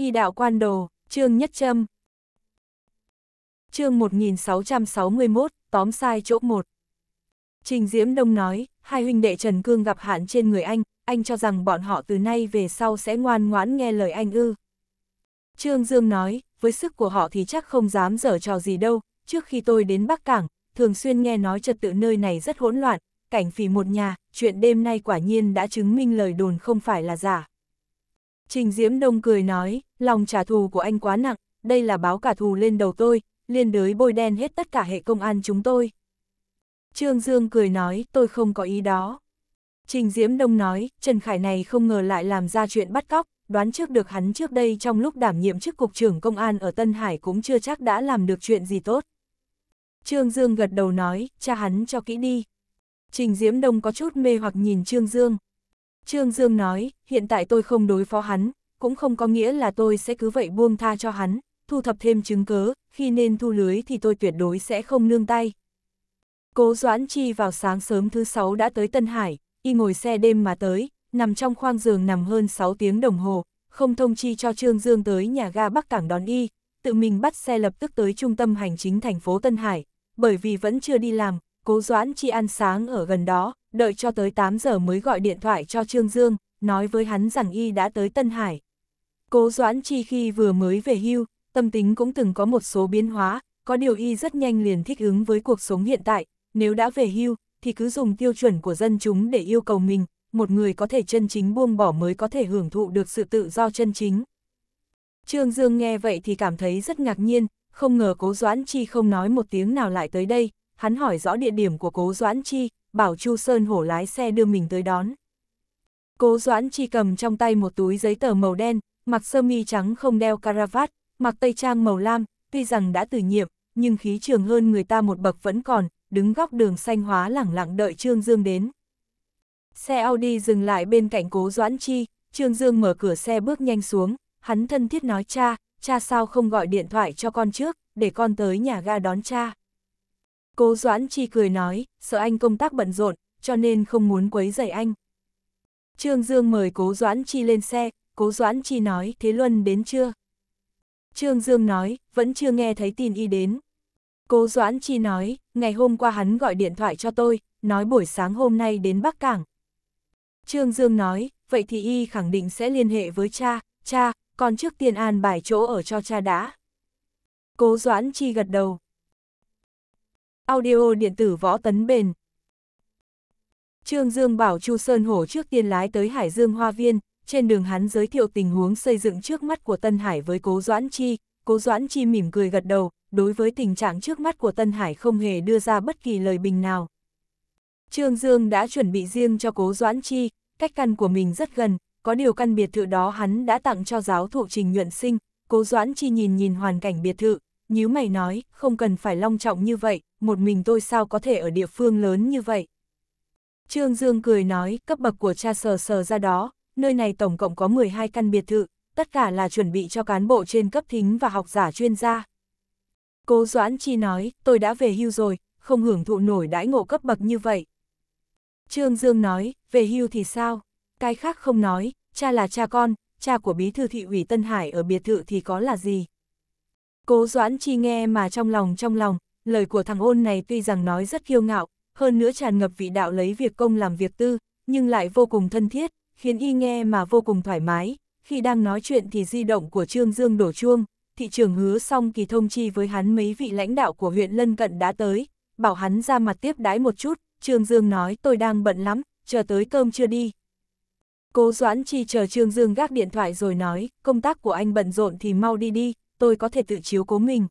Y đạo quan đồ, chương nhất châm. Chương 1661, tóm sai chỗ một. Trình Diễm Đông nói, hai huynh đệ Trần Cương gặp hạn trên người anh, anh cho rằng bọn họ từ nay về sau sẽ ngoan ngoãn nghe lời anh ư. Trương Dương nói, với sức của họ thì chắc không dám dở trò gì đâu, trước khi tôi đến Bắc Cảng, thường xuyên nghe nói trật tự nơi này rất hỗn loạn, cảnh phỉ một nhà, chuyện đêm nay quả nhiên đã chứng minh lời đồn không phải là giả. Trình Diễm Đông cười nói, lòng trả thù của anh quá nặng, đây là báo cả thù lên đầu tôi, liên đới bôi đen hết tất cả hệ công an chúng tôi. Trương Dương cười nói, tôi không có ý đó. Trình Diễm Đông nói, Trần Khải này không ngờ lại làm ra chuyện bắt cóc, đoán trước được hắn trước đây trong lúc đảm nhiệm chức cục trưởng công an ở Tân Hải cũng chưa chắc đã làm được chuyện gì tốt. Trương Dương gật đầu nói, cha hắn cho kỹ đi. Trình Diễm Đông có chút mê hoặc nhìn Trương Dương. Trương Dương nói, hiện tại tôi không đối phó hắn, cũng không có nghĩa là tôi sẽ cứ vậy buông tha cho hắn, thu thập thêm chứng cớ, khi nên thu lưới thì tôi tuyệt đối sẽ không nương tay. Cố Doãn Chi vào sáng sớm thứ sáu đã tới Tân Hải, y ngồi xe đêm mà tới, nằm trong khoang giường nằm hơn 6 tiếng đồng hồ, không thông chi cho Trương Dương tới nhà ga Bắc Cảng đón y, tự mình bắt xe lập tức tới trung tâm hành chính thành phố Tân Hải, bởi vì vẫn chưa đi làm, Cố Doãn Chi ăn sáng ở gần đó, đợi cho tới 8 giờ mới gọi điện thoại cho Trương Dương, nói với hắn rằng y đã tới Tân Hải. Cố Doãn Chi khi vừa mới về hưu, tâm tính cũng từng có một số biến hóa, có điều y rất nhanh liền thích ứng với cuộc sống hiện tại, nếu đã về hưu, thì cứ dùng tiêu chuẩn của dân chúng để yêu cầu mình, một người có thể chân chính buông bỏ mới có thể hưởng thụ được sự tự do chân chính. Trương Dương nghe vậy thì cảm thấy rất ngạc nhiên, không ngờ Cố Doãn Chi không nói một tiếng nào lại tới đây, hắn hỏi rõ địa điểm của Cố Doãn Chi, bảo Chu Sơn hổ lái xe đưa mình tới đón. Cố Doãn Chi cầm trong tay một túi giấy tờ màu đen, mặc sơ mi trắng không đeo caravat, mặc tây trang màu lam, tuy rằng đã từ nhiệm, nhưng khí trường hơn người ta một bậc vẫn còn, đứng góc đường xanh hóa lẳng lặng đợi Trương Dương đến. Xe Audi dừng lại bên cạnh Cố Doãn Chi, Trương Dương mở cửa xe bước nhanh xuống, hắn thân thiết nói cha, cha sao không gọi điện thoại cho con trước, để con tới nhà ga đón cha. Cố Doãn Chi cười nói, sợ anh công tác bận rộn, cho nên không muốn quấy rầy anh. Trương Dương mời Cố Doãn Chi lên xe, Cố Doãn Chi nói, Thế Luân đến chưa? Trương Dương nói, vẫn chưa nghe thấy tin y đến. Cố Doãn Chi nói, ngày hôm qua hắn gọi điện thoại cho tôi, nói buổi sáng hôm nay đến Bắc Cảng. Trương Dương nói, vậy thì y khẳng định sẽ liên hệ với cha, cha, còn trước tiên an bài chỗ ở cho cha đã. Cố Doãn Chi gật đầu, Audio điện tử võ tấn bền. Trương Dương bảo Chu Sơn Hổ trước tiên lái tới Hải Dương Hoa Viên, trên đường hắn giới thiệu tình huống xây dựng trước mắt của Tân Hải với Cố Doãn Chi, Cố Doãn Chi mỉm cười gật đầu, đối với tình trạng trước mắt của Tân Hải không hề đưa ra bất kỳ lời bình nào. Trương Dương đã chuẩn bị riêng cho Cố Doãn Chi, cách căn của mình rất gần, có điều căn biệt thự đó hắn đã tặng cho giáo thụ Trình Nhuận Sinh, Cố Doãn Chi nhìn nhìn hoàn cảnh biệt thự, nhíu mày nói, không cần phải long trọng như vậy, một mình tôi sao có thể ở địa phương lớn như vậy. Trương Dương cười nói, cấp bậc của cha sờ sờ ra đó, nơi này tổng cộng có 12 căn biệt thự, tất cả là chuẩn bị cho cán bộ trên cấp thính và học giả chuyên gia. Cố Doãn Chi nói, tôi đã về hưu rồi, không hưởng thụ nổi đãi ngộ cấp bậc như vậy. Trương Dương nói, về hưu thì sao? Cái khác không nói, cha là cha con, cha của bí thư thị ủy Tân Hải ở biệt thự thì có là gì? Cố Doãn Chi nghe mà trong lòng trong lòng, lời của thằng ôn này tuy rằng nói rất kiêu ngạo, hơn nữa tràn ngập vị đạo lấy việc công làm việc tư, nhưng lại vô cùng thân thiết, khiến y nghe mà vô cùng thoải mái. Khi đang nói chuyện thì di động của Trương Dương đổ chuông, thị trưởng hứa xong kỳ thông chi với hắn mấy vị lãnh đạo của huyện Lân Cận đã tới, bảo hắn ra mặt tiếp đái một chút, Trương Dương nói tôi đang bận lắm, chờ tới cơm chưa đi. Cố Doãn Chi chờ Trương Dương gác điện thoại rồi nói, công tác của anh bận rộn thì mau đi đi, tôi có thể tự chiếu cố mình.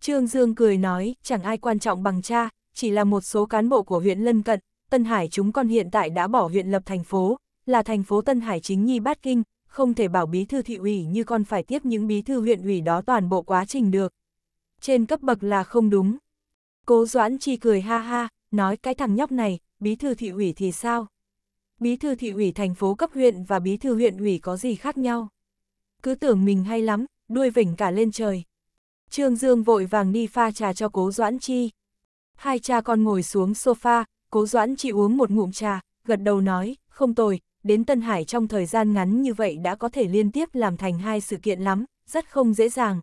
Trương Dương cười nói, chẳng ai quan trọng bằng cha, chỉ là một số cán bộ của huyện lân cận, Tân Hải chúng con hiện tại đã bỏ huyện lập thành phố, là thành phố Tân Hải chính nhi bát kinh, không thể bảo bí thư thị ủy như con phải tiếp những bí thư huyện ủy đó toàn bộ quá trình được. Trên cấp bậc là không đúng. Cố Doãn Chi cười ha ha, nói cái thằng nhóc này, bí thư thị ủy thì sao? Bí thư thị ủy thành phố cấp huyện và bí thư huyện ủy có gì khác nhau? Cứ tưởng mình hay lắm, đuôi vỉnh cả lên trời. Trương Dương vội vàng đi pha trà cho cố Doãn Chi. Hai cha con ngồi xuống sofa, cố Doãn Chi uống một ngụm trà, gật đầu nói, không tồi, đến Tân Hải trong thời gian ngắn như vậy đã có thể liên tiếp làm thành hai sự kiện lắm, rất không dễ dàng.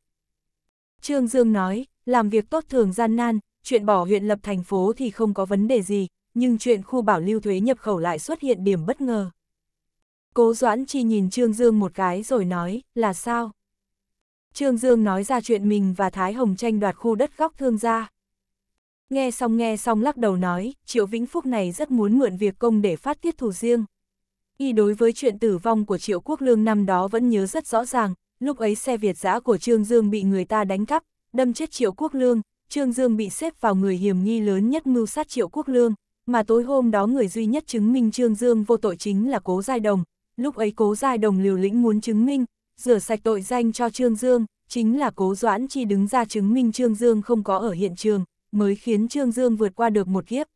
Trương Dương nói, làm việc tốt thường gian nan, chuyện bỏ huyện lập thành phố thì không có vấn đề gì, nhưng chuyện khu bảo lưu thuế nhập khẩu lại xuất hiện điểm bất ngờ. Cố Doãn Chi nhìn Trương Dương một cái rồi nói, là sao? Trương Dương nói ra chuyện mình và Thái Hồng tranh đoạt khu đất góc thương gia. Nghe xong nghe xong lắc đầu nói, Triệu Vĩnh Phúc này rất muốn mượn việc công để phát tiết thù riêng. Y đối với chuyện tử vong của Triệu Quốc Lương năm đó vẫn nhớ rất rõ ràng, lúc ấy xe Việt giã của Trương Dương bị người ta đánh cắp, đâm chết Triệu Quốc Lương, Trương Dương bị xếp vào người hiểm nghi lớn nhất mưu sát Triệu Quốc Lương, mà tối hôm đó người duy nhất chứng minh Trương Dương vô tội chính là Cố Giai Đồng. Lúc ấy Cố Giai Đồng liều lĩnh muốn chứng minh, rửa sạch tội danh cho Trương Dương, chính là cố Doãn Chi đứng ra chứng minh Trương Dương không có ở hiện trường, mới khiến Trương Dương vượt qua được một kiếp.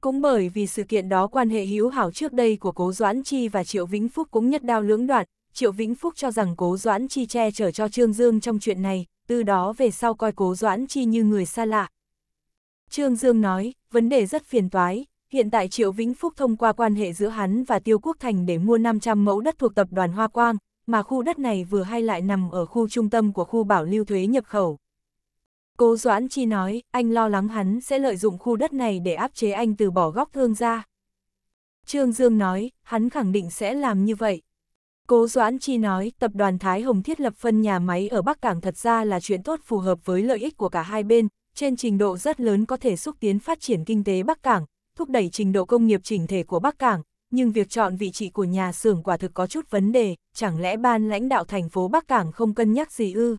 Cũng bởi vì sự kiện đó quan hệ hữu hảo trước đây của Cố Doãn Chi và Triệu Vĩnh Phúc cũng nhất đao lưỡng đoạn, Triệu Vĩnh Phúc cho rằng Cố Doãn Chi che chở cho Trương Dương trong chuyện này, từ đó về sau coi Cố Doãn Chi như người xa lạ. Trương Dương nói, vấn đề rất phiền toái, hiện tại Triệu Vĩnh Phúc thông qua quan hệ giữa hắn và Tiêu Quốc Thành để mua 500 mẫu đất thuộc tập đoàn Hoa Quang, mà khu đất này vừa hay lại nằm ở khu trung tâm của khu bảo lưu thuế nhập khẩu. Cố Doãn Chi nói, anh lo lắng hắn sẽ lợi dụng khu đất này để áp chế anh từ bỏ góc thương ra. Trương Dương nói, hắn khẳng định sẽ làm như vậy. Cố Doãn Chi nói, tập đoàn Thái Hồng thiết lập phân nhà máy ở Bắc Cảng thật ra là chuyện tốt phù hợp với lợi ích của cả hai bên, trên trình độ rất lớn có thể xúc tiến phát triển kinh tế Bắc Cảng, thúc đẩy trình độ công nghiệp chỉnh thể của Bắc Cảng, nhưng việc chọn vị trí của nhà xưởng quả thực có chút vấn đề, chẳng lẽ ban lãnh đạo thành phố Bắc Cảng không cân nhắc gì ư?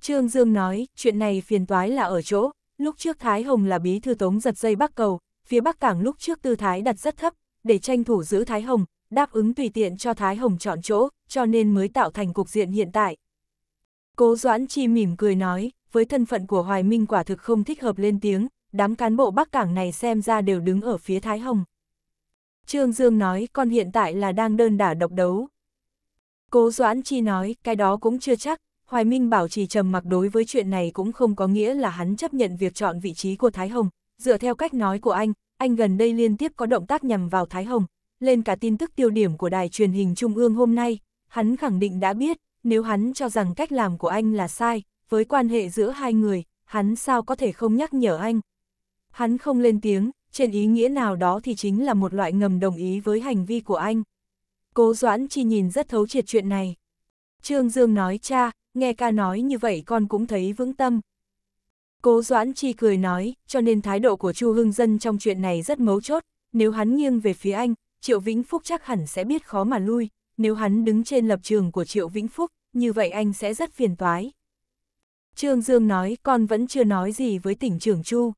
Trương Dương nói, chuyện này phiền toái là ở chỗ, lúc trước Thái Hồng là bí thư tống giật dây Bắc Cầu, phía Bắc Cảng lúc trước tư thái đặt rất thấp, để tranh thủ giữ Thái Hồng, đáp ứng tùy tiện cho Thái Hồng chọn chỗ, cho nên mới tạo thành cục diện hiện tại. Cố Doãn Chi mỉm cười nói, với thân phận của Hoài Minh quả thực không thích hợp lên tiếng, đám cán bộ Bắc Cảng này xem ra đều đứng ở phía Thái Hồng. Trương Dương nói con hiện tại là đang đơn đả độc đấu. Cố Doãn Chi nói cái đó cũng chưa chắc, Hoài Minh bảo trì trầm mặc đối với chuyện này cũng không có nghĩa là hắn chấp nhận việc chọn vị trí của Thái Hồng. Dựa theo cách nói của anh, anh gần đây liên tiếp có động tác nhằm vào Thái Hồng, lên cả tin tức tiêu điểm của đài truyền hình Trung ương hôm nay, hắn khẳng định đã biết, nếu hắn cho rằng cách làm của anh là sai, với quan hệ giữa hai người, hắn sao có thể không nhắc nhở anh. Hắn không lên tiếng, trên ý nghĩa nào đó thì chính là một loại ngầm đồng ý với hành vi của anh. Cố Doãn Chi nhìn rất thấu triệt chuyện này. Trương Dương nói cha, nghe ca nói như vậy con cũng thấy vững tâm. Cố Doãn Chi cười nói, cho nên thái độ của Chu Hưng Dân trong chuyện này rất mấu chốt, nếu hắn nghiêng về phía anh, Triệu Vĩnh Phúc chắc hẳn sẽ biết khó mà lui, nếu hắn đứng trên lập trường của Triệu Vĩnh Phúc, như vậy anh sẽ rất phiền toái. Trương Dương nói, con vẫn chưa nói gì với tỉnh trưởng Chu.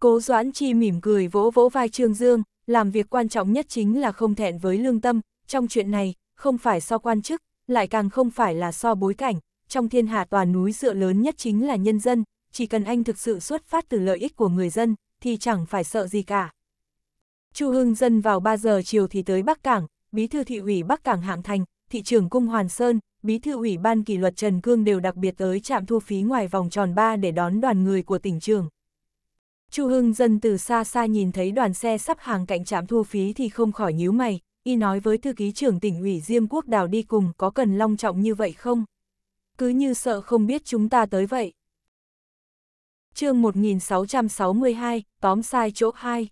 Cố Doãn Chi mỉm cười vỗ vỗ vai Trương Dương, làm việc quan trọng nhất chính là không thẹn với lương tâm, trong chuyện này, không phải so quan chức, lại càng không phải là so bối cảnh, trong thiên hạ toàn núi dựa lớn nhất chính là nhân dân, chỉ cần anh thực sự xuất phát từ lợi ích của người dân, thì chẳng phải sợ gì cả. Chu Hưng Dân vào 3 giờ chiều thì tới Bắc Cảng, bí thư thị ủy Bắc Cảng Hạng Thành, thị trưởng Cung Hoàn Sơn, bí thư ủy ban kỷ luật Trần Cương đều đặc biệt tới trạm thu phí ngoài vòng tròn 3 để đón đoàn người của tỉnh trường. Chu Hưng Dân từ xa xa nhìn thấy đoàn xe sắp hàng cạnh trạm thu phí thì không khỏi nhíu mày, y nói với thư ký trưởng tỉnh ủy Diêm Quốc Đào đi cùng có cần long trọng như vậy không? Cứ như sợ không biết chúng ta tới vậy. chương 1662, tóm sai chỗ 2.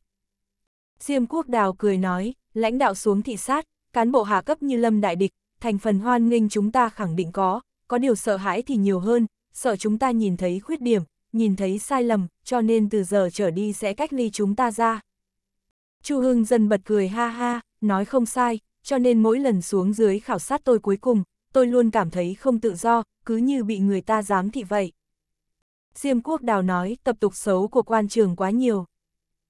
Diêm Quốc Đào cười nói, lãnh đạo xuống thị sát, cán bộ hạ cấp như lâm đại địch, thành phần hoan nghênh chúng ta khẳng định có, có điều sợ hãi thì nhiều hơn, sợ chúng ta nhìn thấy khuyết điểm, nhìn thấy sai lầm, cho nên từ giờ trở đi sẽ cách ly chúng ta ra. Chu Hưng dần bật cười ha ha, nói không sai, cho nên mỗi lần xuống dưới khảo sát tôi cuối cùng, tôi luôn cảm thấy không tự do, cứ như bị người ta giám thị vậy. Diêm Quốc Đào nói tập tục xấu của quan trường quá nhiều.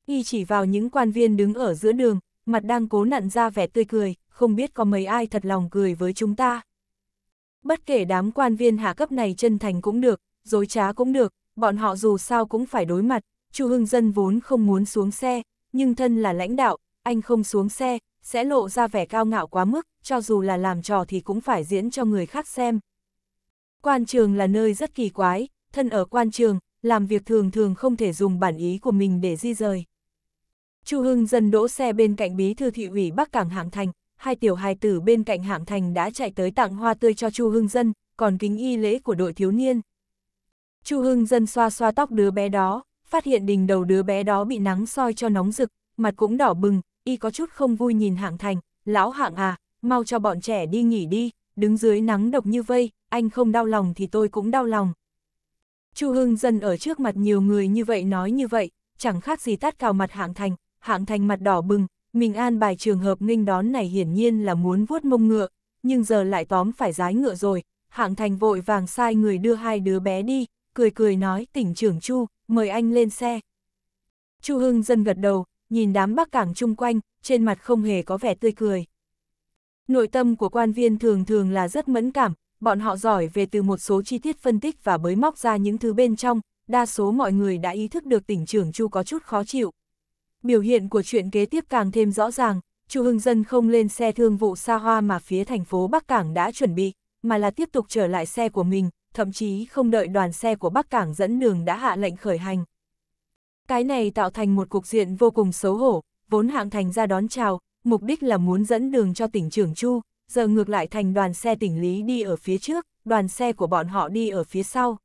Y chỉ vào những quan viên đứng ở giữa đường, mặt đang cố nặn ra vẻ tươi cười, không biết có mấy ai thật lòng cười với chúng ta. Bất kể đám quan viên hạ cấp này chân thành cũng được, dối trá cũng được, bọn họ dù sao cũng phải đối mặt, Chu Hưng Dân vốn không muốn xuống xe, nhưng thân là lãnh đạo, anh không xuống xe, sẽ lộ ra vẻ cao ngạo quá mức, cho dù là làm trò thì cũng phải diễn cho người khác xem. Quan trường là nơi rất kỳ quái, thân ở quan trường, làm việc thường thường không thể dùng bản ý của mình để di rời. Chu Hưng Dân đỗ xe bên cạnh bí thư thị ủy Bắc Cảng Hạng Thành, hai tiểu hài tử bên cạnh Hạng Thành đã chạy tới tặng hoa tươi cho Chu Hưng Dân, còn kính y lễ của đội thiếu niên. Chu Hưng dân xoa xoa tóc đứa bé đó, phát hiện đỉnh đầu đứa bé đó bị nắng soi cho nóng rực, mặt cũng đỏ bừng, y có chút không vui nhìn hạng thành, lão hạng à, mau cho bọn trẻ đi nghỉ đi, đứng dưới nắng độc như vây, anh không đau lòng thì tôi cũng đau lòng. Chu Hưng dân ở trước mặt nhiều người như vậy nói như vậy, chẳng khác gì tát cào mặt hạng thành, hạng thành mặt đỏ bừng, mình an bài trường hợp nghênh đón này hiển nhiên là muốn vuốt mông ngựa, nhưng giờ lại tóm phải rái ngựa rồi, hạng thành vội vàng sai người đưa hai đứa bé đi, cười cười nói tỉnh trưởng Chu, mời anh lên xe. Chu Hưng dân gật đầu, nhìn đám bắc cảng chung quanh, trên mặt không hề có vẻ tươi cười. Nội tâm của quan viên thường thường là rất mẫn cảm, bọn họ giỏi về từ một số chi tiết phân tích và bới móc ra những thứ bên trong, đa số mọi người đã ý thức được tỉnh trưởng Chu có chút khó chịu. Biểu hiện của chuyện kế tiếp càng thêm rõ ràng, Chu Hưng Dân không lên xe thương vụ xa hoa mà phía thành phố Bắc Cảng đã chuẩn bị, mà là tiếp tục trở lại xe của mình, thậm chí không đợi đoàn xe của Bắc Cảng dẫn đường đã hạ lệnh khởi hành. Cái này tạo thành một cục diện vô cùng xấu hổ, vốn hạng thành ra đón chào, mục đích là muốn dẫn đường cho tỉnh trưởng Chu, giờ ngược lại thành đoàn xe tỉnh Lý đi ở phía trước, đoàn xe của bọn họ đi ở phía sau.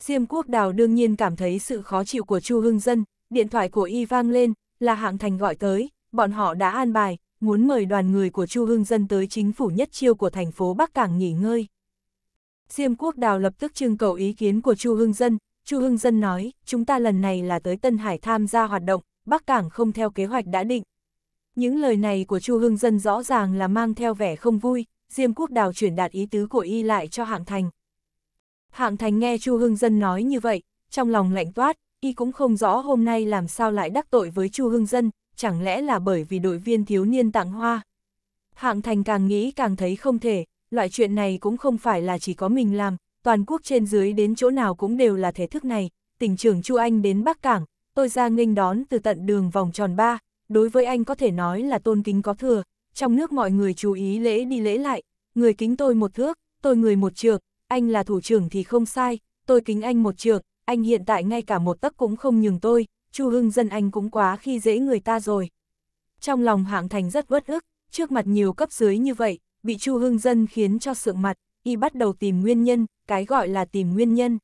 Diêm quốc đào đương nhiên cảm thấy sự khó chịu của Chu Hưng Dân, điện thoại của y vang lên, là hạng thành gọi tới, bọn họ đã an bài, muốn mời đoàn người của Chu Hưng Dân tới chính phủ nhất chiêu của thành phố Bắc Cảng nghỉ ngơi. Diêm quốc đào lập tức trưng cầu ý kiến của Chu Hưng Dân, Chu Hưng Dân nói, chúng ta lần này là tới Tân Hải tham gia hoạt động, Bắc Cảng không theo kế hoạch đã định. Những lời này của Chu Hưng Dân rõ ràng là mang theo vẻ không vui, Diêm Quốc Đào chuyển đạt ý tứ của y lại cho Hạng Thành. Hạng Thành nghe Chu Hưng Dân nói như vậy, trong lòng lạnh toát, y cũng không rõ hôm nay làm sao lại đắc tội với Chu Hưng Dân, chẳng lẽ là bởi vì đội viên thiếu niên tặng hoa. Hạng Thành càng nghĩ càng thấy không thể, loại chuyện này cũng không phải là chỉ có mình làm, toàn quốc trên dưới đến chỗ nào cũng đều là thể thức này, tỉnh trưởng Chu Anh đến Bắc Cảng, tôi ra nghênh đón từ tận đường vòng tròn ba, đối với anh có thể nói là tôn kính có thừa, trong nước mọi người chú ý lễ đi lễ lại, người kính tôi một thước, tôi người một trược, anh là thủ trưởng thì không sai, tôi kính anh một trược, anh hiện tại ngay cả một tấc cũng không nhường tôi, Chu Hưng dân anh cũng quá khi dễ người ta rồi. Trong lòng hạng thành rất bất ức, trước mặt nhiều cấp dưới như vậy, bị Chu Hưng Dân khiến cho sượng mặt, y bắt đầu tìm nguyên nhân, cái gọi là tìm nguyên nhân.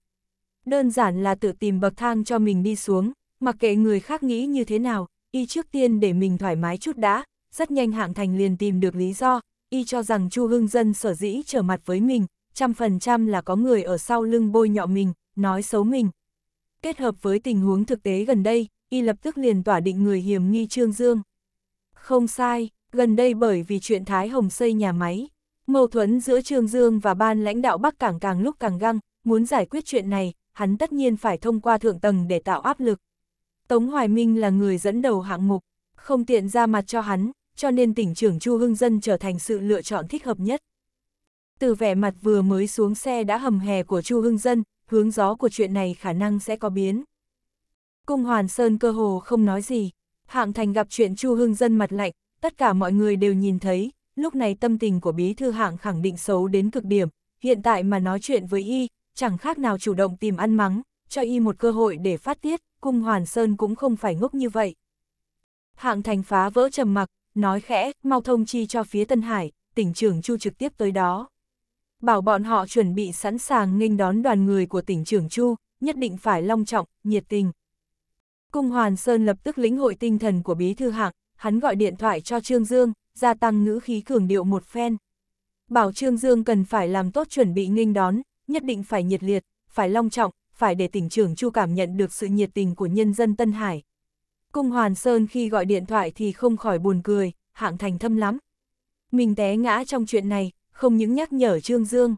Đơn giản là tự tìm bậc thang cho mình đi xuống, mặc kệ người khác nghĩ như thế nào, y trước tiên để mình thoải mái chút đã, rất nhanh hạng thành liền tìm được lý do, y cho rằng Chu Hưng Dân sở dĩ trở mặt với mình, trăm phần trăm là có người ở sau lưng bôi nhọ mình, nói xấu mình. Kết hợp với tình huống thực tế gần đây, y lập tức liền tỏa định người hiểm nghi Trương Dương. Không sai, gần đây bởi vì chuyện Thái Hồng xây nhà máy, mâu thuẫn giữa Trương Dương và ban lãnh đạo Bắc Cảng càng lúc càng găng, muốn giải quyết chuyện này, hắn tất nhiên phải thông qua thượng tầng để tạo áp lực. Tống Hoài Minh là người dẫn đầu hạng mục, không tiện ra mặt cho hắn, cho nên tỉnh trưởng Chu Hưng Dân trở thành sự lựa chọn thích hợp nhất. Từ vẻ mặt vừa mới xuống xe đã hầm hè của Chu Hưng Dân, hướng gió của chuyện này khả năng sẽ có biến. Cung Hoàn Sơn cơ hồ không nói gì, Hạng Thành gặp chuyện Chu Hưng Dân mặt lạnh, Tất cả mọi người đều nhìn thấy, lúc này tâm tình của bí thư hạng khẳng định xấu đến cực điểm, hiện tại mà nói chuyện với y, chẳng khác nào chủ động tìm ăn mắng, cho y một cơ hội để phát tiết, cung Hoàn Sơn cũng không phải ngốc như vậy. Hạng thành phá vỡ trầm mặc, nói khẽ, mau thông chi cho phía Tân Hải, tỉnh trưởng Chu trực tiếp tới đó. Bảo bọn họ chuẩn bị sẵn sàng nghênh đón đoàn người của tỉnh trưởng Chu, nhất định phải long trọng, nhiệt tình. Cung Hoàn Sơn lập tức lĩnh hội tinh thần của bí thư hạng, hắn gọi điện thoại cho Trương Dương, gia tăng ngữ khí cường điệu một phen. Bảo Trương Dương cần phải làm tốt chuẩn bị nghênh đón, nhất định phải nhiệt liệt, phải long trọng, phải để tỉnh trưởng Chu cảm nhận được sự nhiệt tình của nhân dân Tân Hải. Cung Hoàn Sơn khi gọi điện thoại thì không khỏi buồn cười, hạng thành thâm lắm. Mình té ngã trong chuyện này, không những nhắc nhở Trương Dương.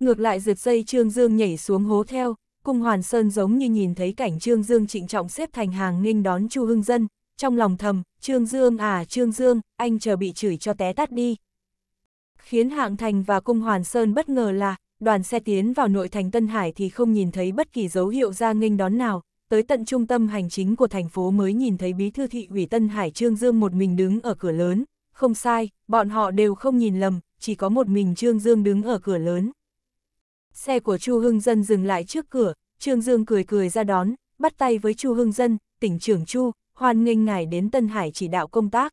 Ngược lại giật dây Trương Dương nhảy xuống hố theo, Cung Hoàn Sơn giống như nhìn thấy cảnh Trương Dương trịnh trọng xếp thành hàng nghênh đón Chu Hưng Dân, trong lòng thầm, Trương Dương à Trương Dương, anh chờ bị chửi cho té tắt đi. Khiến Hạng Thành và Cung Hoàn Sơn bất ngờ là, đoàn xe tiến vào nội thành Tân Hải thì không nhìn thấy bất kỳ dấu hiệu ra nghênh đón nào, tới tận trung tâm hành chính của thành phố mới nhìn thấy bí thư thị ủy Tân Hải Trương Dương một mình đứng ở cửa lớn, không sai, bọn họ đều không nhìn lầm, chỉ có một mình Trương Dương đứng ở cửa lớn. Xe của Chu Hưng Dân dừng lại trước cửa, Trương Dương cười cười ra đón, bắt tay với Chu Hưng Dân, tỉnh trưởng Chu, hoan nghênh ngài đến Tân Hải chỉ đạo công tác.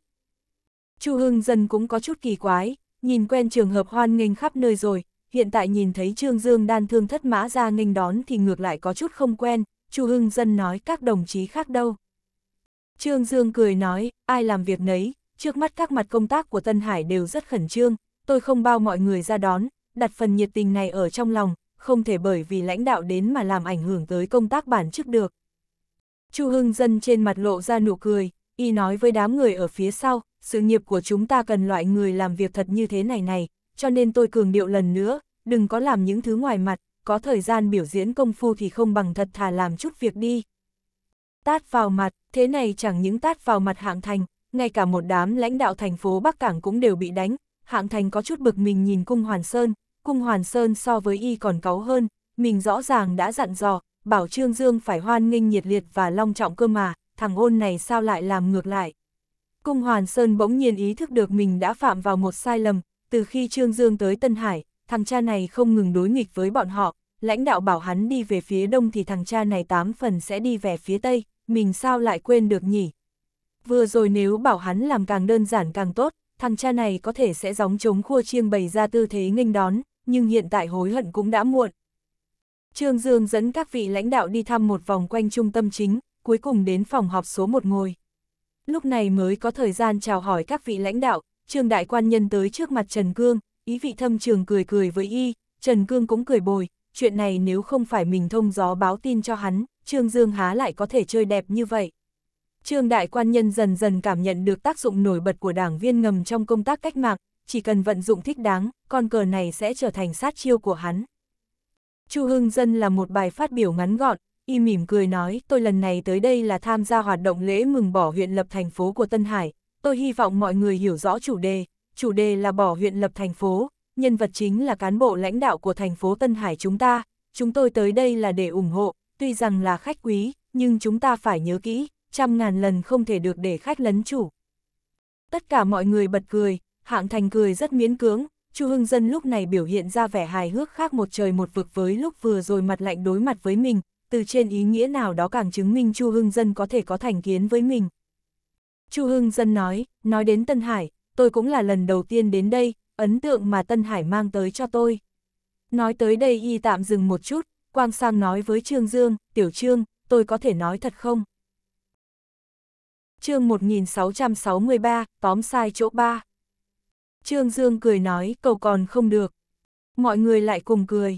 Chu Hưng Dân cũng có chút kỳ quái, nhìn quen trường hợp hoan nghênh khắp nơi rồi, hiện tại nhìn thấy Trương Dương đan thương thất mã ra nghênh đón thì ngược lại có chút không quen, Chu Hưng Dân nói các đồng chí khác đâu. Trương Dương cười nói, ai làm việc nấy, trước mắt các mặt công tác của Tân Hải đều rất khẩn trương, tôi không bao mọi người ra đón, đặt phần nhiệt tình này ở trong lòng, không thể bởi vì lãnh đạo đến mà làm ảnh hưởng tới công tác bản chức được. Chu Hưng Dân trên mặt lộ ra nụ cười, y nói với đám người ở phía sau, sự nghiệp của chúng ta cần loại người làm việc thật như thế này này, cho nên tôi cường điệu lần nữa, đừng có làm những thứ ngoài mặt, có thời gian biểu diễn công phu thì không bằng thật thà làm chút việc đi. Tát vào mặt, thế này chẳng những tát vào mặt hạng thành, ngay cả một đám lãnh đạo thành phố Bắc Cảng cũng đều bị đánh, hạng thành có chút bực mình nhìn cung Hoàn Sơn, cung Hoàn Sơn so với y còn cáu hơn, mình rõ ràng đã dặn dò, bảo Trương Dương phải hoan nghênh nhiệt liệt và long trọng cơ mà, thằng ôn này sao lại làm ngược lại. Cung Hoàn Sơn bỗng nhiên ý thức được mình đã phạm vào một sai lầm, từ khi Trương Dương tới Tân Hải, thằng cha này không ngừng đối nghịch với bọn họ, lãnh đạo bảo hắn đi về phía đông thì thằng cha này tám phần sẽ đi về phía tây, mình sao lại quên được nhỉ? Vừa rồi nếu bảo hắn làm càng đơn giản càng tốt, thằng cha này có thể sẽ gióng trống khua chiêng bày ra tư thế nghênh đón, nhưng hiện tại hối hận cũng đã muộn, Trương Dương dẫn các vị lãnh đạo đi thăm một vòng quanh trung tâm chính, cuối cùng đến phòng họp số một ngồi. Lúc này mới có thời gian chào hỏi các vị lãnh đạo, Trương Đại Quan Nhân tới trước mặt Trần Cương, ý vị thâm trường cười cười với y, Trần Cương cũng cười bồi, chuyện này nếu không phải mình thông gió báo tin cho hắn, Trương Dương há lại có thể chơi đẹp như vậy. Trương Đại Quan Nhân dần dần cảm nhận được tác dụng nổi bật của đảng viên ngầm trong công tác cách mạng, chỉ cần vận dụng thích đáng, con cờ này sẽ trở thành sát chiêu của hắn. Chu Hưng Dân là một bài phát biểu ngắn gọn, y mỉm cười nói tôi lần này tới đây là tham gia hoạt động lễ mừng bỏ huyện lập thành phố của Tân Hải, tôi hy vọng mọi người hiểu rõ chủ đề, chủ đề là bỏ huyện lập thành phố, nhân vật chính là cán bộ lãnh đạo của thành phố Tân Hải chúng ta, chúng tôi tới đây là để ủng hộ, tuy rằng là khách quý, nhưng chúng ta phải nhớ kỹ, trăm ngàn lần không thể được để khách lấn chủ. Tất cả mọi người bật cười, hạng thành cười rất miễn cưỡng, Chu Hưng Dân lúc này biểu hiện ra vẻ hài hước khác một trời một vực với lúc vừa rồi mặt lạnh đối mặt với mình, từ trên ý nghĩa nào đó càng chứng minh Chu Hưng Dân có thể có thành kiến với mình. Chu Hưng Dân nói, nói đến Tân Hải, tôi cũng là lần đầu tiên đến đây, ấn tượng mà Tân Hải mang tới cho tôi. Nói tới đây y tạm dừng một chút, Quang Sang nói với Trương Dương, Tiểu Trương, tôi có thể nói thật không? chương 1663, tóm sai chỗ 3 Trương Dương cười nói cầu còn không được. Mọi người lại cùng cười.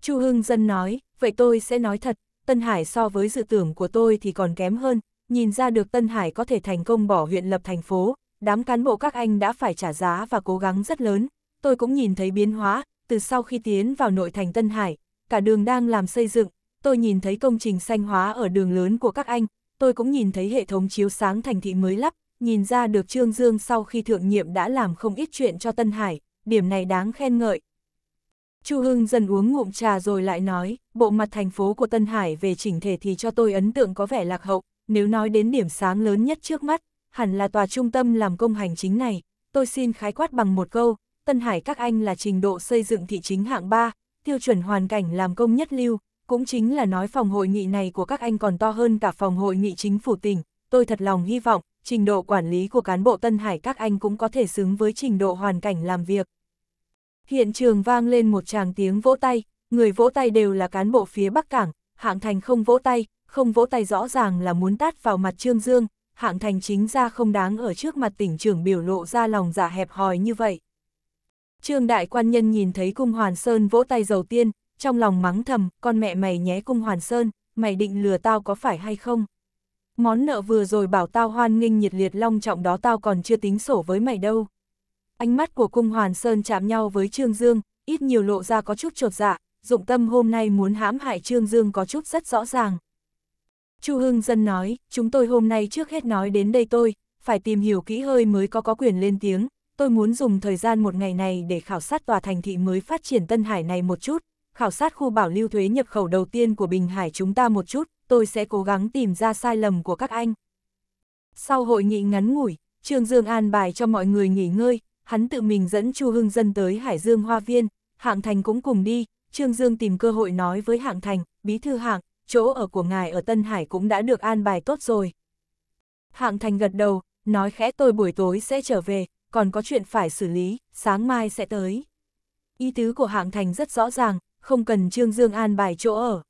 Chu Hưng Dân nói, vậy tôi sẽ nói thật, Tân Hải so với dự tưởng của tôi thì còn kém hơn, nhìn ra được Tân Hải có thể thành công bỏ huyện lập thành phố, đám cán bộ các anh đã phải trả giá và cố gắng rất lớn, tôi cũng nhìn thấy biến hóa, từ sau khi tiến vào nội thành Tân Hải, cả đường đang làm xây dựng, tôi nhìn thấy công trình xanh hóa ở đường lớn của các anh, tôi cũng nhìn thấy hệ thống chiếu sáng thành thị mới lắp, nhìn ra được Trương Dương sau khi thượng nhiệm đã làm không ít chuyện cho Tân Hải, điểm này đáng khen ngợi. Chu Hưng dần uống ngụm trà rồi lại nói, bộ mặt thành phố của Tân Hải về chỉnh thể thì cho tôi ấn tượng có vẻ lạc hậu, nếu nói đến điểm sáng lớn nhất trước mắt, hẳn là tòa trung tâm làm công hành chính này, tôi xin khái quát bằng một câu, Tân Hải các anh là trình độ xây dựng thị chính hạng 3, tiêu chuẩn hoàn cảnh làm công nhất lưu, cũng chính là nói phòng hội nghị này của các anh còn to hơn cả phòng hội nghị chính phủ tỉnh, tôi thật lòng hy vọng, trình độ quản lý của cán bộ Tân Hải các anh cũng có thể xứng với trình độ hoàn cảnh làm việc. Hiện trường vang lên một tràng tiếng vỗ tay, người vỗ tay đều là cán bộ phía Bắc Cảng, hạng thành không vỗ tay, không vỗ tay rõ ràng là muốn tát vào mặt Trương Dương, hạng thành chính ra không đáng ở trước mặt tỉnh trưởng biểu lộ ra lòng giả dạ hẹp hòi như vậy. Trương đại quan nhân nhìn thấy cung Hoàn Sơn vỗ tay đầu tiên, trong lòng mắng thầm, con mẹ mày nhé cung Hoàn Sơn, mày định lừa tao có phải hay không? Món nợ vừa rồi bảo tao hoan nghênh nhiệt liệt long trọng đó tao còn chưa tính sổ với mày đâu. Ánh mắt của cung hoàn sơn chạm nhau với Trương Dương, ít nhiều lộ ra có chút trột dạ, dụng tâm hôm nay muốn hãm hại Trương Dương có chút rất rõ ràng. Chu Hưng Dân nói, chúng tôi hôm nay trước hết nói đến đây tôi, phải tìm hiểu kỹ hơi mới có có quyền lên tiếng, tôi muốn dùng thời gian một ngày này để khảo sát tòa thành thị mới phát triển Tân Hải này một chút, khảo sát khu bảo lưu thuế nhập khẩu đầu tiên của Bình Hải chúng ta một chút, tôi sẽ cố gắng tìm ra sai lầm của các anh. Sau hội nghị ngắn ngủi, Trương Dương an bài cho mọi người nghỉ ngơi, hắn tự mình dẫn Chu Hưng Dân tới Hải Dương Hoa Viên, Hạng Thành cũng cùng đi, Trương Dương tìm cơ hội nói với Hạng Thành, bí thư Hạng, chỗ ở của ngài ở Tân Hải cũng đã được an bài tốt rồi. Hạng Thành gật đầu, nói khẽ tôi buổi tối sẽ trở về, còn có chuyện phải xử lý, sáng mai sẽ tới. Ý tứ của Hạng Thành rất rõ ràng, không cần Trương Dương an bài chỗ ở,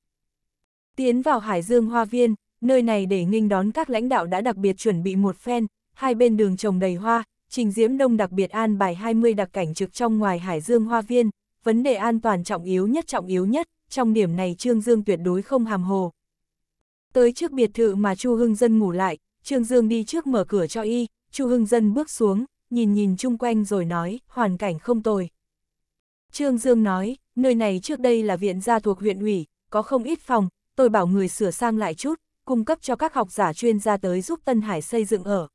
Tiến vào Hải Dương Hoa Viên, nơi này để nghinh đón các lãnh đạo đã đặc biệt chuẩn bị một phen, hai bên đường trồng đầy hoa, Trình Diễm Đông đặc biệt an bài 20 đặc cảnh trực trong ngoài Hải Dương Hoa Viên, vấn đề an toàn trọng yếu nhất trọng yếu nhất, trong điểm này Trương Dương tuyệt đối không hàm hồ. Tới trước biệt thự mà Chu Hưng Dân ngủ lại, Trương Dương đi trước mở cửa cho y, Chu Hưng Dân bước xuống, nhìn nhìn chung quanh rồi nói, hoàn cảnh không tồi. Trương Dương nói, nơi này trước đây là viện gia thuộc huyện ủy, có không ít phòng, tôi bảo người sửa sang lại chút, cung cấp cho các học giả chuyên gia tới giúp Tân Hải xây dựng ở.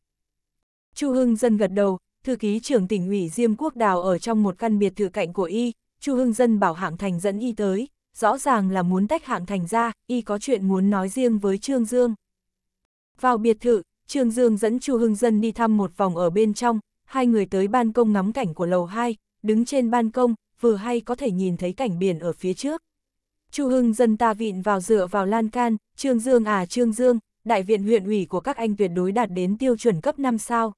Chu Hưng Dân gật đầu, thư ký trưởng tỉnh ủy Diêm Quốc Đào ở trong một căn biệt thự cạnh của y, Chu Hưng Dân bảo Hạng Thành dẫn y tới, rõ ràng là muốn tách Hạng Thành ra, y có chuyện muốn nói riêng với Trương Dương. Vào biệt thự, Trương Dương dẫn Chu Hưng Dân đi thăm một vòng ở bên trong, hai người tới ban công ngắm cảnh của lầu 2, đứng trên ban công, vừa hay có thể nhìn thấy cảnh biển ở phía trước. Chu Hưng dân ta vịn vào dựa vào lan can, Trương Dương à Trương Dương, đại viện huyện ủy của các anh tuyệt đối đạt đến tiêu chuẩn cấp 5 sao.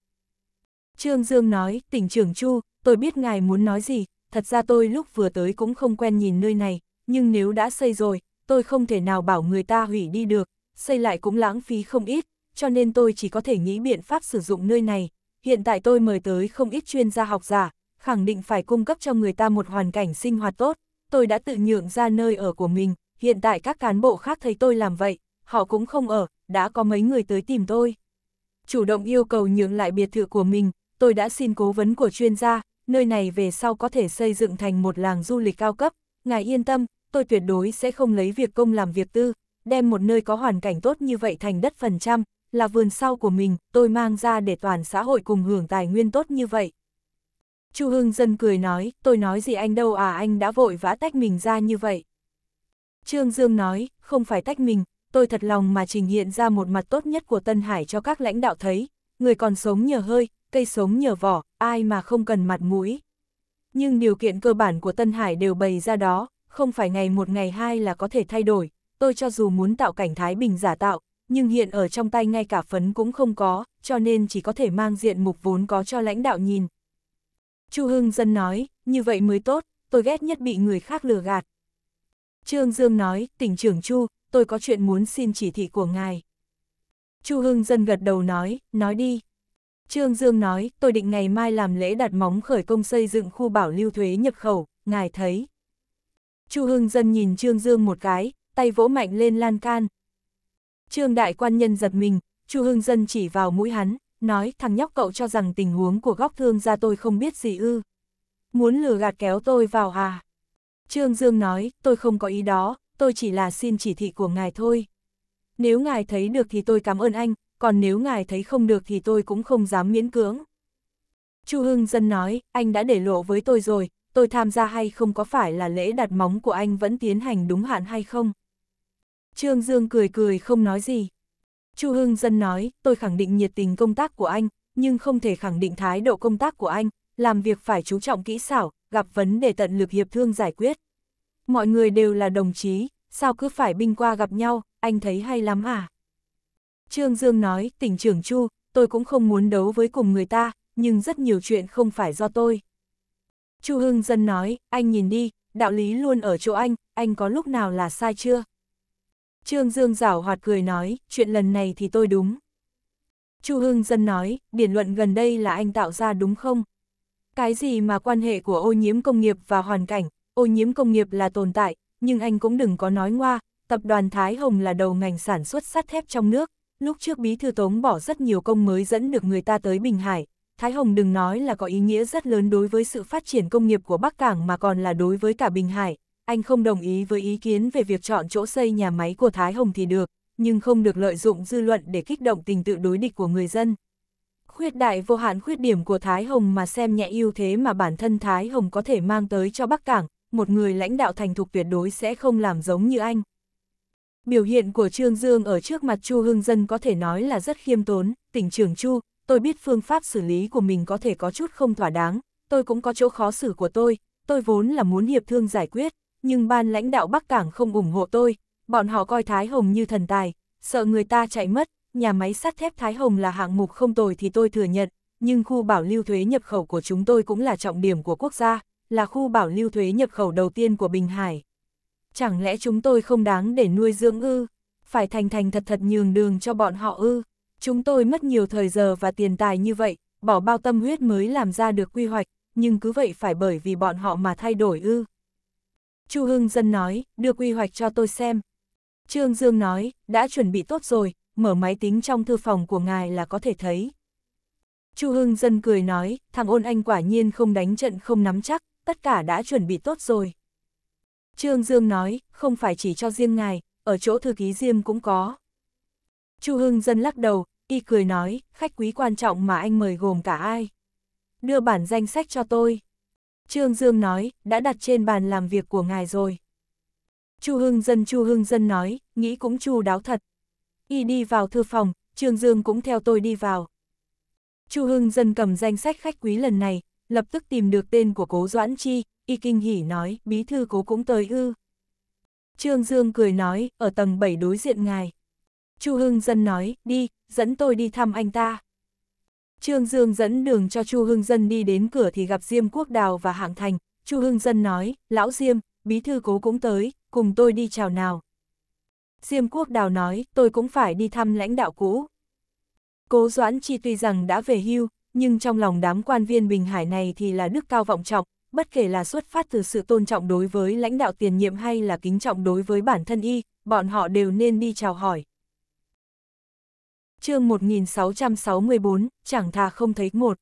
Trương Dương nói, tỉnh trưởng Chu, tôi biết ngài muốn nói gì, thật ra tôi lúc vừa tới cũng không quen nhìn nơi này, nhưng nếu đã xây rồi, tôi không thể nào bảo người ta hủy đi được, xây lại cũng lãng phí không ít, cho nên tôi chỉ có thể nghĩ biện pháp sử dụng nơi này. Hiện tại tôi mời tới không ít chuyên gia học giả, khẳng định phải cung cấp cho người ta một hoàn cảnh sinh hoạt tốt, tôi đã tự nhượng ra nơi ở của mình, hiện tại các cán bộ khác thấy tôi làm vậy, họ cũng không ở, đã có mấy người tới tìm tôi. Chủ động yêu cầu nhượng lại biệt thự của mình, tôi đã xin cố vấn của chuyên gia, nơi này về sau có thể xây dựng thành một làng du lịch cao cấp, ngài yên tâm, tôi tuyệt đối sẽ không lấy việc công làm việc tư, đem một nơi có hoàn cảnh tốt như vậy thành đất phần trăm, là vườn sau của mình, tôi mang ra để toàn xã hội cùng hưởng tài nguyên tốt như vậy, Chu Hưng Dân cười nói, tôi nói gì anh đâu à anh đã vội vã tách mình ra như vậy. Trương Dương nói, không phải tách mình, tôi thật lòng mà trình hiện ra một mặt tốt nhất của Tân Hải cho các lãnh đạo thấy, người còn sống nhờ hơi, cây sống nhờ vỏ, ai mà không cần mặt mũi. Nhưng điều kiện cơ bản của Tân Hải đều bày ra đó, không phải ngày một ngày hai là có thể thay đổi, tôi cho dù muốn tạo cảnh Thái Bình giả tạo, nhưng hiện ở trong tay ngay cả phấn cũng không có, cho nên chỉ có thể mang diện mục vốn có cho lãnh đạo nhìn. Chu Hưng Dân nói, như vậy mới tốt, tôi ghét nhất bị người khác lừa gạt. Trương Dương nói, tỉnh trưởng Chu, tôi có chuyện muốn xin chỉ thị của ngài. Chu Hưng Dân gật đầu nói, nói đi. Trương Dương nói, tôi định ngày mai làm lễ đặt móng khởi công xây dựng khu bảo lưu thuế nhập khẩu, ngài thấy. Chu Hưng Dân nhìn Trương Dương một cái, tay vỗ mạnh lên lan can. Trương Đại Quan Nhân giật mình, Chu Hưng Dân chỉ vào mũi hắn, nói thằng nhóc cậu cho rằng tình huống của góc thương gia tôi không biết gì ư. Muốn lừa gạt kéo tôi vào à? Trương Dương nói, tôi không có ý đó, tôi chỉ là xin chỉ thị của ngài thôi. Nếu ngài thấy được thì tôi cảm ơn anh, còn nếu ngài thấy không được thì tôi cũng không dám miễn cưỡng. Chu Hưng Dân nói, anh đã để lộ với tôi rồi, tôi tham gia hay không có phải là lễ đặt móng của anh vẫn tiến hành đúng hạn hay không? Trương Dương cười cười không nói gì. Chu Hưng Dân nói, tôi khẳng định nhiệt tình công tác của anh, nhưng không thể khẳng định thái độ công tác của anh, làm việc phải chú trọng kỹ xảo, gặp vấn đề tận lực hiệp thương giải quyết. Mọi người đều là đồng chí, sao cứ phải binh qua gặp nhau, anh thấy hay lắm à? Trương Dương nói, tỉnh trưởng Chu, tôi cũng không muốn đấu với cùng người ta, nhưng rất nhiều chuyện không phải do tôi. Chu Hưng Dân nói, anh nhìn đi, đạo lý luôn ở chỗ anh, anh có lúc nào là sai chưa? Trương Dương giảo hoạt cười nói, chuyện lần này thì tôi đúng. Chu Hưng Dân nói, biển luận gần đây là anh tạo ra đúng không? Cái gì mà quan hệ của ô nhiễm công nghiệp và hoàn cảnh, ô nhiễm công nghiệp là tồn tại, nhưng anh cũng đừng có nói ngoa, tập đoàn Thái Hồng là đầu ngành sản xuất sắt thép trong nước, lúc trước Bí Thư Tống bỏ rất nhiều công mới dẫn được người ta tới Bình Hải, Thái Hồng đừng nói là có ý nghĩa rất lớn đối với sự phát triển công nghiệp của Bắc Cảng mà còn là đối với cả Bình Hải, anh không đồng ý với ý kiến về việc chọn chỗ xây nhà máy của Thái Hồng thì được, nhưng không được lợi dụng dư luận để kích động tình tự đối địch của người dân. Khuyết đại vô hạn khuyết điểm của Thái Hồng mà xem nhẹ ưu thế mà bản thân Thái Hồng có thể mang tới cho Bắc Cảng, một người lãnh đạo thành thục tuyệt đối sẽ không làm giống như anh. Biểu hiện của Trương Dương ở trước mặt Chu Hưng Dân có thể nói là rất khiêm tốn, tỉnh trưởng Chu, tôi biết phương pháp xử lý của mình có thể có chút không thỏa đáng, tôi cũng có chỗ khó xử của tôi, tôi vốn là muốn hiệp thương giải quyết, nhưng ban lãnh đạo Bắc Cảng không ủng hộ tôi, bọn họ coi Thái Hồng như thần tài, sợ người ta chạy mất, nhà máy sắt thép Thái Hồng là hạng mục không tồi thì tôi thừa nhận, nhưng khu bảo lưu thuế nhập khẩu của chúng tôi cũng là trọng điểm của quốc gia, là khu bảo lưu thuế nhập khẩu đầu tiên của Bình Hải. Chẳng lẽ chúng tôi không đáng để nuôi dưỡng ư? Phải thành thành thật thật nhường đường cho bọn họ ư? Chúng tôi mất nhiều thời giờ và tiền tài như vậy, bỏ bao tâm huyết mới làm ra được quy hoạch, nhưng cứ vậy phải bởi vì bọn họ mà thay đổi ư? Chu Hưng Dân nói, đưa quy hoạch cho tôi xem. Trương Dương nói, đã chuẩn bị tốt rồi, mở máy tính trong thư phòng của ngài là có thể thấy. Chu Hưng Dân cười nói, thằng ôn anh quả nhiên không đánh trận không nắm chắc, tất cả đã chuẩn bị tốt rồi. Trương Dương nói, không phải chỉ cho riêng ngài, ở chỗ thư ký Diêm cũng có. Chu Hưng Dân lắc đầu, y cười nói, khách quý quan trọng mà anh mời gồm cả ai. Đưa bản danh sách cho tôi. Trương Dương nói, đã đặt trên bàn làm việc của ngài rồi. Chu Hưng Dân Chu Hưng Dân nói, nghĩ cũng chu đáo thật. Y đi vào thư phòng, Trương Dương cũng theo tôi đi vào. Chu Hưng Dân cầm danh sách khách quý lần này, lập tức tìm được tên của Cố Doãn Chi, y kinh hỉ nói, bí thư Cố cũng tới ư. Trương Dương cười nói, ở tầng 7 đối diện ngài. Chu Hưng Dân nói, đi, dẫn tôi đi thăm anh ta. Trương Dương dẫn đường cho Chu Hưng Dân đi đến cửa thì gặp Diêm Quốc Đào và Hạng Thành, Chu Hưng Dân nói, lão Diêm, bí thư cố cũng tới, cùng tôi đi chào nào. Diêm Quốc Đào nói, tôi cũng phải đi thăm lãnh đạo cũ. Cố Doãn Chi tuy rằng đã về hưu, nhưng trong lòng đám quan viên Bình Hải này thì là đức cao vọng trọng, bất kể là xuất phát từ sự tôn trọng đối với lãnh đạo tiền nhiệm hay là kính trọng đối với bản thân y, bọn họ đều nên đi chào hỏi chương 1664, chẳng thà không thấy một.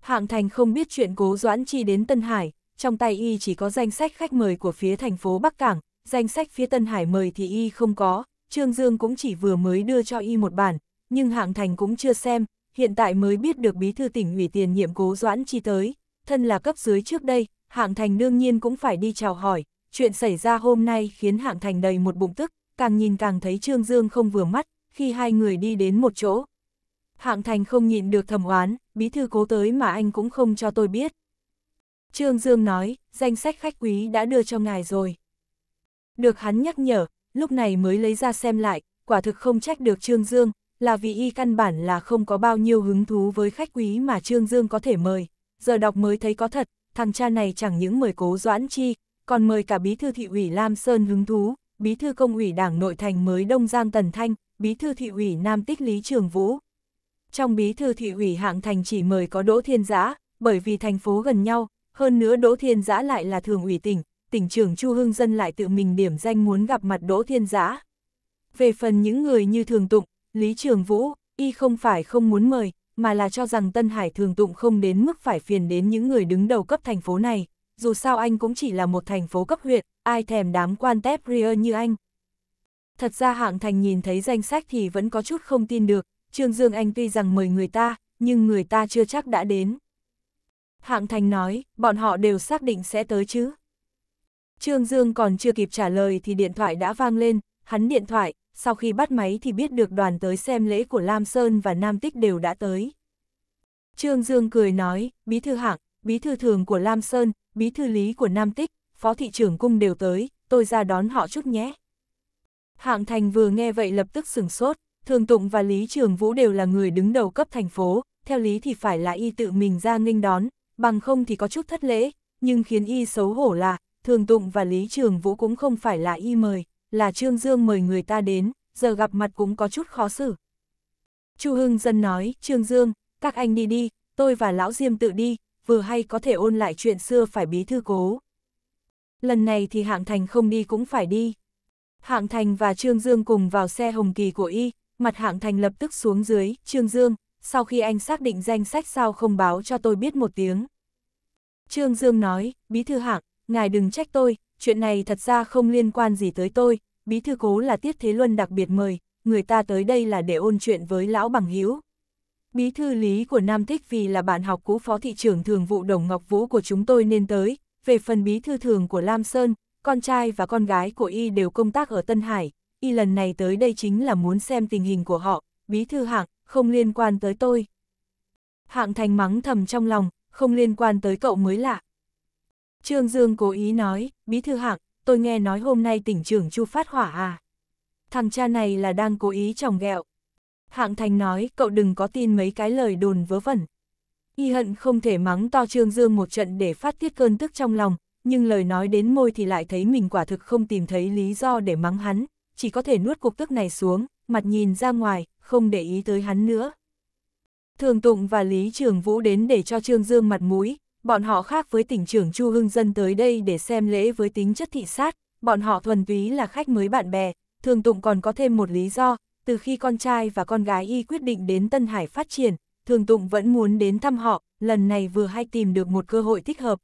Hạng Thành không biết chuyện cố doãn chi đến Tân Hải, trong tay y chỉ có danh sách khách mời của phía thành phố Bắc Cảng, danh sách phía Tân Hải mời thì y không có, Trương Dương cũng chỉ vừa mới đưa cho y một bản, nhưng Hạng Thành cũng chưa xem, hiện tại mới biết được bí thư tỉnh ủy tiền nhiệm cố doãn chi tới, thân là cấp dưới trước đây, Hạng Thành đương nhiên cũng phải đi chào hỏi, chuyện xảy ra hôm nay khiến Hạng Thành đầy một bụng tức, càng nhìn càng thấy Trương Dương không vừa mắt, khi hai người đi đến một chỗ. Hạng Thành không nhịn được thầm oán, bí thư cố tới mà anh cũng không cho tôi biết. Trương Dương nói, danh sách khách quý đã đưa cho ngài rồi. Được hắn nhắc nhở, lúc này mới lấy ra xem lại, quả thực không trách được Trương Dương, là vì y căn bản là không có bao nhiêu hứng thú với khách quý mà Trương Dương có thể mời. Giờ đọc mới thấy có thật, thằng cha này chẳng những mời cố doãn chi, còn mời cả bí thư thị ủy Lam Sơn hứng thú, bí thư công ủy đảng nội thành mới Đông Giang Tần Thanh, bí thư thị ủy Nam Tích Lý Trường Vũ. Trong bí thư thị ủy hạng thành chỉ mời có Đỗ Thiên Giã, bởi vì thành phố gần nhau, hơn nữa Đỗ Thiên Giã lại là thường ủy tỉnh, tỉnh trưởng Chu Hưng Dân lại tự mình điểm danh muốn gặp mặt Đỗ Thiên Giã. Về phần những người như Thường Tụng, Lý Trường Vũ, y không phải không muốn mời, mà là cho rằng Tân Hải Thường Tụng không đến mức phải phiền đến những người đứng đầu cấp thành phố này, dù sao anh cũng chỉ là một thành phố cấp huyện, ai thèm đám quan tép ria như anh. Thật ra hạng thành nhìn thấy danh sách thì vẫn có chút không tin được, Trương Dương Anh tuy rằng mời người ta, nhưng người ta chưa chắc đã đến. Hạng thành nói, bọn họ đều xác định sẽ tới chứ. Trương Dương còn chưa kịp trả lời thì điện thoại đã vang lên, hắn điện thoại, sau khi bắt máy thì biết được đoàn tới xem lễ của Lam Sơn và Nam Tích đều đã tới. Trương Dương cười nói, bí thư hạng, bí thư thường của Lam Sơn, bí thư lý của Nam Tích, phó thị trưởng cung đều tới, tôi ra đón họ chút nhé. Hạng Thành vừa nghe vậy lập tức sửng sốt, Thường Tụng và Lý Trường Vũ đều là người đứng đầu cấp thành phố, theo lý thì phải là y tự mình ra nghênh đón, bằng không thì có chút thất lễ, nhưng khiến y xấu hổ là, Thường Tụng và Lý Trường Vũ cũng không phải là y mời, là Trương Dương mời người ta đến, giờ gặp mặt cũng có chút khó xử. Chu Hưng Dân nói, Trương Dương, các anh đi đi, tôi và Lão Diêm tự đi, vừa hay có thể ôn lại chuyện xưa phải bí thư cố. Lần này thì Hạng Thành không đi cũng phải đi. Hạng Thành và Trương Dương cùng vào xe hồng kỳ của y, mặt Hạng Thành lập tức xuống dưới, Trương Dương, sau khi anh xác định danh sách sao không báo cho tôi biết một tiếng. Trương Dương nói, Bí thư Hạng, ngài đừng trách tôi, chuyện này thật ra không liên quan gì tới tôi, Bí thư cố là Tiết Thế Luân đặc biệt mời, người ta tới đây là để ôn chuyện với lão bằng Hiếu. Bí thư lý của Nam Thích vì là bạn học cũ phó thị trưởng thường vụ Đồng Ngọc Vũ của chúng tôi nên tới, về phần bí thư thường của Lam Sơn, con trai và con gái của y đều công tác ở Tân Hải, y lần này tới đây chính là muốn xem tình hình của họ, bí thư hạng, không liên quan tới tôi. Hạng thành mắng thầm trong lòng, không liên quan tới cậu mới lạ. Trương Dương cố ý nói, bí thư hạng, tôi nghe nói hôm nay tỉnh trưởng Chu phát hỏa à. Thằng cha này là đang cố ý tròng ghẹo. Hạng thành nói, cậu đừng có tin mấy cái lời đồn vớ vẩn. Y hận không thể mắng to Trương Dương một trận để phát tiết cơn tức trong lòng, nhưng lời nói đến môi thì lại thấy mình quả thực không tìm thấy lý do để mắng hắn, chỉ có thể nuốt cục tức này xuống, mặt nhìn ra ngoài, không để ý tới hắn nữa. Thường Tụng và Lý Trường Vũ đến để cho Trương Dương mặt mũi, bọn họ khác với tỉnh trưởng Chu Hưng Dân tới đây để xem lễ với tính chất thị sát, bọn họ thuần túy là khách mới bạn bè, Thường Tụng còn có thêm một lý do, từ khi con trai và con gái y quyết định đến Tân Hải phát triển, Thường Tụng vẫn muốn đến thăm họ, lần này vừa hay tìm được một cơ hội thích hợp,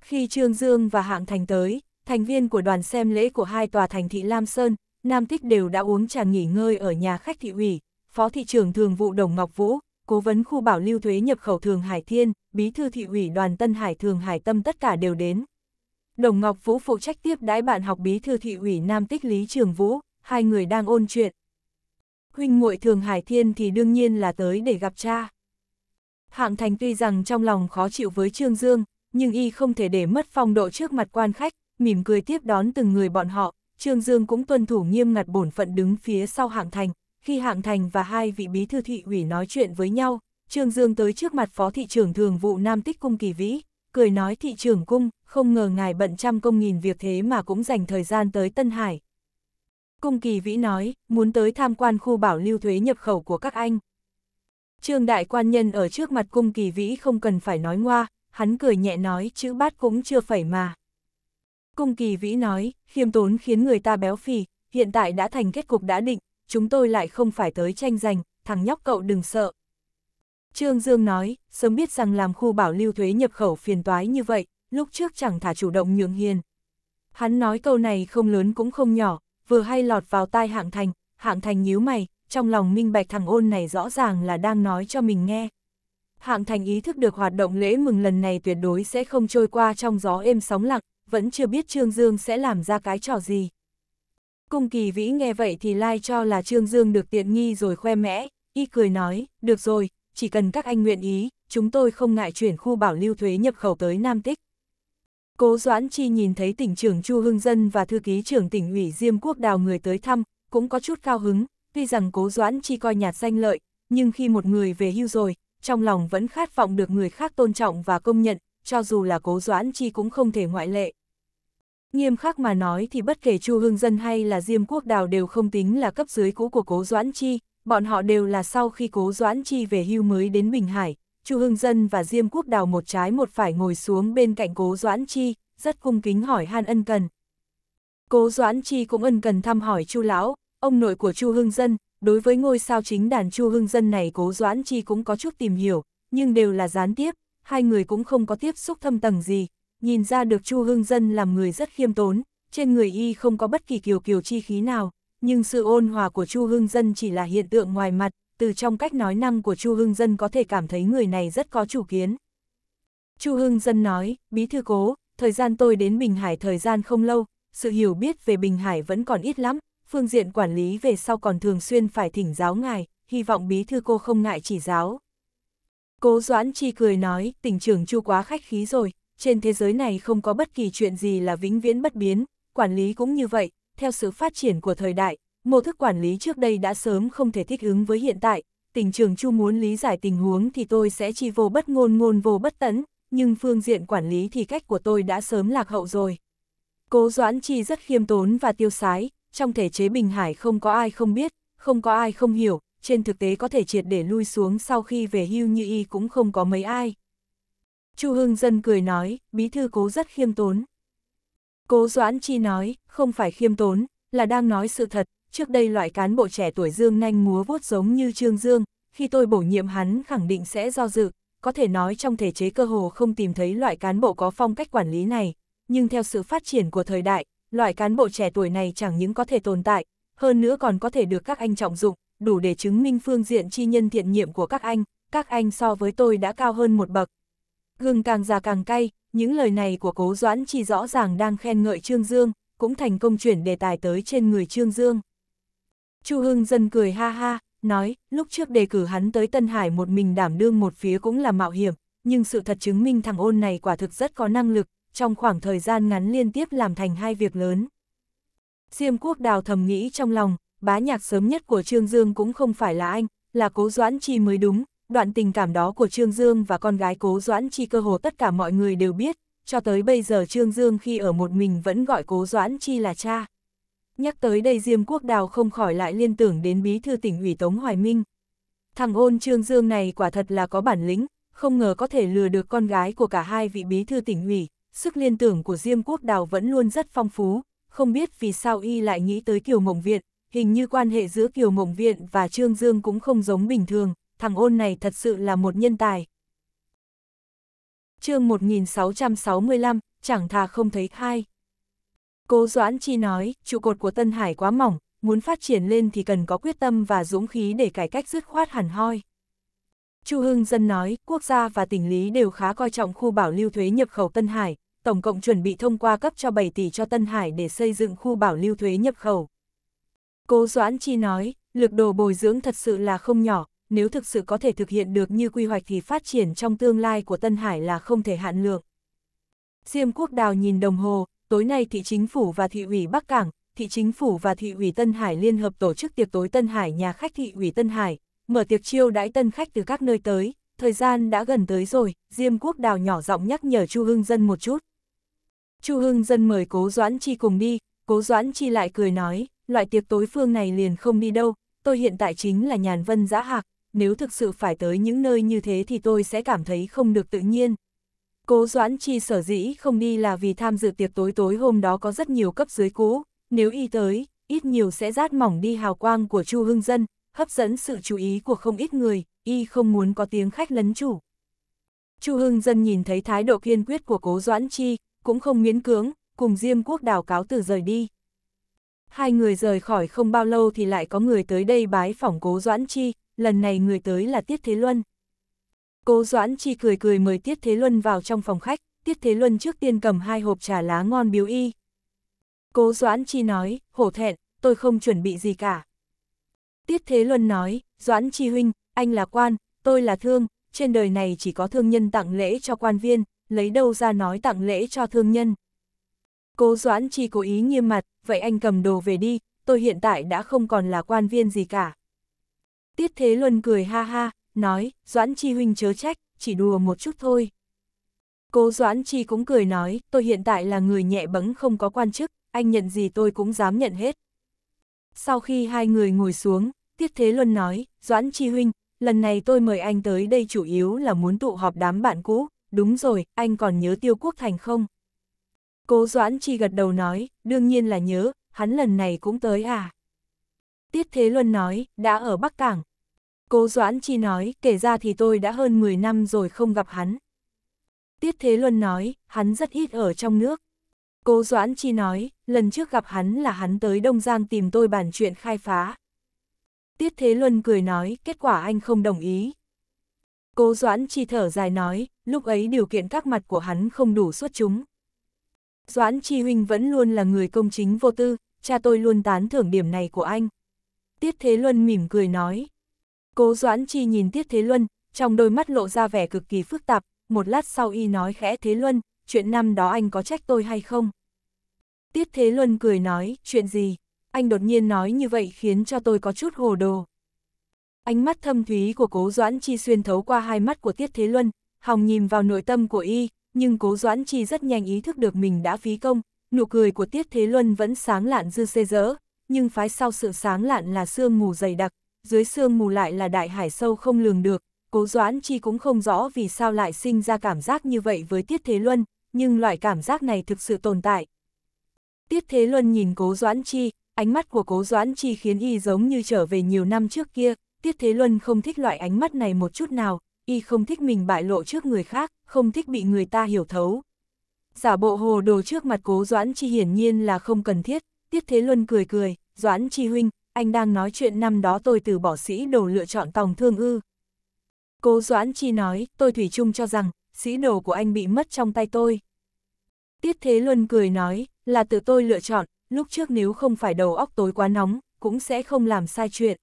khi Trương Dương và Hạng Thành tới, thành viên của đoàn xem lễ của hai tòa thành thị Lam Sơn, Nam Tích đều đã uống trà nghỉ ngơi ở nhà khách thị ủy, Phó Thị trưởng Thường vụ Đồng Ngọc Vũ, Cố vấn khu bảo lưu thuế nhập khẩu Thường Hải Thiên, Bí thư thị ủy đoàn Tân Hải Thường Hải Tâm tất cả đều đến. Đồng Ngọc Vũ phụ trách tiếp đãi bạn học Bí thư thị ủy Nam Tích Lý Trường Vũ, hai người đang ôn chuyện. Huynh muội Thường Hải Thiên thì đương nhiên là tới để gặp cha. Hạng Thành tuy rằng trong lòng khó chịu với Trương Dương, nhưng y không thể để mất phong độ trước mặt quan khách, mỉm cười tiếp đón từng người bọn họ, Trương Dương cũng tuân thủ nghiêm ngặt bổn phận đứng phía sau hạng thành, khi hạng thành và hai vị bí thư thị ủy nói chuyện với nhau, Trương Dương tới trước mặt phó thị trưởng thường vụ Nam Tích Cung Kỳ Vĩ, cười nói thị trưởng cung, không ngờ ngài bận trăm công nghìn việc thế mà cũng dành thời gian tới Tân Hải. Cung Kỳ Vĩ nói, muốn tới tham quan khu bảo lưu thuế nhập khẩu của các anh. Trương đại quan nhân ở trước mặt Cung Kỳ Vĩ không cần phải nói ngoa, hắn cười nhẹ nói chữ bát cũng chưa phẩy mà. Cung kỳ vĩ nói, khiêm tốn khiến người ta béo phì, hiện tại đã thành kết cục đã định, chúng tôi lại không phải tới tranh giành, thằng nhóc cậu đừng sợ. Trương Dương nói, sớm biết rằng làm khu bảo lưu thuế nhập khẩu phiền toái như vậy, lúc trước chẳng thả chủ động nhượng hiền. Hắn nói câu này không lớn cũng không nhỏ, vừa hay lọt vào tai hạng thành, hạng thành nhíu mày, trong lòng minh bạch thằng ôn này rõ ràng là đang nói cho mình nghe, hạng thành ý thức được hoạt động lễ mừng lần này tuyệt đối sẽ không trôi qua trong gió êm sóng lặng, vẫn chưa biết Trương Dương sẽ làm ra cái trò gì. Cung kỳ vĩ nghe vậy thì lai like cho là Trương Dương được tiện nghi rồi khoe mẽ, y cười nói, được rồi, chỉ cần các anh nguyện ý, chúng tôi không ngại chuyển khu bảo lưu thuế nhập khẩu tới Nam Tích. Cố Doãn Chi nhìn thấy tỉnh trưởng Chu Hưng Dân và thư ký trưởng tỉnh ủy Diêm Quốc Đào người tới thăm, cũng có chút cao hứng, tuy rằng Cố Doãn Chi coi nhạt danh lợi, nhưng khi một người về hưu rồi, trong lòng vẫn khát vọng được người khác tôn trọng và công nhận, cho dù là cố doãn chi cũng không thể ngoại lệ. Nghiêm khắc mà nói thì bất kể Chu Hương Dân hay là Diêm Quốc Đào đều không tính là cấp dưới cũ của Cố Doãn Chi, bọn họ đều là sau khi Cố Doãn Chi về hưu mới đến Bình Hải, Chu Hương Dân và Diêm Quốc Đào một trái một phải ngồi xuống bên cạnh Cố Doãn Chi, rất cung kính hỏi han ân cần. Cố Doãn Chi cũng ân cần thăm hỏi Chu lão, ông nội của Chu Hương Dân, đối với ngôi sao chính đàn Chu Hưng Dân này Cố Doãn Chi cũng có chút tìm hiểu, nhưng đều là gián tiếp, hai người cũng không có tiếp xúc thâm tầng gì, nhìn ra được Chu Hưng Dân làm người rất khiêm tốn, trên người y không có bất kỳ kiều kiều chi khí nào, nhưng sự ôn hòa của Chu Hưng Dân chỉ là hiện tượng ngoài mặt, từ trong cách nói năng của Chu Hưng Dân có thể cảm thấy người này rất có chủ kiến. Chu Hưng Dân nói, bí thư cố, thời gian tôi đến Bình Hải thời gian không lâu, sự hiểu biết về Bình Hải vẫn còn ít lắm, phương diện quản lý về sau còn thường xuyên phải thỉnh giáo ngài, hy vọng bí thư cô không ngại chỉ giáo. Cố Doãn Chi cười nói, tỉnh trưởng chu quá khách khí rồi, trên thế giới này không có bất kỳ chuyện gì là vĩnh viễn bất biến, quản lý cũng như vậy, theo sự phát triển của thời đại, mô thức quản lý trước đây đã sớm không thể thích ứng với hiện tại, tỉnh trưởng chu muốn lý giải tình huống thì tôi sẽ chi vô bất ngôn ngôn vô bất tấn, nhưng phương diện quản lý thì cách của tôi đã sớm lạc hậu rồi. Cố Doãn Chi rất khiêm tốn và tiêu sái, trong thể chế Bình Hải không có ai không biết, không có ai không hiểu, trên thực tế có thể triệt để lui xuống sau khi về hưu như y cũng không có mấy ai. Chu Hưng Dân cười nói, bí thư cố rất khiêm tốn. Cố Doãn Chi nói, không phải khiêm tốn, là đang nói sự thật, trước đây loại cán bộ trẻ tuổi dương nhanh múa vuốt giống như Trương Dương, khi tôi bổ nhiệm hắn khẳng định sẽ do dự, có thể nói trong thể chế cơ hồ không tìm thấy loại cán bộ có phong cách quản lý này, nhưng theo sự phát triển của thời đại, loại cán bộ trẻ tuổi này chẳng những có thể tồn tại, hơn nữa còn có thể được các anh trọng dụng, đủ để chứng minh phương diện chi nhân thiện nhiệm của các anh, các anh so với tôi đã cao hơn một bậc. Gừng càng già càng cay, những lời này của Cố Doãn Chi rõ ràng đang khen ngợi Trương Dương, cũng thành công chuyển đề tài tới trên người Trương Dương. Chu Hưng dân cười ha ha, nói, lúc trước đề cử hắn tới Tân Hải một mình đảm đương một phía cũng là mạo hiểm, nhưng sự thật chứng minh thằng ôn này quả thực rất có năng lực, trong khoảng thời gian ngắn liên tiếp làm thành hai việc lớn. Diêm quốc đào thầm nghĩ trong lòng, bá nhạc sớm nhất của Trương Dương cũng không phải là anh, là cố Doãn Chi mới đúng, đoạn tình cảm đó của Trương Dương và con gái cố Doãn Chi cơ hồ tất cả mọi người đều biết, cho tới bây giờ Trương Dương khi ở một mình vẫn gọi cố Doãn Chi là cha. Nhắc tới đây Diêm Quốc Đào không khỏi lại liên tưởng đến bí thư tỉnh ủy Tống Hoài Minh. Thằng ôn Trương Dương này quả thật là có bản lĩnh, không ngờ có thể lừa được con gái của cả hai vị bí thư tỉnh ủy, sức liên tưởng của Diêm Quốc Đào vẫn luôn rất phong phú, không biết vì sao y lại nghĩ tới Kiều Mộng Viện, hình như quan hệ giữa Kiều Mộng Viện và Trương Dương cũng không giống bình thường, thằng ôn này thật sự là một nhân tài. chương 1665, chẳng thà không thấy hai. Cố Doãn Chi nói, trụ cột của Tân Hải quá mỏng, muốn phát triển lên thì cần có quyết tâm và dũng khí để cải cách dứt khoát hẳn hoi. Chu Hưng Dân nói, quốc gia và tỉnh lý đều khá coi trọng khu bảo lưu thuế nhập khẩu Tân Hải, tổng cộng chuẩn bị thông qua cấp cho 7 tỷ cho Tân Hải để xây dựng khu bảo lưu thuế nhập khẩu. Cố Doãn Chi nói, lực đồ bồi dưỡng thật sự là không nhỏ, nếu thực sự có thể thực hiện được như quy hoạch thì phát triển trong tương lai của Tân Hải là không thể hạn lượng. Diêm Quốc Đào nhìn đồng hồ, tối nay thị chính phủ và thị ủy Bắc Cảng, thị chính phủ và thị ủy Tân Hải liên hợp tổ chức tiệc tối Tân Hải nhà khách thị ủy Tân Hải, mở tiệc chiêu đãi tân khách từ các nơi tới, thời gian đã gần tới rồi, Diêm Quốc Đào nhỏ giọng nhắc nhở Chu Hưng Dân một chút. Chu Hưng Dân mời Cố Doãn Chi cùng đi, Cố Doãn Chi lại cười nói, loại tiệc tối phương này liền không đi đâu, tôi hiện tại chính là nhàn vân giã hạc, nếu thực sự phải tới những nơi như thế thì tôi sẽ cảm thấy không được tự nhiên. Cố Doãn Chi sở dĩ không đi là vì tham dự tiệc tối tối hôm đó có rất nhiều cấp dưới cũ, nếu y tới, ít nhiều sẽ rát mỏng đi hào quang của Chu Hưng Dân, hấp dẫn sự chú ý của không ít người, y không muốn có tiếng khách lấn chủ. Chu Hưng Dân nhìn thấy thái độ kiên quyết của Cố Doãn Chi, cũng không miễn cưỡng, cùng Diêm Quốc đào cáo từ rời đi. Hai người rời khỏi không bao lâu thì lại có người tới đây bái phỏng Cố Doãn Chi, lần này người tới là Tiết Thế Luân. Cố Doãn Chi cười cười mời Tiết Thế Luân vào trong phòng khách, Tiết Thế Luân trước tiên cầm hai hộp trà lá ngon biếu y. Cố Doãn Chi nói, hổ thẹn, tôi không chuẩn bị gì cả. Tiết Thế Luân nói, Doãn Chi Huynh, anh là quan, tôi là thương, trên đời này chỉ có thương nhân tặng lễ cho quan viên, lấy đâu ra nói tặng lễ cho thương nhân. Cố Doãn Chi cố ý nghiêm mặt, vậy anh cầm đồ về đi, tôi hiện tại đã không còn là quan viên gì cả. Tiết Thế Luân cười ha ha, nói, Doãn Chi Huynh chớ trách, chỉ đùa một chút thôi. Cố Doãn Chi cũng cười nói, tôi hiện tại là người nhẹ bẫng không có quan chức, anh nhận gì tôi cũng dám nhận hết. Sau khi hai người ngồi xuống, Tiết Thế Luân nói, Doãn Chi Huynh, lần này tôi mời anh tới đây chủ yếu là muốn tụ họp đám bạn cũ, đúng rồi, anh còn nhớ Tiêu Quốc Thành không? Cố Doãn Chi gật đầu nói, đương nhiên là nhớ, hắn lần này cũng tới à? Tiết Thế Luân nói, đã ở Bắc Cảng. Cố Doãn Chi nói, kể ra thì tôi đã hơn 10 năm rồi không gặp hắn. Tiết Thế Luân nói, hắn rất ít ở trong nước. Cố Doãn Chi nói, lần trước gặp hắn là hắn tới Đông Giang tìm tôi bàn chuyện khai phá. Tiết Thế Luân cười nói, kết quả anh không đồng ý. Cố Doãn Chi thở dài nói, lúc ấy điều kiện các mặt của hắn không đủ xuất chúng. Doãn Chi Huynh vẫn luôn là người công chính vô tư, cha tôi luôn tán thưởng điểm này của anh. Tiết Thế Luân mỉm cười nói. Cố Doãn Chi nhìn Tiết Thế Luân, trong đôi mắt lộ ra vẻ cực kỳ phức tạp, một lát sau y nói khẽ Thế Luân, chuyện năm đó anh có trách tôi hay không? Tiết Thế Luân cười nói, chuyện gì? anh đột nhiên nói như vậy khiến cho tôi có chút hồ đồ. Ánh mắt thâm thúy của cố Doãn Chi xuyên thấu qua hai mắt của Tiết Thế Luân, hòng nhìn vào nội tâm của y, nhưng cố Doãn Chi rất nhanh ý thức được mình đã phí công, nụ cười của Tiết Thế Luân vẫn sáng lạn dư xê dỡ, nhưng phái sau sự sáng lạn là sương mù dày đặc, dưới sương mù lại là đại hải sâu không lường được, cố Doãn Chi cũng không rõ vì sao lại sinh ra cảm giác như vậy với Tiết Thế Luân, nhưng loại cảm giác này thực sự tồn tại. Tiết Thế Luân nhìn cố Doãn Chi, ánh mắt của cố doãn chi khiến y giống như trở về nhiều năm trước kia, Tiết Thế Luân không thích loại ánh mắt này một chút nào, y không thích mình bại lộ trước người khác, không thích bị người ta hiểu thấu. Giả bộ hồ đồ trước mặt cố doãn chi hiển nhiên là không cần thiết, Tiết Thế Luân cười cười, doãn chi huynh, anh đang nói chuyện năm đó tôi từ bỏ sĩ đồ lựa chọn tòng thương ư. Cố doãn chi nói, tôi thủy chung cho rằng, sĩ đồ của anh bị mất trong tay tôi. Tiết Thế Luân cười nói, là tự tôi lựa chọn, lúc trước nếu không phải đầu óc tối quá nóng, cũng sẽ không làm sai chuyện.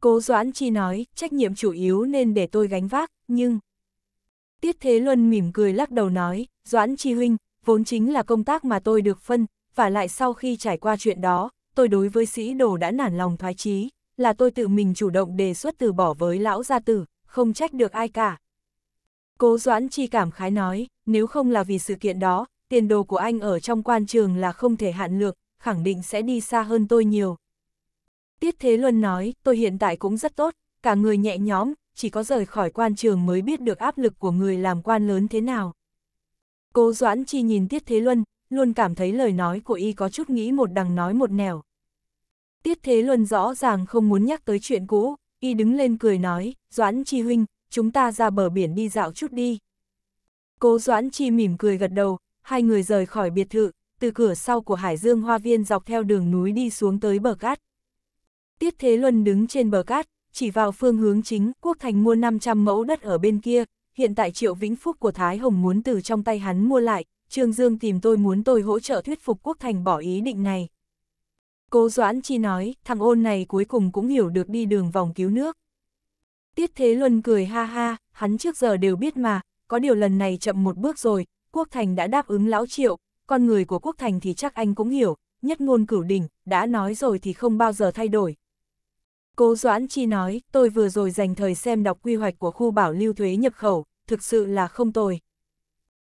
Cố Doãn Chi nói, trách nhiệm chủ yếu nên để tôi gánh vác, nhưng... Tiết Thế Luân mỉm cười lắc đầu nói, Doãn Chi Huynh, vốn chính là công tác mà tôi được phân, và lại sau khi trải qua chuyện đó, tôi đối với sĩ đồ đã nản lòng thoái chí, là tôi tự mình chủ động đề xuất từ bỏ với lão gia tử, không trách được ai cả. Cố Doãn Chi cảm khái nói, nếu không là vì sự kiện đó, tiền đồ của anh ở trong quan trường là không thể hạn lược, khẳng định sẽ đi xa hơn tôi nhiều. Tiết Thế Luân nói, tôi hiện tại cũng rất tốt, cả người nhẹ nhõm, chỉ có rời khỏi quan trường mới biết được áp lực của người làm quan lớn thế nào. Cố Doãn Chi nhìn Tiết Thế Luân, luôn cảm thấy lời nói của y có chút nghĩ một đằng nói một nẻo. Tiết Thế Luân rõ ràng không muốn nhắc tới chuyện cũ, y đứng lên cười nói, Doãn Chi huynh, chúng ta ra bờ biển đi dạo chút đi. Cố Doãn Chi mỉm cười gật đầu, hai người rời khỏi biệt thự, từ cửa sau của Hải Dương Hoa Viên dọc theo đường núi đi xuống tới bờ cát. Tiết Thế Luân đứng trên bờ cát, chỉ vào phương hướng chính, quốc thành mua 500 mẫu đất ở bên kia, hiện tại Triệu Vĩnh Phúc của Thái Hồng muốn từ trong tay hắn mua lại, Trương Dương tìm tôi muốn tôi hỗ trợ thuyết phục quốc thành bỏ ý định này. Cố Doãn Chi nói, thằng ôn này cuối cùng cũng hiểu được đi đường vòng cứu nước. Tiết Thế Luân cười ha ha, hắn trước giờ đều biết mà, có điều lần này chậm một bước rồi, Quốc Thành đã đáp ứng lão triệu, con người của Quốc Thành thì chắc anh cũng hiểu, nhất ngôn cửu đỉnh, đã nói rồi thì không bao giờ thay đổi. Cố Doãn Chi nói, tôi vừa rồi dành thời xem đọc quy hoạch của khu bảo lưu thuế nhập khẩu, thực sự là không tồi.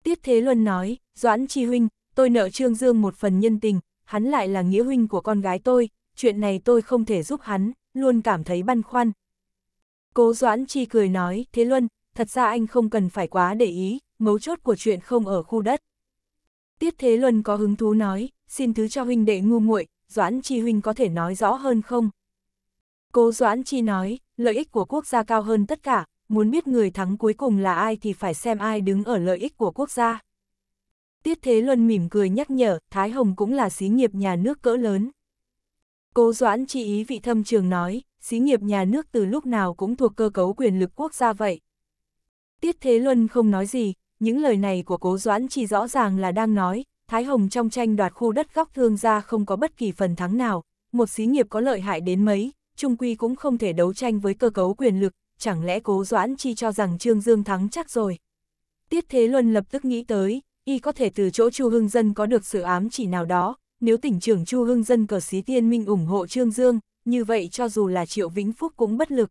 Tiết Thế Luân nói, Doãn Chi huynh, tôi nợ Trương Dương một phần nhân tình, hắn lại là nghĩa huynh của con gái tôi, chuyện này tôi không thể giúp hắn, luôn cảm thấy băn khoăn. Cố Doãn Chi cười nói, Thế Luân, thật ra anh không cần phải quá để ý, mấu chốt của chuyện không ở khu đất. Tiết Thế Luân có hứng thú nói, xin thứ cho huynh đệ ngu muội, Doãn Chi huynh có thể nói rõ hơn không? Cố Doãn Chi nói, lợi ích của quốc gia cao hơn tất cả, muốn biết người thắng cuối cùng là ai thì phải xem ai đứng ở lợi ích của quốc gia. Tiết Thế Luân mỉm cười nhắc nhở, Thái Hồng cũng là xí nghiệp nhà nước cỡ lớn. Cố Doãn Chi ý vị thâm trường nói, xí nghiệp nhà nước từ lúc nào cũng thuộc cơ cấu quyền lực quốc gia vậy. Tiết Thế Luân không nói gì, những lời này của Cố Doãn chỉ rõ ràng là đang nói, Thái Hồng trong tranh đoạt khu đất góc thương gia không có bất kỳ phần thắng nào, một xí nghiệp có lợi hại đến mấy, trung quy cũng không thể đấu tranh với cơ cấu quyền lực, chẳng lẽ Cố Doãn chi cho rằng Trương Dương thắng chắc rồi. Tiết Thế Luân lập tức nghĩ tới, y có thể từ chỗ Chu Hưng Dân có được sự ám chỉ nào đó, nếu tỉnh trưởng Chu Hưng Dân cờ xí tiên minh ủng hộ Trương Dương, như vậy cho dù là Triệu Vĩnh Phúc cũng bất lực,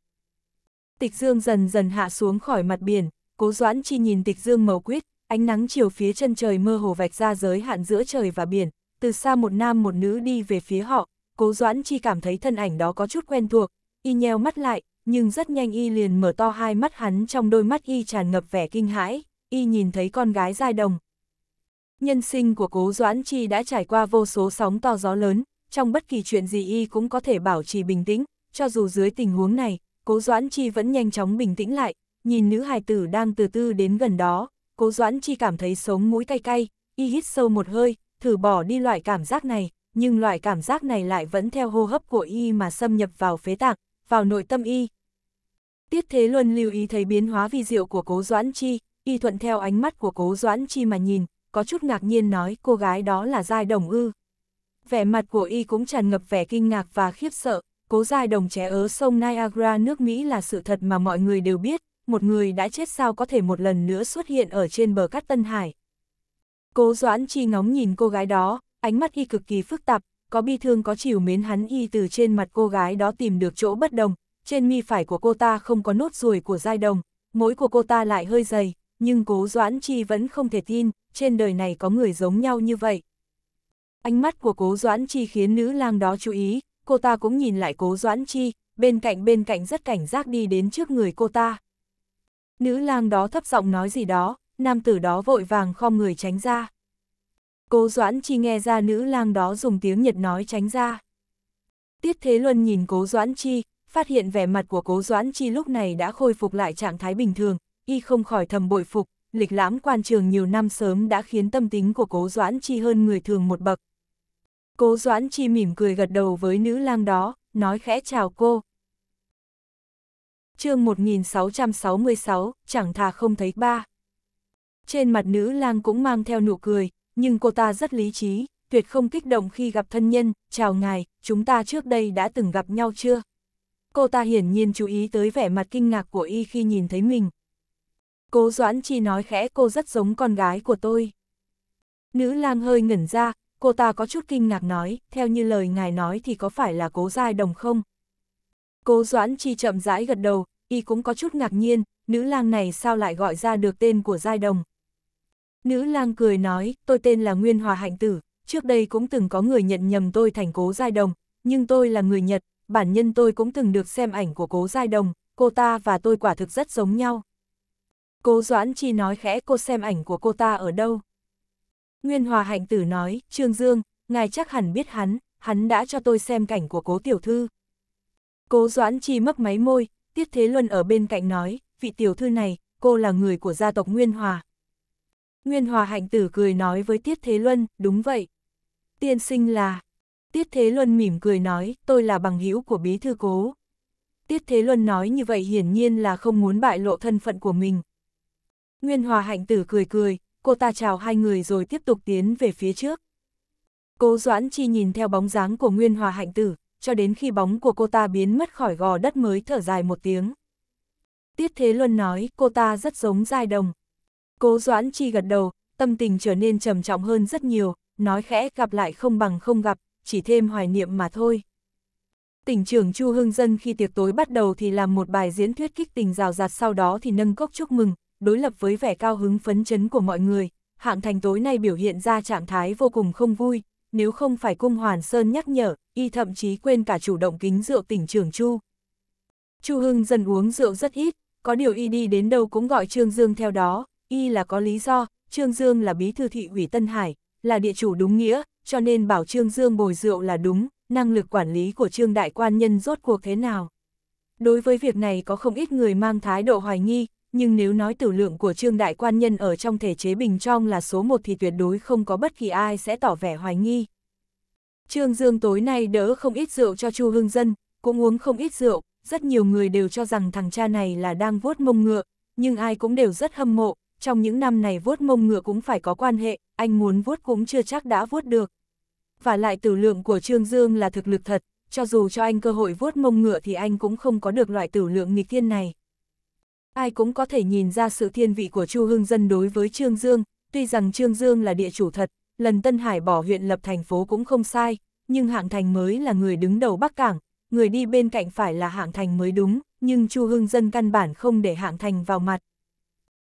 Tịch Dương dần dần hạ xuống khỏi mặt biển, Cố Doãn Chi nhìn Tịch Dương màu quýt, ánh nắng chiều phía chân trời mơ hồ vạch ra giới hạn giữa trời và biển, từ xa một nam một nữ đi về phía họ, Cố Doãn Chi cảm thấy thân ảnh đó có chút quen thuộc, y nheo mắt lại, nhưng rất nhanh y liền mở to hai mắt hắn trong đôi mắt y tràn ngập vẻ kinh hãi, y nhìn thấy con gái giai đồng. Nhân sinh của Cố Doãn Chi đã trải qua vô số sóng to gió lớn, trong bất kỳ chuyện gì y cũng có thể bảo trì bình tĩnh, cho dù dưới tình huống này, Cố Doãn Chi vẫn nhanh chóng bình tĩnh lại, nhìn nữ hài tử đang từ từ đến gần đó, Cố Doãn Chi cảm thấy sống mũi cay cay, y hít sâu một hơi, thử bỏ đi loại cảm giác này, nhưng loại cảm giác này lại vẫn theo hô hấp của y mà xâm nhập vào phế tạng, vào nội tâm y. Tiết Thế Luân lưu ý thấy biến hóa vi diệu của Cố Doãn Chi, y thuận theo ánh mắt của Cố Doãn Chi mà nhìn, có chút ngạc nhiên nói cô gái đó là Giai Đồng Ư. Vẻ mặt của y cũng tràn ngập vẻ kinh ngạc và khiếp sợ, cố dài đồng trẻ ớ sông Niagara nước Mỹ là sự thật mà mọi người đều biết, một người đã chết sao có thể một lần nữa xuất hiện ở trên bờ cát Tân Hải. Cố Doãn Chi ngóng nhìn cô gái đó, ánh mắt y cực kỳ phức tạp, có bi thương có chiều mến hắn y từ trên mặt cô gái đó tìm được chỗ bất đồng, trên mi phải của cô ta không có nốt ruồi của giai đồng, mối của cô ta lại hơi dày, nhưng cố Doãn Chi vẫn không thể tin, trên đời này có người giống nhau như vậy. Ánh mắt của cố Doãn Chi khiến nữ lang đó chú ý, cô ta cũng nhìn lại cố doãn chi, bên cạnh bên cạnh rất cảnh giác đi đến trước người cô ta. Nữ lang đó thấp giọng nói gì đó, nam tử đó vội vàng khom người tránh ra. Cố doãn chi nghe ra nữ lang đó dùng tiếng Nhật nói tránh ra. Tiết Thế Luân nhìn cố doãn chi, phát hiện vẻ mặt của cố doãn chi lúc này đã khôi phục lại trạng thái bình thường, y không khỏi thầm bội phục, lịch lãm quan trường nhiều năm sớm đã khiến tâm tính của cố doãn chi hơn người thường một bậc, Cố Doãn Chi mỉm cười gật đầu với nữ lang đó, nói khẽ chào cô. chương 1666, chẳng thà không thấy ba. Trên mặt nữ lang cũng mang theo nụ cười, nhưng cô ta rất lý trí, tuyệt không kích động khi gặp thân nhân, chào ngài, chúng ta trước đây đã từng gặp nhau chưa? Cô ta hiển nhiên chú ý tới vẻ mặt kinh ngạc của y khi nhìn thấy mình. Cố Doãn Chi nói khẽ cô rất giống con gái của tôi. Nữ lang hơi ngẩn ra, cô ta có chút kinh ngạc nói, theo như lời ngài nói thì có phải là cố giai đồng không? Cố Doãn Chi chậm rãi gật đầu, y cũng có chút ngạc nhiên, nữ lang này sao lại gọi ra được tên của giai đồng? Nữ lang cười nói, tôi tên là Nguyên Hòa Hạnh Tử, trước đây cũng từng có người nhận nhầm tôi thành cố giai đồng, nhưng tôi là người Nhật, bản nhân tôi cũng từng được xem ảnh của cố giai đồng, cô ta và tôi quả thực rất giống nhau. Cố Doãn Chi nói khẽ cô xem ảnh của cô ta ở đâu? Nguyên Hòa Hạnh Tử nói, Trương Dương, ngài chắc hẳn biết hắn, hắn đã cho tôi xem cảnh của cố tiểu thư. Cố Doãn Chi mấp máy môi, Tiết Thế Luân ở bên cạnh nói, vị tiểu thư này, cô là người của gia tộc Nguyên Hòa. Nguyên Hòa Hạnh Tử cười nói với Tiết Thế Luân, đúng vậy. Tiên sinh là... Tiết Thế Luân mỉm cười nói, tôi là bằng hữu của bí thư cố. Tiết Thế Luân nói như vậy hiển nhiên là không muốn bại lộ thân phận của mình. Nguyên Hòa Hạnh Tử cười cười, cô ta chào hai người rồi tiếp tục tiến về phía trước. Cố Doãn Chi nhìn theo bóng dáng của Nguyên Hòa Hạnh Tử, cho đến khi bóng của cô ta biến mất khỏi gò đất mới thở dài một tiếng. Tiết Thế Luân nói cô ta rất giống Giai Đồng. Cố Doãn Chi gật đầu, tâm tình trở nên trầm trọng hơn rất nhiều, nói khẽ gặp lại không bằng không gặp, chỉ thêm hoài niệm mà thôi. Tỉnh trưởng Chu Hưng Dân khi tiệc tối bắt đầu thì làm một bài diễn thuyết kích tình rào rạt sau đó thì nâng cốc chúc mừng, đối lập với vẻ cao hứng phấn chấn của mọi người, hạng thành tối nay biểu hiện ra trạng thái vô cùng không vui, nếu không phải cung hoàn sơn nhắc nhở, y thậm chí quên cả chủ động kính rượu tỉnh trường Chu. Chu Hưng dần uống rượu rất ít, có điều y đi đến đâu cũng gọi Trương Dương theo đó, y là có lý do, Trương Dương là bí thư thị ủy Tân Hải, là địa chủ đúng nghĩa, cho nên bảo Trương Dương bồi rượu là đúng, năng lực quản lý của Trương Đại Quan Nhân rốt cuộc thế nào. Đối với việc này có không ít người mang thái độ hoài nghi, nhưng nếu nói tử lượng của trương đại quan nhân ở trong thể chế bình trong là số một thì tuyệt đối không có bất kỳ ai sẽ tỏ vẻ hoài nghi. Trương Dương tối nay đỡ không ít rượu cho Chu Hưng Dân, cũng uống không ít rượu, rất nhiều người đều cho rằng thằng cha này là đang vuốt mông ngựa, nhưng ai cũng đều rất hâm mộ, trong những năm này vuốt mông ngựa cũng phải có quan hệ, anh muốn vuốt cũng chưa chắc đã vuốt được. Và lại tử lượng của Trương Dương là thực lực thật, cho dù cho anh cơ hội vuốt mông ngựa thì anh cũng không có được loại tử lượng nghịch thiên này. Ai cũng có thể nhìn ra sự thiên vị của Chu Hưng Dân đối với Trương Dương, tuy rằng Trương Dương là địa chủ thật, lần Tân Hải bỏ huyện lập thành phố cũng không sai, nhưng hạng thành mới là người đứng đầu Bắc Cảng, người đi bên cạnh phải là hạng thành mới đúng, nhưng Chu Hưng Dân căn bản không để hạng thành vào mặt.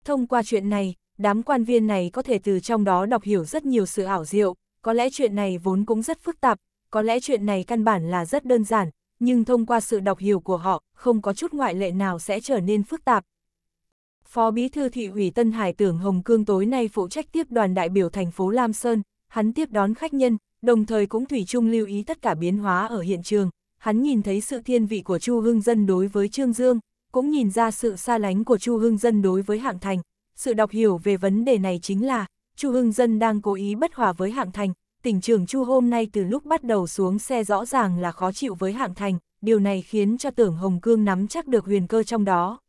Thông qua chuyện này, đám quan viên này có thể từ trong đó đọc hiểu rất nhiều sự ảo diệu, có lẽ chuyện này vốn cũng rất phức tạp, có lẽ chuyện này căn bản là rất đơn giản, nhưng thông qua sự đọc hiểu của họ, không có chút ngoại lệ nào sẽ trở nên phức tạp. Phó Bí Thư Thị ủy Tân Hải tưởng Hồng Cương tối nay phụ trách tiếp đoàn đại biểu thành phố Lam Sơn, hắn tiếp đón khách nhân, đồng thời cũng thủy chung lưu ý tất cả biến hóa ở hiện trường. Hắn nhìn thấy sự thiên vị của Chu Hưng Dân đối với Trương Dương, cũng nhìn ra sự xa lánh của Chu Hưng Dân đối với Hạng Thành. Sự đọc hiểu về vấn đề này chính là, Chu Hưng Dân đang cố ý bất hòa với Hạng Thành, tỉnh trường Chu hôm nay từ lúc bắt đầu xuống xe rõ ràng là khó chịu với hạng thành, điều này khiến cho tưởng Hồng Cương nắm chắc được huyền cơ trong đó.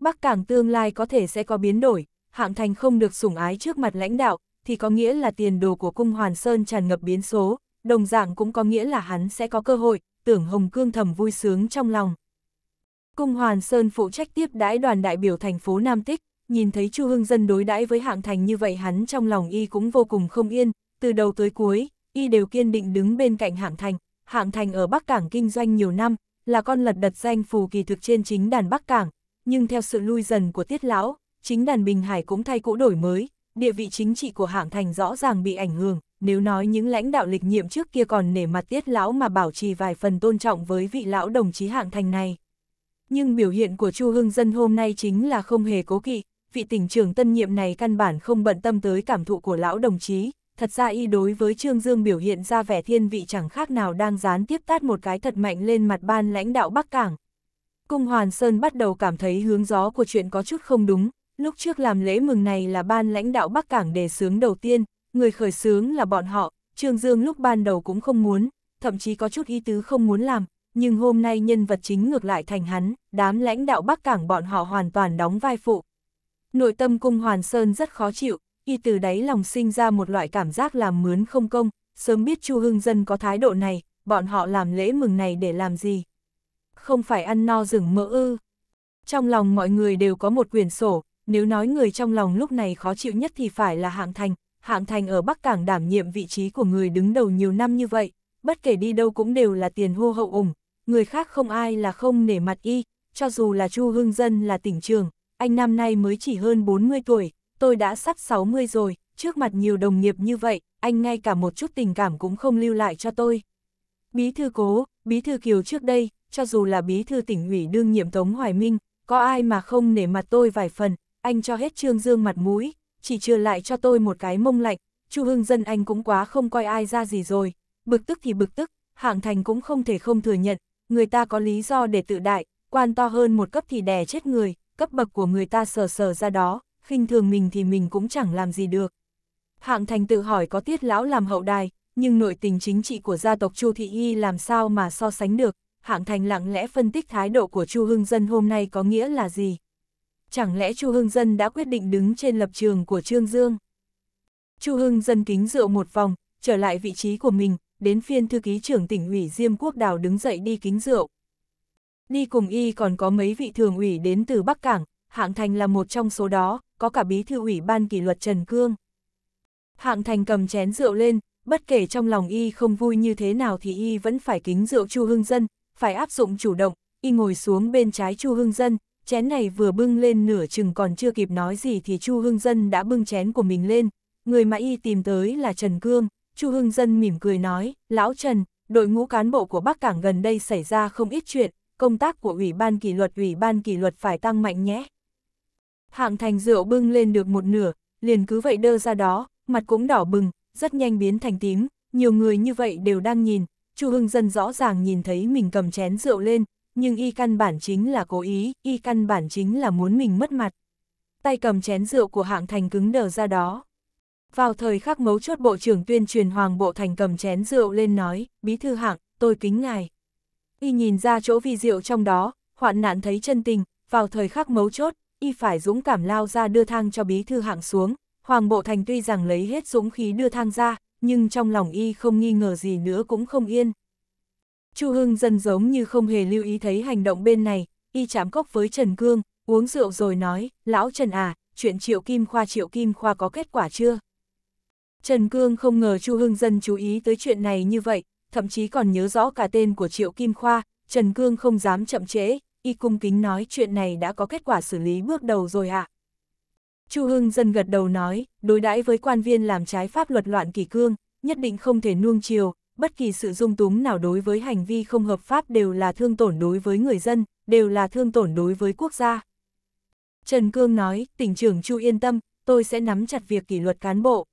Bắc Cảng tương lai có thể sẽ có biến đổi, hạng thành không được sủng ái trước mặt lãnh đạo, thì có nghĩa là tiền đồ của cung Hoàn Sơn tràn ngập biến số, đồng dạng cũng có nghĩa là hắn sẽ có cơ hội, tưởng Hồng Cương thầm vui sướng trong lòng. Cung Hoàn Sơn phụ trách tiếp đãi đoàn đại biểu thành phố Nam Tích, nhìn thấy Chu Hưng Dân đối đãi với hạng thành như vậy hắn trong lòng y cũng vô cùng không yên, từ đầu tới cuối, y đều kiên định đứng bên cạnh hạng thành. Hạng thành ở Bắc Cảng kinh doanh nhiều năm, là con lật đặt danh phù kỳ thực trên chính đàn Bắc Cảng, nhưng theo sự lui dần của Tiết Lão, chính đàn Bình Hải cũng thay cũ đổi mới, địa vị chính trị của hạng thành rõ ràng bị ảnh hưởng, nếu nói những lãnh đạo lịch nhiệm trước kia còn nể mặt Tiết Lão mà bảo trì vài phần tôn trọng với vị lão đồng chí hạng thành này. Nhưng biểu hiện của Chu Hưng Dân hôm nay chính là không hề cố kỵ, vị tỉnh trưởng tân nhiệm này căn bản không bận tâm tới cảm thụ của lão đồng chí, thật ra y đối với Trương Dương biểu hiện ra vẻ thiên vị chẳng khác nào đang gián tiếp tát một cái thật mạnh lên mặt ban lãnh đạo Bắc Cảng. Cung Hoàn Sơn bắt đầu cảm thấy hướng gió của chuyện có chút không đúng, lúc trước làm lễ mừng này là ban lãnh đạo Bắc Cảng đề sướng đầu tiên, người khởi sướng là bọn họ, Trương Dương lúc ban đầu cũng không muốn, thậm chí có chút ý tứ không muốn làm, nhưng hôm nay nhân vật chính ngược lại thành hắn, đám lãnh đạo Bắc Cảng bọn họ hoàn toàn đóng vai phụ. Nội tâm cung Hoàn Sơn rất khó chịu, y từ đáy lòng sinh ra một loại cảm giác làm mướn không công, sớm biết Chu Hưng Dân có thái độ này, bọn họ làm lễ mừng này để làm gì? Không phải ăn no rừng mỡ ư. Trong lòng mọi người đều có một quyển sổ, nếu nói người trong lòng lúc này khó chịu nhất thì phải là Hạng Thành. Hạng Thành ở Bắc Cảng đảm nhiệm vị trí của người đứng đầu nhiều năm như vậy, bất kể đi đâu cũng đều là tiền hô hậu ủng, người khác không ai là không nể mặt y, cho dù là Chu Hưng Dân là tỉnh trường, anh năm nay mới chỉ hơn 40 tuổi, tôi đã sắp 60 rồi, trước mặt nhiều đồng nghiệp như vậy, anh ngay cả một chút tình cảm cũng không lưu lại cho tôi. Bí thư cố, bí thư kiều trước đây, cho dù là bí thư tỉnh ủy đương nhiệm Tống Hoài Minh, có ai mà không nể mặt tôi vài phần, anh cho hết trương dương mặt mũi, chỉ trừ lại cho tôi một cái mông lạnh, chu hương dân anh cũng quá không coi ai ra gì rồi, bực tức thì bực tức, hạng thành cũng không thể không thừa nhận, người ta có lý do để tự đại, quan to hơn một cấp thì đè chết người, cấp bậc của người ta sờ sờ ra đó, khinh thường mình thì mình cũng chẳng làm gì được. Hạng thành tự hỏi có tiết lão làm hậu đài, nhưng nội tình chính trị của gia tộc Chu Thị Y làm sao mà so sánh được, hạng thành lặng lẽ phân tích thái độ của Chu Hưng Dân hôm nay có nghĩa là gì. Chẳng lẽ Chu Hưng Dân đã quyết định đứng trên lập trường của Trương Dương? Chu Hưng Dân kính rượu một vòng, trở lại vị trí của mình, đến phiên thư ký trưởng tỉnh ủy Diêm Quốc Đào đứng dậy đi kính rượu. Đi cùng y còn có mấy vị thường ủy đến từ Bắc Cảng, Hạng Thành là một trong số đó, có cả bí thư ủy ban kỷ luật Trần Cương. Hạng Thành cầm chén rượu lên, bất kể trong lòng y không vui như thế nào thì y vẫn phải kính rượu Chu Hưng Dân, phải áp dụng chủ động, y ngồi xuống bên trái Chu Hưng Dân, chén này vừa bưng lên nửa chừng còn chưa kịp nói gì thì Chu Hưng Dân đã bưng chén của mình lên, người mà y tìm tới là Trần Cương, Chu Hưng Dân mỉm cười nói, lão Trần, đội ngũ cán bộ của Bắc Cảng gần đây xảy ra không ít chuyện, công tác của Ủy ban kỷ luật Ủy ban kỷ luật phải tăng mạnh nhé hạng thành rượu bưng lên được một nửa, liền cứ vậy đơ ra đó, mặt cũng đỏ bừng, rất nhanh biến thành tím, nhiều người như vậy đều đang nhìn, Chu Hưng Dân rõ ràng nhìn thấy mình cầm chén rượu lên, nhưng y căn bản chính là cố ý, y căn bản chính là muốn mình mất mặt. Tay cầm chén rượu của hạng thành cứng đờ ra đó. Vào thời khắc mấu chốt bộ trưởng tuyên truyền Hoàng Bộ Thành cầm chén rượu lên nói, bí thư hạng, tôi kính ngài. Y nhìn ra chỗ vi rượu trong đó, hoạn nạn thấy chân tình, vào thời khắc mấu chốt, y phải dũng cảm lao ra đưa thang cho bí thư hạng xuống, Hoàng Bộ Thành tuy rằng lấy hết dũng khí đưa thang ra, nhưng trong lòng y không nghi ngờ gì nữa cũng không yên. Chu Hưng dần giống như không hề lưu ý thấy hành động bên này, y chạm cốc với Trần Cương, uống rượu rồi nói, lão Trần à, chuyện Triệu Kim Khoa Triệu Kim Khoa có kết quả chưa? Trần Cương không ngờ Chu Hưng dần chú ý tới chuyện này như vậy, thậm chí còn nhớ rõ cả tên của Triệu Kim Khoa, Trần Cương không dám chậm trễ, y cung kính nói chuyện này đã có kết quả xử lý bước đầu rồi ạ. À. Chu Hưng dân gật đầu nói, đối đãi với quan viên làm trái pháp luật loạn kỳ cương, nhất định không thể nuông chiều, bất kỳ sự dung túng nào đối với hành vi không hợp pháp đều là thương tổn đối với người dân, đều là thương tổn đối với quốc gia. Trần Cương nói, tỉnh trưởng Chu yên tâm, tôi sẽ nắm chặt việc kỷ luật cán bộ.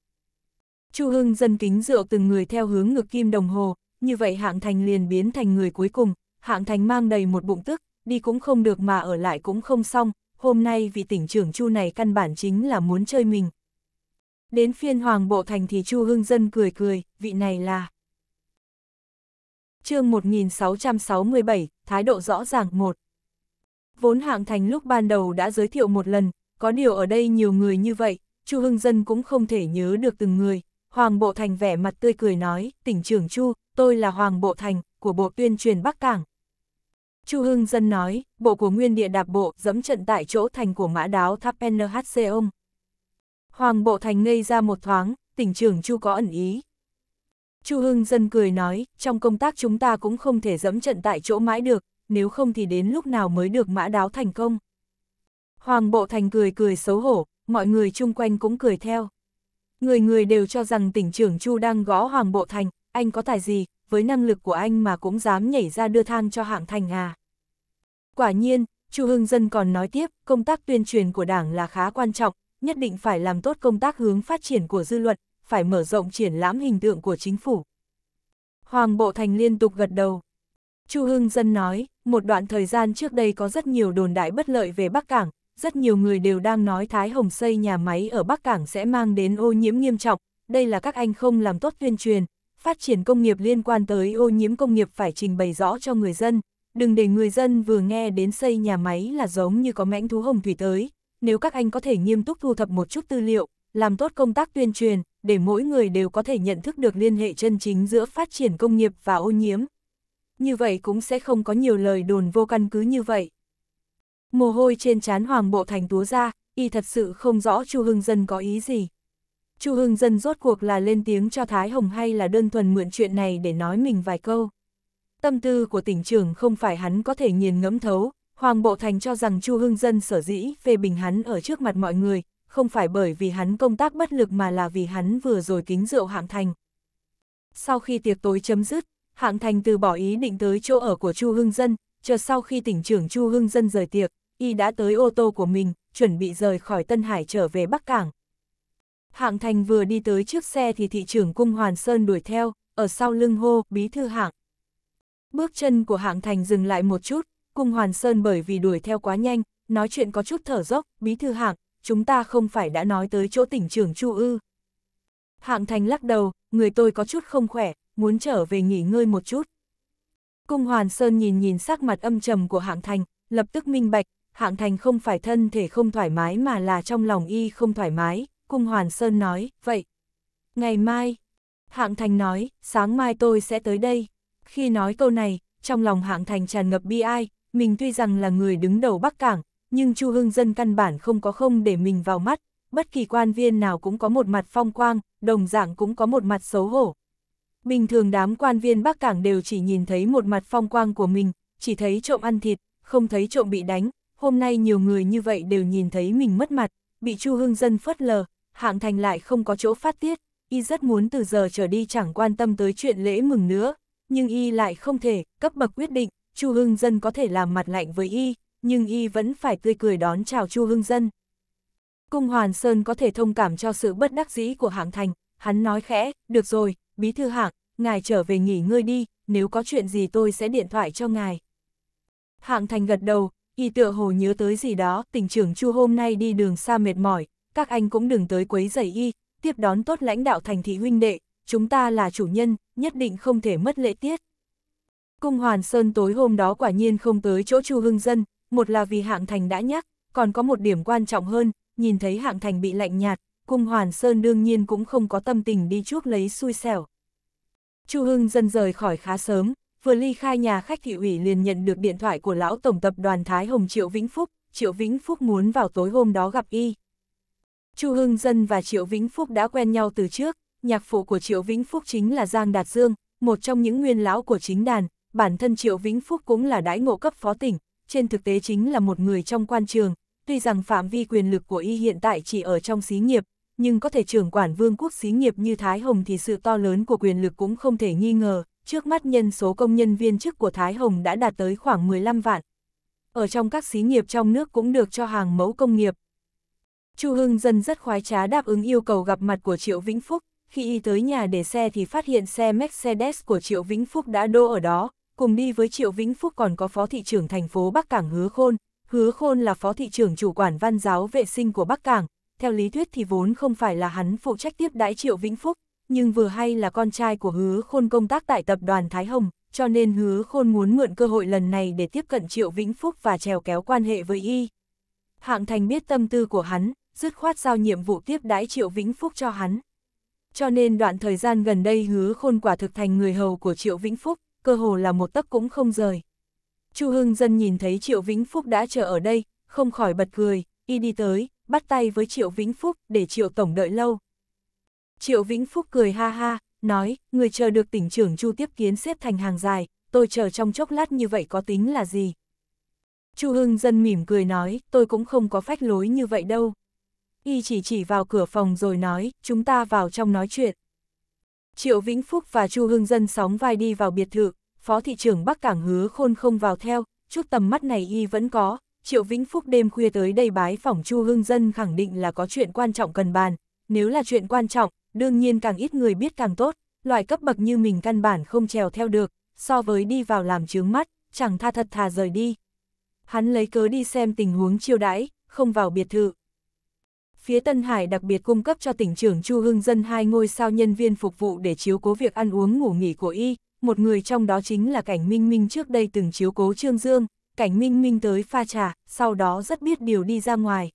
Chu Hưng dân kính dựa từng người theo hướng ngực kim đồng hồ, như vậy hạng thành liền biến thành người cuối cùng, hạng thành mang đầy một bụng tức, đi cũng không được mà ở lại cũng không xong, hôm nay vị tỉnh trưởng Chu này căn bản chính là muốn chơi mình. Đến phiên Hoàng Bộ Thành thì Chu Hưng Dân cười cười, vị này là... chương 1667, thái độ rõ ràng một Vốn hạng thành lúc ban đầu đã giới thiệu một lần, có điều ở đây nhiều người như vậy, Chu Hưng Dân cũng không thể nhớ được từng người. Hoàng Bộ Thành vẻ mặt tươi cười nói, tỉnh trưởng Chu, tôi là Hoàng Bộ Thành, của Bộ Tuyên truyền Bắc Cảng, Chu Hưng Dân nói, bộ của nguyên địa đạp bộ dẫm trận tại chỗ thành của mã đáo Thapener HC ông. Hoàng bộ thành ngây ra một thoáng, tỉnh trưởng Chu có ẩn ý. Chu Hưng Dân cười nói, trong công tác chúng ta cũng không thể dẫm trận tại chỗ mãi được, nếu không thì đến lúc nào mới được mã đáo thành công. Hoàng bộ thành cười cười xấu hổ, mọi người chung quanh cũng cười theo. Người người đều cho rằng tỉnh trưởng Chu đang gõ Hoàng bộ thành, anh có tài gì, với năng lực của anh mà cũng dám nhảy ra đưa thang cho hạng thành à. Quả nhiên, Chu Hưng Dân còn nói tiếp, công tác tuyên truyền của đảng là khá quan trọng, nhất định phải làm tốt công tác hướng phát triển của dư luận, phải mở rộng triển lãm hình tượng của chính phủ. Hoàng Bộ Thành liên tục gật đầu. Chu Hưng Dân nói, một đoạn thời gian trước đây có rất nhiều đồn đại bất lợi về Bắc Cảng, rất nhiều người đều đang nói Thái Hồng xây nhà máy ở Bắc Cảng sẽ mang đến ô nhiễm nghiêm trọng, đây là các anh không làm tốt tuyên truyền, phát triển công nghiệp liên quan tới ô nhiễm công nghiệp phải trình bày rõ cho người dân, đừng để người dân vừa nghe đến xây nhà máy là giống như có mãnh thú hồng thủy tới, nếu các anh có thể nghiêm túc thu thập một chút tư liệu, làm tốt công tác tuyên truyền, để mỗi người đều có thể nhận thức được liên hệ chân chính giữa phát triển công nghiệp và ô nhiễm. Như vậy cũng sẽ không có nhiều lời đồn vô căn cứ như vậy. Mồ hôi trên trán Hoàng Bộ Thành túa ra, y thật sự không rõ Chu Hưng Dân có ý gì. Chu Hưng Dân rốt cuộc là lên tiếng cho Thái Hồng hay là đơn thuần mượn chuyện này để nói mình vài câu. Tâm tư của tỉnh trưởng không phải hắn có thể nhìn ngẫm thấu, Hoàng Bộ Thành cho rằng Chu Hưng Dân sở dĩ phê bình hắn ở trước mặt mọi người, không phải bởi vì hắn công tác bất lực mà là vì hắn vừa rồi kính rượu hạng thành. Sau khi tiệc tối chấm dứt, hạng thành từ bỏ ý định tới chỗ ở của Chu Hưng Dân, chờ sau khi tỉnh trưởng Chu Hưng Dân rời tiệc, y đã tới ô tô của mình, chuẩn bị rời khỏi Tân Hải trở về Bắc Cảng. Hạng Thành vừa đi tới trước xe thì thị trưởng cung Hoàn Sơn đuổi theo, ở sau lưng hô, bí thư hạng. Bước chân của Hạng Thành dừng lại một chút, cung Hoàn Sơn bởi vì đuổi theo quá nhanh, nói chuyện có chút thở dốc, bí thư hạng, chúng ta không phải đã nói tới chỗ tỉnh trưởng Chu Ư. Hạng Thành lắc đầu, người tôi có chút không khỏe, muốn trở về nghỉ ngơi một chút. Cung Hoàn Sơn nhìn nhìn sắc mặt âm trầm của Hạng Thành, lập tức minh bạch, Hạng Thành không phải thân thể không thoải mái mà là trong lòng y không thoải mái. Cung Hoàn Sơn nói, vậy. Ngày mai, Hạng Thành nói, sáng mai tôi sẽ tới đây. Khi nói câu này, trong lòng Hạng Thành tràn ngập bi ai, mình tuy rằng là người đứng đầu Bắc Cảng, nhưng Chu Hưng Dân căn bản không có không để mình vào mắt, bất kỳ quan viên nào cũng có một mặt phong quang, đồng dạng cũng có một mặt xấu hổ. Bình thường đám quan viên Bắc Cảng đều chỉ nhìn thấy một mặt phong quang của mình, chỉ thấy trộm ăn thịt, không thấy trộm bị đánh, hôm nay nhiều người như vậy đều nhìn thấy mình mất mặt, bị Chu Hưng Dân phớt lờ, hạng thành lại không có chỗ phát tiết, y rất muốn từ giờ trở đi chẳng quan tâm tới chuyện lễ mừng nữa, nhưng y lại không thể, cấp bậc quyết định, Chu Hưng Dân có thể làm mặt lạnh với y, nhưng y vẫn phải tươi cười đón chào Chu Hưng Dân. Cung Hoàn Sơn có thể thông cảm cho sự bất đắc dĩ của hạng thành, hắn nói khẽ, được rồi, bí thư hạng, ngài trở về nghỉ ngơi đi, nếu có chuyện gì tôi sẽ điện thoại cho ngài. Hạng thành gật đầu, y tựa hồ nhớ tới gì đó, tỉnh trưởng Chu hôm nay đi đường xa mệt mỏi, các anh cũng đừng tới quấy rầy y, tiếp đón tốt lãnh đạo thành thị huynh đệ, chúng ta là chủ nhân, nhất định không thể mất lễ tiết. Cung Hoàn Sơn tối hôm đó quả nhiên không tới chỗ Chu Hưng Dân, một là vì hạng thành đã nhắc, còn có một điểm quan trọng hơn, nhìn thấy hạng thành bị lạnh nhạt, Cung Hoàn Sơn đương nhiên cũng không có tâm tình đi chuốc lấy xui xẻo. Chu Hưng Dân rời khỏi khá sớm, vừa ly khai nhà khách thị ủy liền nhận được điện thoại của lão tổng tập đoàn Thái Hồng Triệu Vĩnh Phúc, Triệu Vĩnh Phúc muốn vào tối hôm đó gặp y. Chu Hưng Dân và Triệu Vĩnh Phúc đã quen nhau từ trước, nhạc phụ của Triệu Vĩnh Phúc chính là Giang Đạt Dương, một trong những nguyên lão của chính đàn, bản thân Triệu Vĩnh Phúc cũng là đãi ngộ cấp phó tỉnh, trên thực tế chính là một người trong quan trường, tuy rằng phạm vi quyền lực của y hiện tại chỉ ở trong xí nghiệp, nhưng có thể trưởng quản vương quốc xí nghiệp như Thái Hồng thì sự to lớn của quyền lực cũng không thể nghi ngờ, trước mắt nhân số công nhân viên chức của Thái Hồng đã đạt tới khoảng 15 vạn. Ở trong các xí nghiệp trong nước cũng được cho hàng mẫu công nghiệp. Chu Hưng Dân rất khoái trá đáp ứng yêu cầu gặp mặt của Triệu Vĩnh Phúc, khi y tới nhà để xe thì phát hiện xe Mercedes của Triệu Vĩnh Phúc đã đô ở đó, cùng đi với Triệu Vĩnh Phúc còn có phó thị trưởng thành phố Bắc Cảng Hứa Khôn. Hứa Khôn là phó thị trưởng chủ quản văn giáo vệ sinh của Bắc Cảng, theo lý thuyết thì vốn không phải là hắn phụ trách tiếp đãi Triệu Vĩnh Phúc, nhưng vừa hay là con trai của hứa khôn công tác tại tập đoàn Thái Hồng, cho nên hứa khôn muốn mượn cơ hội lần này để tiếp cận Triệu Vĩnh Phúc và trèo kéo quan hệ với y. Hạng Thành biết tâm tư của hắn, dứt khoát giao nhiệm vụ tiếp đãi Triệu Vĩnh Phúc cho hắn. Cho nên đoạn thời gian gần đây hứa khôn quả thực thành người hầu của Triệu Vĩnh Phúc, cơ hồ là một tấc cũng không rời. Chu Hưng Dân nhìn thấy Triệu Vĩnh Phúc đã chờ ở đây, không khỏi bật cười, y đi tới, bắt tay với Triệu Vĩnh Phúc để Triệu Tổng đợi lâu. Triệu Vĩnh Phúc cười ha ha, nói, người chờ được tỉnh trưởng Chu tiếp kiến xếp thành hàng dài, tôi chờ trong chốc lát như vậy có tính là gì? Chu Hưng dân mỉm cười nói, tôi cũng không có phách lối như vậy đâu. Y chỉ chỉ vào cửa phòng rồi nói, chúng ta vào trong nói chuyện. Triệu Vĩnh Phúc và Chu Hưng dân sóng vai đi vào biệt thự, Phó Thị trưởng Bắc Cảng hứa khôn không vào theo, chút tầm mắt này y vẫn có. Triệu Vĩnh Phúc đêm khuya tới đây bái phòng Chu Hưng dân khẳng định là có chuyện quan trọng cần bàn, nếu là chuyện quan trọng, đương nhiên càng ít người biết càng tốt, loại cấp bậc như mình căn bản không trèo theo được, so với đi vào làm chướng mắt, chẳng tha thật thà rời đi. Hắn lấy cớ đi xem tình huống chiêu đãi, không vào biệt thự. Phía Tân Hải đặc biệt cung cấp cho tỉnh trưởng Chu Hưng Dân hai ngôi sao nhân viên phục vụ để chiếu cố việc ăn uống ngủ nghỉ của y, một người trong đó chính là Cảnh Minh Minh trước đây từng chiếu cố Trương Dương, Cảnh Minh Minh tới pha trà, sau đó rất biết điều đi ra ngoài.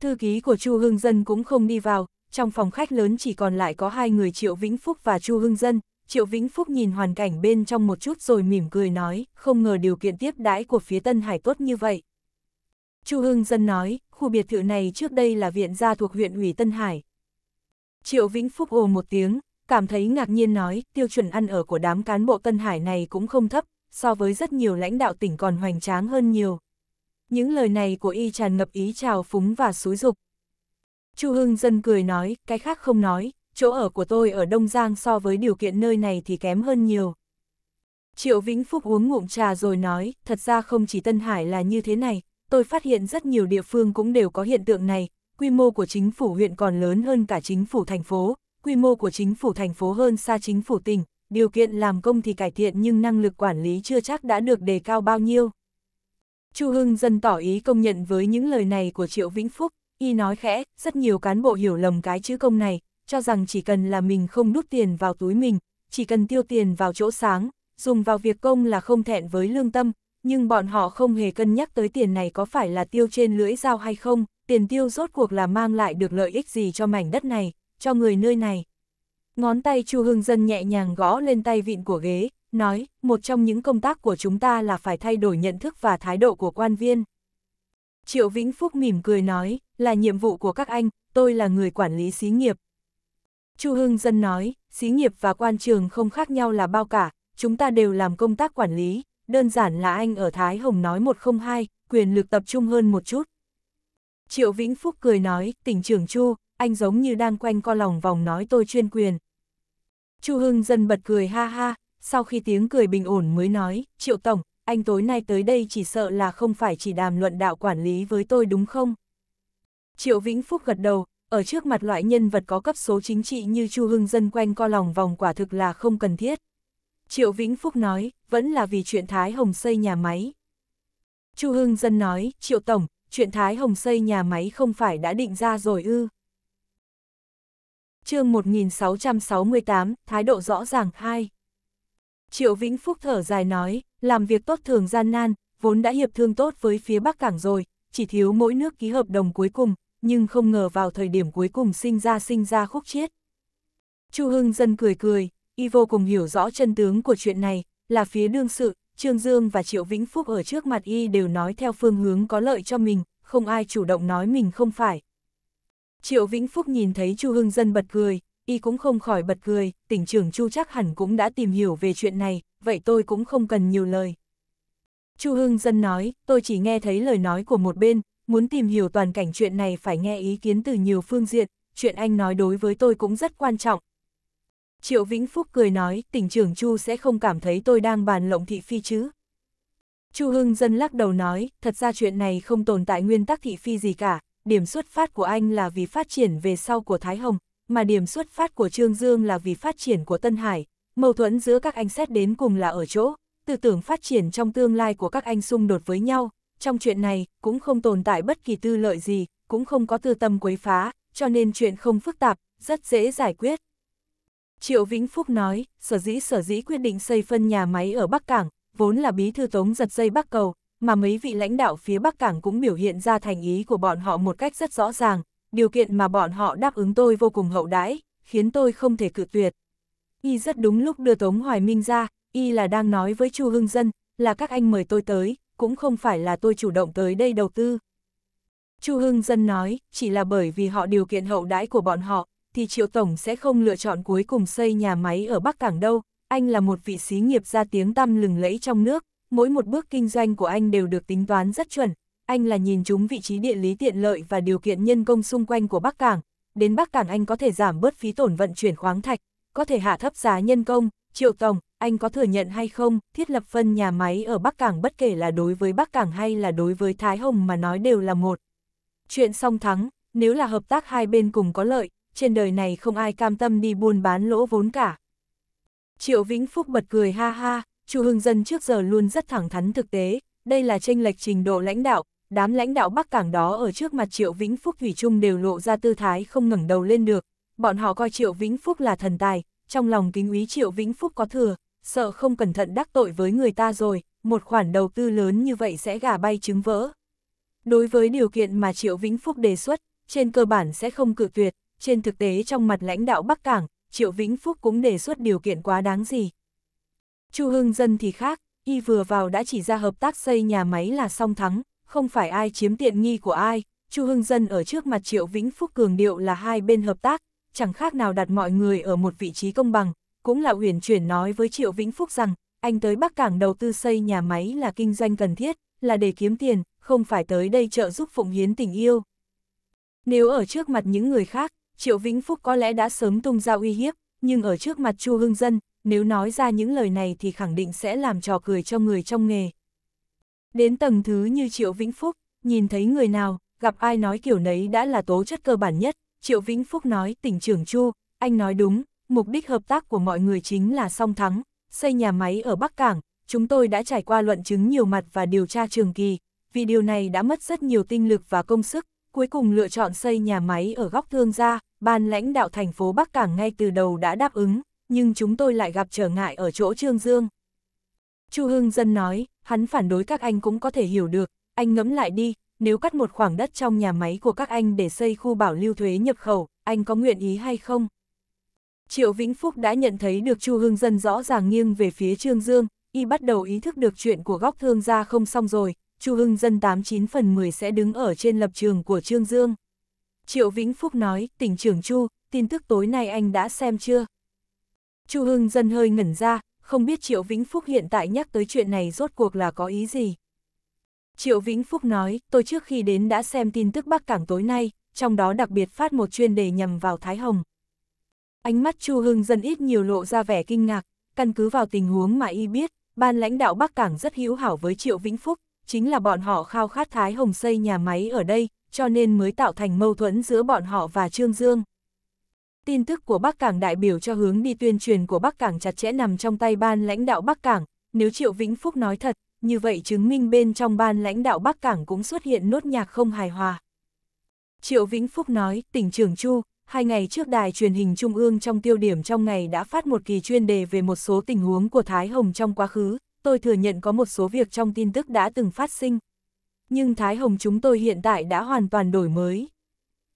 Thư ký của Chu Hưng Dân cũng không đi vào, trong phòng khách lớn chỉ còn lại có hai người Triệu Vĩnh Phúc và Chu Hưng Dân. Triệu Vĩnh Phúc nhìn hoàn cảnh bên trong một chút rồi mỉm cười nói, không ngờ điều kiện tiếp đãi của phía Tân Hải tốt như vậy. Chu Hưng Dân nói, khu biệt thự này trước đây là viện gia thuộc huyện ủy Tân Hải. Triệu Vĩnh Phúc ồ một tiếng, cảm thấy ngạc nhiên nói, tiêu chuẩn ăn ở của đám cán bộ Tân Hải này cũng không thấp, so với rất nhiều lãnh đạo tỉnh còn hoành tráng hơn nhiều. Những lời này của y tràn ngập ý trào phúng và xúi dục, Chu Hưng Dân cười nói, cái khác không nói, chỗ ở của tôi ở Đông Giang so với điều kiện nơi này thì kém hơn nhiều. Triệu Vĩnh Phúc uống ngụm trà rồi nói, thật ra không chỉ Tân Hải là như thế này, tôi phát hiện rất nhiều địa phương cũng đều có hiện tượng này, quy mô của chính phủ huyện còn lớn hơn cả chính phủ thành phố, quy mô của chính phủ thành phố hơn xa chính phủ tỉnh, điều kiện làm công thì cải thiện nhưng năng lực quản lý chưa chắc đã được đề cao bao nhiêu. Chu Hưng dân tỏ ý công nhận với những lời này của Triệu Vĩnh Phúc, Y nói khẽ, rất nhiều cán bộ hiểu lầm cái chữ công này, cho rằng chỉ cần là mình không đút tiền vào túi mình, chỉ cần tiêu tiền vào chỗ sáng, dùng vào việc công là không thẹn với lương tâm, nhưng bọn họ không hề cân nhắc tới tiền này có phải là tiêu trên lưỡi dao hay không, tiền tiêu rốt cuộc là mang lại được lợi ích gì cho mảnh đất này, cho người nơi này. Ngón tay Chu Hưng Dân nhẹ nhàng gõ lên tay vịn của ghế, nói, một trong những công tác của chúng ta là phải thay đổi nhận thức và thái độ của quan viên. Triệu Vĩnh Phúc mỉm cười nói, là nhiệm vụ của các anh, tôi là người quản lý xí nghiệp. Chu Hưng Dân nói, xí nghiệp và quan trường không khác nhau là bao cả, chúng ta đều làm công tác quản lý, đơn giản là anh ở Thái Hồng nói 102, quyền lực tập trung hơn một chút. Triệu Vĩnh Phúc cười nói, tỉnh trưởng Chu, anh giống như đang quanh co lòng vòng nói tôi chuyên quyền. Chu Hưng Dân bật cười ha ha, sau khi tiếng cười bình ổn mới nói, Triệu Tổng, anh tối nay tới đây chỉ sợ là không phải chỉ đàm luận đạo quản lý với tôi đúng không? Triệu Vĩnh Phúc gật đầu, ở trước mặt loại nhân vật có cấp số chính trị như Chu Hưng dân quanh co lòng vòng quả thực là không cần thiết. Triệu Vĩnh Phúc nói, vẫn là vì chuyện Thái Hồng xây nhà máy. Chu Hưng dân nói, Triệu Tổng, chuyện Thái Hồng xây nhà máy không phải đã định ra rồi ư. chương 1668, thái độ rõ ràng 2. Triệu Vĩnh Phúc thở dài nói, làm việc tốt thường gian nan, vốn đã hiệp thương tốt với phía Bắc Cảng rồi, chỉ thiếu mỗi nước ký hợp đồng cuối cùng, nhưng không ngờ vào thời điểm cuối cùng sinh ra sinh ra khúc chiết. Chu Hưng dân cười cười, y vô cùng hiểu rõ chân tướng của chuyện này, là phía đương sự, Trương Dương và Triệu Vĩnh Phúc ở trước mặt y đều nói theo phương hướng có lợi cho mình, không ai chủ động nói mình không phải. Triệu Vĩnh Phúc nhìn thấy Chu Hưng dân bật cười, y cũng không khỏi bật cười, tỉnh trưởng Chu chắc hẳn cũng đã tìm hiểu về chuyện này, vậy tôi cũng không cần nhiều lời. Chu Hưng Dân nói, tôi chỉ nghe thấy lời nói của một bên, muốn tìm hiểu toàn cảnh chuyện này phải nghe ý kiến từ nhiều phương diện, chuyện anh nói đối với tôi cũng rất quan trọng. Triệu Vĩnh Phúc cười nói, tỉnh trưởng Chu sẽ không cảm thấy tôi đang bàn lộng thị phi chứ. Chu Hưng Dân lắc đầu nói, thật ra chuyện này không tồn tại nguyên tắc thị phi gì cả, điểm xuất phát của anh là vì phát triển về sau của Thái Hồng, mà điểm xuất phát của Trương Dương là vì phát triển của Tân Hải, mâu thuẫn giữa các anh xét đến cùng là ở chỗ, tư tưởng phát triển trong tương lai của các anh xung đột với nhau, trong chuyện này cũng không tồn tại bất kỳ tư lợi gì, cũng không có tư tâm quấy phá, cho nên chuyện không phức tạp, rất dễ giải quyết. Triệu Vĩnh Phúc nói, sở dĩ sở dĩ quyết định xây phân nhà máy ở Bắc Cảng, vốn là bí thư tống giật dây Bắc Cầu, mà mấy vị lãnh đạo phía Bắc Cảng cũng biểu hiện ra thành ý của bọn họ một cách rất rõ ràng, điều kiện mà bọn họ đáp ứng tôi vô cùng hậu đãi, khiến tôi không thể cự tuyệt. Y rất đúng lúc đưa Tống Hoài Minh ra, y là đang nói với Chu Hưng Dân, là các anh mời tôi tới, cũng không phải là tôi chủ động tới đây đầu tư. Chu Hưng Dân nói, chỉ là bởi vì họ điều kiện hậu đãi của bọn họ, thì Triệu Tổng sẽ không lựa chọn cuối cùng xây nhà máy ở Bắc Cảng đâu, anh là một vị xí nghiệp ra tiếng tăm lừng lẫy trong nước, mỗi một bước kinh doanh của anh đều được tính toán rất chuẩn, anh là nhìn chúng vị trí địa lý tiện lợi và điều kiện nhân công xung quanh của Bắc Cảng, đến Bắc Cảng anh có thể giảm bớt phí tổn vận chuyển khoáng thạch, có thể hạ thấp giá nhân công, Triệu Tổng, anh có thừa nhận hay không, thiết lập phân nhà máy ở Bắc Cảng bất kể là đối với Bắc Cảng hay là đối với Thái Hồng mà nói đều là một. Chuyện song thắng, nếu là hợp tác hai bên cùng có lợi, trên đời này không ai cam tâm đi buôn bán lỗ vốn cả. Triệu Vĩnh Phúc bật cười ha ha, Chu Hưng Dân trước giờ luôn rất thẳng thắn thực tế, đây là tranh lệch trình độ lãnh đạo, đám lãnh đạo Bắc Cảng đó ở trước mặt Triệu Vĩnh Phúc Thủy chung đều lộ ra tư thái không ngẩng đầu lên được, bọn họ coi Triệu Vĩnh Phúc là thần tài, trong lòng kính úy Triệu Vĩnh Phúc có thừa, sợ không cẩn thận đắc tội với người ta rồi, một khoản đầu tư lớn như vậy sẽ gà bay trứng vỡ. Đối với điều kiện mà Triệu Vĩnh Phúc đề xuất, trên cơ bản sẽ không cự tuyệt, trên thực tế trong mặt lãnh đạo Bắc Cảng, Triệu Vĩnh Phúc cũng đề xuất điều kiện quá đáng gì. Chu Hưng Dân thì khác, y vừa vào đã chỉ ra hợp tác xây nhà máy là song thắng, không phải ai chiếm tiện nghi của ai, Chu Hưng Dân ở trước mặt Triệu Vĩnh Phúc cường điệu là hai bên hợp tác, chẳng khác nào đặt mọi người ở một vị trí công bằng, cũng là uyển chuyển nói với Triệu Vĩnh Phúc rằng, anh tới Bắc Cảng đầu tư xây nhà máy là kinh doanh cần thiết, là để kiếm tiền, không phải tới đây trợ giúp Phụng Hiến tình yêu. Nếu ở trước mặt những người khác, Triệu Vĩnh Phúc có lẽ đã sớm tung ra uy hiếp, nhưng ở trước mặt Chu Hưng Dân, nếu nói ra những lời này thì khẳng định sẽ làm trò cười cho người trong nghề. Đến tầng thứ như Triệu Vĩnh Phúc, nhìn thấy người nào, gặp ai nói kiểu nấy đã là tố chất cơ bản nhất, Triệu Vĩnh Phúc nói tỉnh trưởng Chu, anh nói đúng, mục đích hợp tác của mọi người chính là song thắng, xây nhà máy ở Bắc Cảng, chúng tôi đã trải qua luận chứng nhiều mặt và điều tra trường kỳ, vì điều này đã mất rất nhiều tinh lực và công sức, cuối cùng lựa chọn xây nhà máy ở góc thương gia, ban lãnh đạo thành phố Bắc Cảng ngay từ đầu đã đáp ứng, nhưng chúng tôi lại gặp trở ngại ở chỗ Trương Dương. Chu Hưng Dân nói, hắn phản đối các anh cũng có thể hiểu được, anh ngẫm lại đi, nếu cắt một khoảng đất trong nhà máy của các anh để xây khu bảo lưu thuế nhập khẩu, anh có nguyện ý hay không? Triệu Vĩnh Phúc đã nhận thấy được Chu Hưng Dân rõ ràng nghiêng về phía Trương Dương, y bắt đầu ý thức được chuyện của góc thương gia không xong rồi, Chu Hưng Dân 89 phần 10 sẽ đứng ở trên lập trường của Trương Dương. Triệu Vĩnh Phúc nói, tỉnh trưởng Chu, tin tức tối nay anh đã xem chưa? Chu Hưng Dân hơi ngẩn ra, không biết Triệu Vĩnh Phúc hiện tại nhắc tới chuyện này rốt cuộc là có ý gì. Triệu Vĩnh Phúc nói, tôi trước khi đến đã xem tin tức Bắc Cảng tối nay, trong đó đặc biệt phát một chuyên đề nhằm vào Thái Hồng. Ánh mắt Chu Hưng dần ít nhiều lộ ra vẻ kinh ngạc, căn cứ vào tình huống mà y biết, ban lãnh đạo Bắc Cảng rất hữu hảo với Triệu Vĩnh Phúc, chính là bọn họ khao khát Thái Hồng xây nhà máy ở đây, cho nên mới tạo thành mâu thuẫn giữa bọn họ và Trương Dương. Tin tức của Bắc Cảng đại biểu cho hướng đi tuyên truyền của Bắc Cảng chặt chẽ nằm trong tay ban lãnh đạo Bắc Cảng, nếu Triệu Vĩnh Phúc nói thật, như vậy chứng minh bên trong ban lãnh đạo Bắc Cảng cũng xuất hiện nốt nhạc không hài hòa. Triệu Vĩnh Phúc nói, tỉnh trưởng Chu, hai ngày trước đài truyền hình Trung ương trong tiêu điểm trong ngày đã phát một kỳ chuyên đề về một số tình huống của Thái Hồng trong quá khứ, tôi thừa nhận có một số việc trong tin tức đã từng phát sinh. Nhưng Thái Hồng chúng tôi hiện tại đã hoàn toàn đổi mới.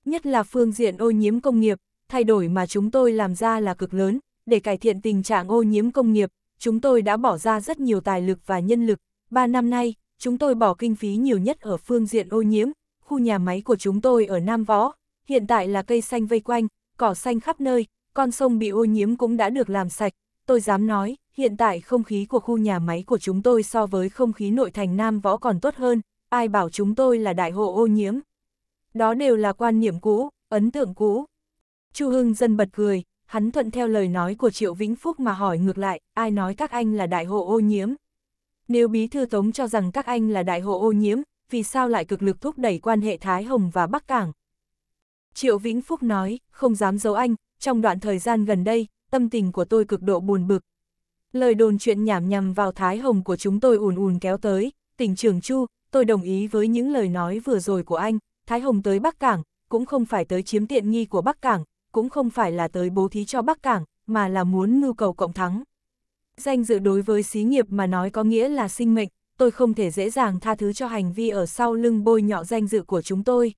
Nhất là phương diện ô nhiễm công nghiệp, thay đổi mà chúng tôi làm ra là cực lớn, để cải thiện tình trạng ô nhiễm công nghiệp, chúng tôi đã bỏ ra rất nhiều tài lực và nhân lực. Ba năm nay, chúng tôi bỏ kinh phí nhiều nhất ở phương diện ô nhiễm, khu nhà máy của chúng tôi ở Nam Võ, hiện tại là cây xanh vây quanh, cỏ xanh khắp nơi, con sông bị ô nhiễm cũng đã được làm sạch. Tôi dám nói, hiện tại không khí của khu nhà máy của chúng tôi so với không khí nội thành Nam Võ còn tốt hơn, ai bảo chúng tôi là đại hộ ô nhiễm. Đó đều là quan niệm cũ, ấn tượng cũ. Chu Hưng dân bật cười, hắn thuận theo lời nói của Triệu Vĩnh Phúc mà hỏi ngược lại, ai nói các anh là đại hộ ô nhiễm. Nếu Bí Thư Tống cho rằng các anh là đại hộ ô nhiễm, vì sao lại cực lực thúc đẩy quan hệ Thái Hồng và Bắc Cảng, Triệu Vĩnh Phúc nói, không dám giấu anh, trong đoạn thời gian gần đây, tâm tình của tôi cực độ buồn bực. Lời đồn chuyện nhảm nhằm vào Thái Hồng của chúng tôi ùn ùn kéo tới, tỉnh trưởng Chu, tôi đồng ý với những lời nói vừa rồi của anh, Thái Hồng tới Bắc Cảng, cũng không phải tới chiếm tiện nghi của Bắc Cảng, cũng không phải là tới bố thí cho Bắc Cảng, mà là muốn mưu cầu cộng thắng. Danh dự đối với xí nghiệp mà nói có nghĩa là sinh mệnh, tôi không thể dễ dàng tha thứ cho hành vi ở sau lưng bôi nhọ danh dự của chúng tôi.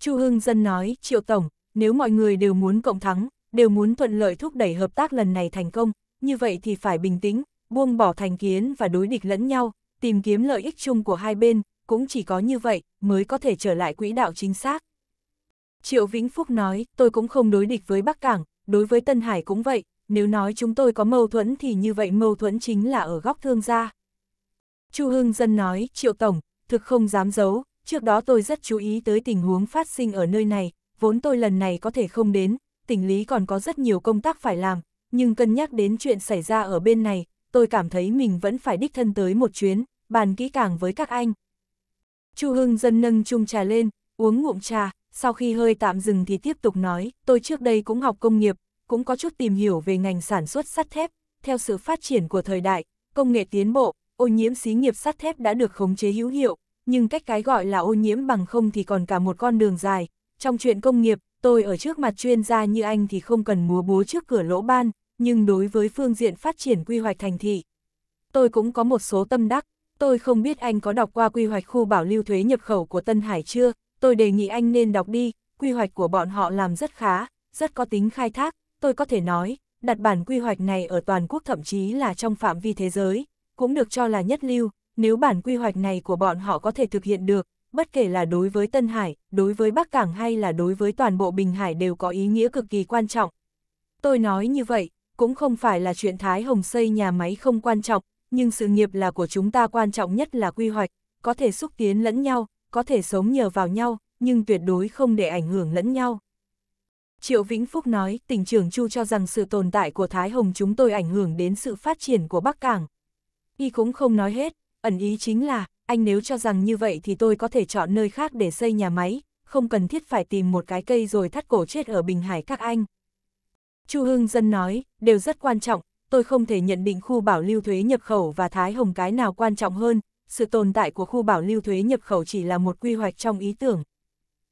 Chu Hưng Dân nói, Triệu Tổng, nếu mọi người đều muốn cộng thắng, đều muốn thuận lợi thúc đẩy hợp tác lần này thành công, như vậy thì phải bình tĩnh, buông bỏ thành kiến và đối địch lẫn nhau, tìm kiếm lợi ích chung của hai bên, cũng chỉ có như vậy mới có thể trở lại quỹ đạo chính xác. Triệu Vĩnh Phúc nói, tôi cũng không đối địch với Bắc Cảng, đối với Tân Hải cũng vậy, nếu nói chúng tôi có mâu thuẫn thì như vậy mâu thuẫn chính là ở góc thương gia. Chu Hưng Dân nói, Triệu Tổng, thực không dám giấu, Trước đó tôi rất chú ý tới tình huống phát sinh ở nơi này, vốn tôi lần này có thể không đến, tỉnh lý còn có rất nhiều công tác phải làm, nhưng cân nhắc đến chuyện xảy ra ở bên này, tôi cảm thấy mình vẫn phải đích thân tới một chuyến, bàn kỹ càng với các anh. Chu Hưng dân nâng chung trà lên, uống ngụm trà, sau khi hơi tạm dừng thì tiếp tục nói, tôi trước đây cũng học công nghiệp, cũng có chút tìm hiểu về ngành sản xuất sắt thép, theo sự phát triển của thời đại, công nghệ tiến bộ, ô nhiễm xí nghiệp sắt thép đã được khống chế hữu hiệu, nhưng cách cái gọi là ô nhiễm bằng không thì còn cả một con đường dài. Trong chuyện công nghiệp, tôi ở trước mặt chuyên gia như anh thì không cần múa búa trước cửa lỗ ban, nhưng đối với phương diện phát triển quy hoạch thành thị, tôi cũng có một số tâm đắc. Tôi không biết anh có đọc qua quy hoạch khu bảo lưu thuế nhập khẩu của Tân Hải chưa, tôi đề nghị anh nên đọc đi, quy hoạch của bọn họ làm rất khá, rất có tính khai thác, tôi có thể nói, đặt bản quy hoạch này ở toàn quốc thậm chí là trong phạm vi thế giới, cũng được cho là nhất lưu, nếu bản quy hoạch này của bọn họ có thể thực hiện được, bất kể là đối với Tân Hải, đối với Bắc Cảng hay là đối với toàn bộ Bình Hải đều có ý nghĩa cực kỳ quan trọng. Tôi nói như vậy, cũng không phải là chuyện Thái Hồng xây nhà máy không quan trọng, nhưng sự nghiệp là của chúng ta quan trọng nhất là quy hoạch, có thể xúc tiến lẫn nhau, có thể sống nhờ vào nhau, nhưng tuyệt đối không để ảnh hưởng lẫn nhau. Triệu Vĩnh Phúc nói, tỉnh trưởng Chu cho rằng sự tồn tại của Thái Hồng chúng tôi ảnh hưởng đến sự phát triển của Bắc Cảng. Y cũng không nói hết, ẩn ý chính là, anh nếu cho rằng như vậy thì tôi có thể chọn nơi khác để xây nhà máy, không cần thiết phải tìm một cái cây rồi thắt cổ chết ở Bình Hải các anh. Chu Hưng Dân nói, đều rất quan trọng, tôi không thể nhận định khu bảo lưu thuế nhập khẩu và Thái Hồng cái nào quan trọng hơn, sự tồn tại của khu bảo lưu thuế nhập khẩu chỉ là một quy hoạch trong ý tưởng.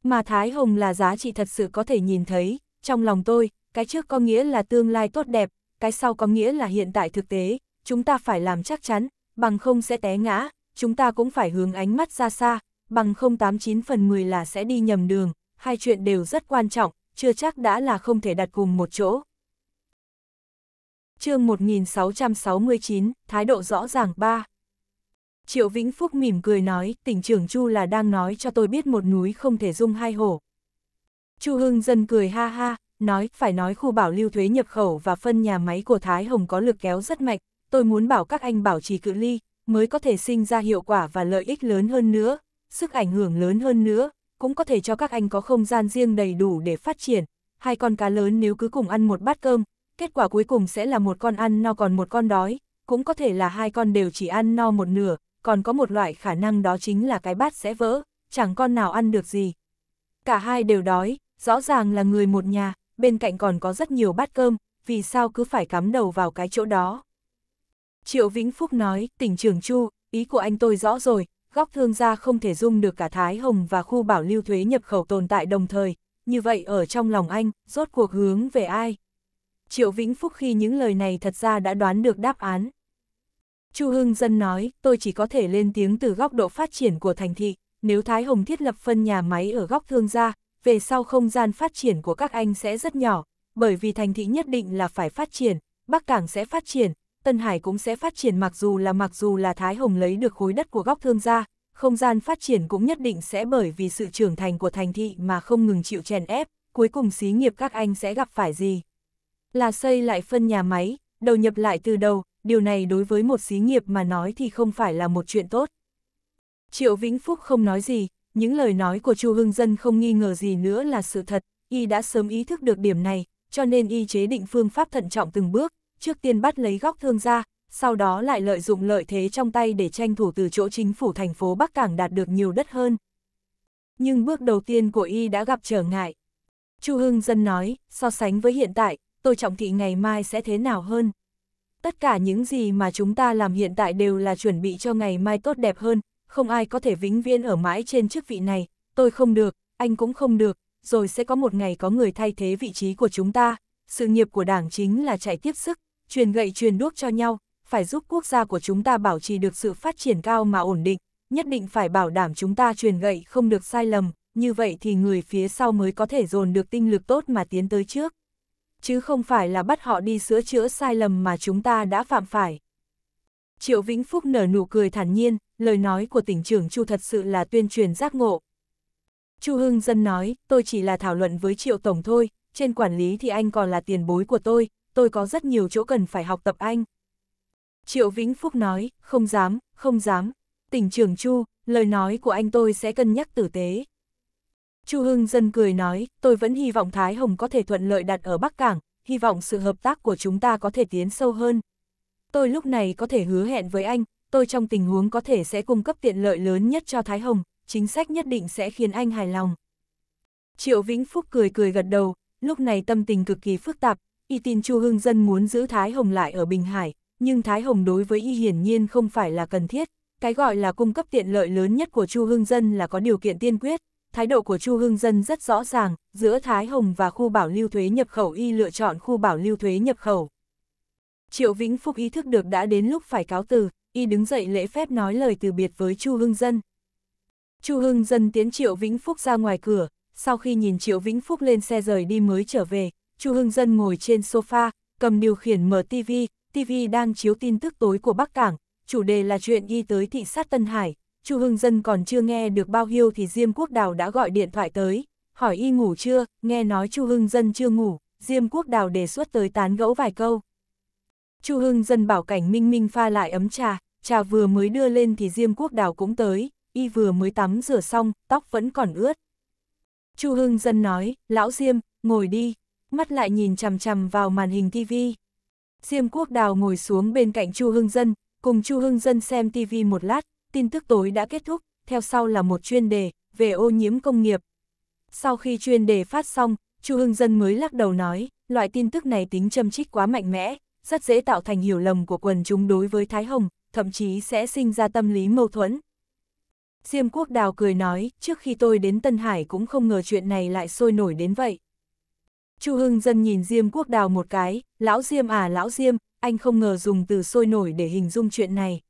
Mà Thái Hồng là giá trị thật sự có thể nhìn thấy, trong lòng tôi, cái trước có nghĩa là tương lai tốt đẹp, cái sau có nghĩa là hiện tại thực tế, chúng ta phải làm chắc chắn, bằng không sẽ té ngã, chúng ta cũng phải hướng ánh mắt ra xa, bằng không 89 phần 10 là sẽ đi nhầm đường, hai chuyện đều rất quan trọng, chưa chắc đã là không thể đặt cùng một chỗ. chương 1669, thái độ rõ ràng 3 Triệu Vĩnh Phúc mỉm cười nói, tỉnh trưởng Chu là đang nói cho tôi biết một núi không thể dung hai hổ. Chu Hưng dân cười ha ha, nói, phải nói khu bảo lưu thuế nhập khẩu và phân nhà máy của Thái Hồng có lực kéo rất mạnh, tôi muốn bảo các anh bảo trì cự ly, mới có thể sinh ra hiệu quả và lợi ích lớn hơn nữa, sức ảnh hưởng lớn hơn nữa, cũng có thể cho các anh có không gian riêng đầy đủ để phát triển. Hai con cá lớn nếu cứ cùng ăn một bát cơm, kết quả cuối cùng sẽ là một con ăn no còn một con đói, cũng có thể là hai con đều chỉ ăn no một nửa, còn có một loại khả năng đó chính là cái bát sẽ vỡ, chẳng con nào ăn được gì. Cả hai đều đói, rõ ràng là người một nhà, bên cạnh còn có rất nhiều bát cơm, vì sao cứ phải cắm đầu vào cái chỗ đó. Triệu Vĩnh Phúc nói, tỉnh trưởng Chu, ý của anh tôi rõ rồi, góc thương gia không thể dung được cả Thái Hồng và khu bảo lưu thuế nhập khẩu tồn tại đồng thời, như vậy ở trong lòng anh, rốt cuộc hướng về ai? Triệu Vĩnh Phúc khi những lời này thật ra đã đoán được đáp án. Chu Hưng Dân nói, tôi chỉ có thể lên tiếng từ góc độ phát triển của thành thị, nếu Thái Hồng thiết lập phân nhà máy ở góc thương gia, về sau không gian phát triển của các anh sẽ rất nhỏ, bởi vì thành thị nhất định là phải phát triển, Bắc Cảng sẽ phát triển, Tân Hải cũng sẽ phát triển mặc dù là mặc dù là Thái Hồng lấy được khối đất của góc thương gia, không gian phát triển cũng nhất định sẽ bởi vì sự trưởng thành của thành thị mà không ngừng chịu chèn ép, cuối cùng xí nghiệp các anh sẽ gặp phải gì? Là xây lại phân nhà máy, đầu nhập lại từ đầu, điều này đối với một xí nghiệp mà nói thì không phải là một chuyện tốt. Triệu Vĩnh Phúc không nói gì, những lời nói của Chu Hưng Dân không nghi ngờ gì nữa là sự thật, y đã sớm ý thức được điểm này, cho nên y chế định phương pháp thận trọng từng bước, trước tiên bắt lấy góc thương ra, sau đó lại lợi dụng lợi thế trong tay để tranh thủ từ chỗ chính phủ thành phố Bắc Cảng đạt được nhiều đất hơn. Nhưng bước đầu tiên của y đã gặp trở ngại. Chu Hưng Dân nói, so sánh với hiện tại, tôi trọng thị ngày mai sẽ thế nào hơn. Tất cả những gì mà chúng ta làm hiện tại đều là chuẩn bị cho ngày mai tốt đẹp hơn, không ai có thể vĩnh viễn ở mãi trên chức vị này, tôi không được, anh cũng không được, rồi sẽ có một ngày có người thay thế vị trí của chúng ta, sự nghiệp của đảng chính là chạy tiếp sức, truyền gậy truyền đuốc cho nhau, phải giúp quốc gia của chúng ta bảo trì được sự phát triển cao mà ổn định, nhất định phải bảo đảm chúng ta truyền gậy không được sai lầm, như vậy thì người phía sau mới có thể dồn được tinh lực tốt mà tiến tới trước. Chứ không phải là bắt họ đi sửa chữa sai lầm mà chúng ta đã phạm phải. Triệu Vĩnh Phúc nở nụ cười thản nhiên, lời nói của tỉnh trưởng Chu thật sự là tuyên truyền giác ngộ. Chu Hưng Dân nói, tôi chỉ là thảo luận với Triệu Tổng thôi, trên quản lý thì anh còn là tiền bối của tôi, tôi có rất nhiều chỗ cần phải học tập anh. Triệu Vĩnh Phúc nói, không dám, không dám. Tỉnh trưởng Chu, lời nói của anh tôi sẽ cân nhắc tử tế. Chu Hưng Dân cười nói, tôi vẫn hy vọng Thái Hồng có thể thuận lợi đặt ở Bắc Cảng, hy vọng sự hợp tác của chúng ta có thể tiến sâu hơn. Tôi lúc này có thể hứa hẹn với anh, tôi trong tình huống có thể sẽ cung cấp tiện lợi lớn nhất cho Thái Hồng, chính sách nhất định sẽ khiến anh hài lòng. Triệu Vĩnh Phúc cười cười gật đầu, lúc này tâm tình cực kỳ phức tạp, Y tin Chu Hưng Dân muốn giữ Thái Hồng lại ở Bình Hải, nhưng Thái Hồng đối với Y hiển nhiên không phải là cần thiết. Cái gọi là cung cấp tiện lợi lớn nhất của Chu Hưng Dân là có điều kiện tiên quyết. Thái độ của Chu Hưng Dân rất rõ ràng, giữa Thái Hồng và khu bảo lưu thuế nhập khẩu Y lựa chọn khu bảo lưu thuế nhập khẩu. Triệu Vĩnh Phúc ý thức được đã đến lúc phải cáo từ, Y đứng dậy lễ phép nói lời từ biệt với Chu Hưng Dân. Chu Hưng Dân tiến Triệu Vĩnh Phúc ra ngoài cửa, sau khi nhìn Triệu Vĩnh Phúc lên xe rời đi mới trở về, Chu Hưng Dân ngồi trên sofa, cầm điều khiển mở TV, TV đang chiếu tin tức tối của Bắc Cảng, chủ đề là chuyện y tới thị sát Tân Hải. Chu Hưng Dân còn chưa nghe được bao hiêu thì Diêm Quốc Đào đã gọi điện thoại tới, hỏi y ngủ chưa, nghe nói Chu Hưng Dân chưa ngủ, Diêm Quốc Đào đề xuất tới tán gẫu vài câu. Chu Hưng Dân bảo cảnh Minh Minh pha lại ấm trà, trà vừa mới đưa lên thì Diêm Quốc Đào cũng tới, y vừa mới tắm rửa xong, tóc vẫn còn ướt. Chu Hưng Dân nói, lão Diêm, ngồi đi, mắt lại nhìn chằm chằm vào màn hình TV. Diêm Quốc Đào ngồi xuống bên cạnh Chu Hưng Dân, cùng Chu Hưng Dân xem TV một lát, tin tức tối đã kết thúc, theo sau là một chuyên đề về ô nhiễm công nghiệp. Sau khi chuyên đề phát xong, Chu Hưng Dân mới lắc đầu nói, loại tin tức này tính châm trích quá mạnh mẽ, rất dễ tạo thành hiểu lầm của quần chúng đối với Thái Hồng, thậm chí sẽ sinh ra tâm lý mâu thuẫn. Diêm Quốc Đào cười nói, trước khi tôi đến Tân Hải cũng không ngờ chuyện này lại sôi nổi đến vậy. Chu Hưng Dân nhìn Diêm Quốc Đào một cái, lão Diêm à lão Diêm, anh không ngờ dùng từ sôi nổi để hình dung chuyện này.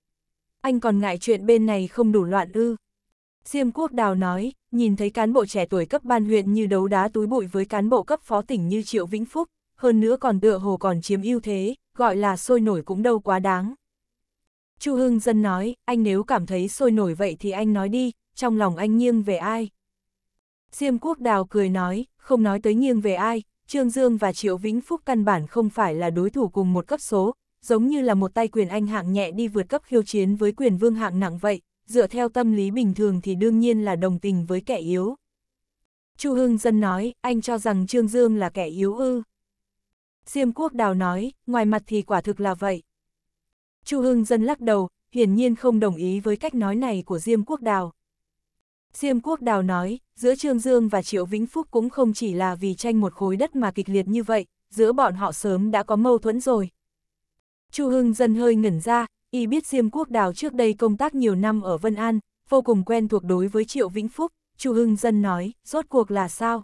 Anh còn ngại chuyện bên này không đủ loạn ư. Diêm Quốc Đào nói, nhìn thấy cán bộ trẻ tuổi cấp ban huyện như đấu đá túi bụi với cán bộ cấp phó tỉnh như Triệu Vĩnh Phúc, hơn nữa còn tựa hồ còn chiếm ưu thế, gọi là sôi nổi cũng đâu quá đáng. Chu Hưng Dân nói, anh nếu cảm thấy sôi nổi vậy thì anh nói đi, trong lòng anh nghiêng về ai? Diêm Quốc Đào cười nói, không nói tới nghiêng về ai, Trương Dương và Triệu Vĩnh Phúc căn bản không phải là đối thủ cùng một cấp số, giống như là một tay quyền anh hạng nhẹ đi vượt cấp khiêu chiến với quyền vương hạng nặng vậy, dựa theo tâm lý bình thường thì đương nhiên là đồng tình với kẻ yếu. Chu Hưng Dân nói, anh cho rằng Trương Dương là kẻ yếu ư. Diêm Quốc Đào nói, ngoài mặt thì quả thực là vậy. Chu Hưng Dân lắc đầu, hiển nhiên không đồng ý với cách nói này của Diêm Quốc Đào. Diêm Quốc Đào nói, giữa Trương Dương và Triệu Vĩnh Phúc cũng không chỉ là vì tranh một khối đất mà kịch liệt như vậy, giữa bọn họ sớm đã có mâu thuẫn rồi. Chu Hưng dân hơi ngẩn ra, y biết Diêm Quốc Đào trước đây công tác nhiều năm ở Vân An, vô cùng quen thuộc đối với Triệu Vĩnh Phúc, Chu Hưng dân nói, rốt cuộc là sao?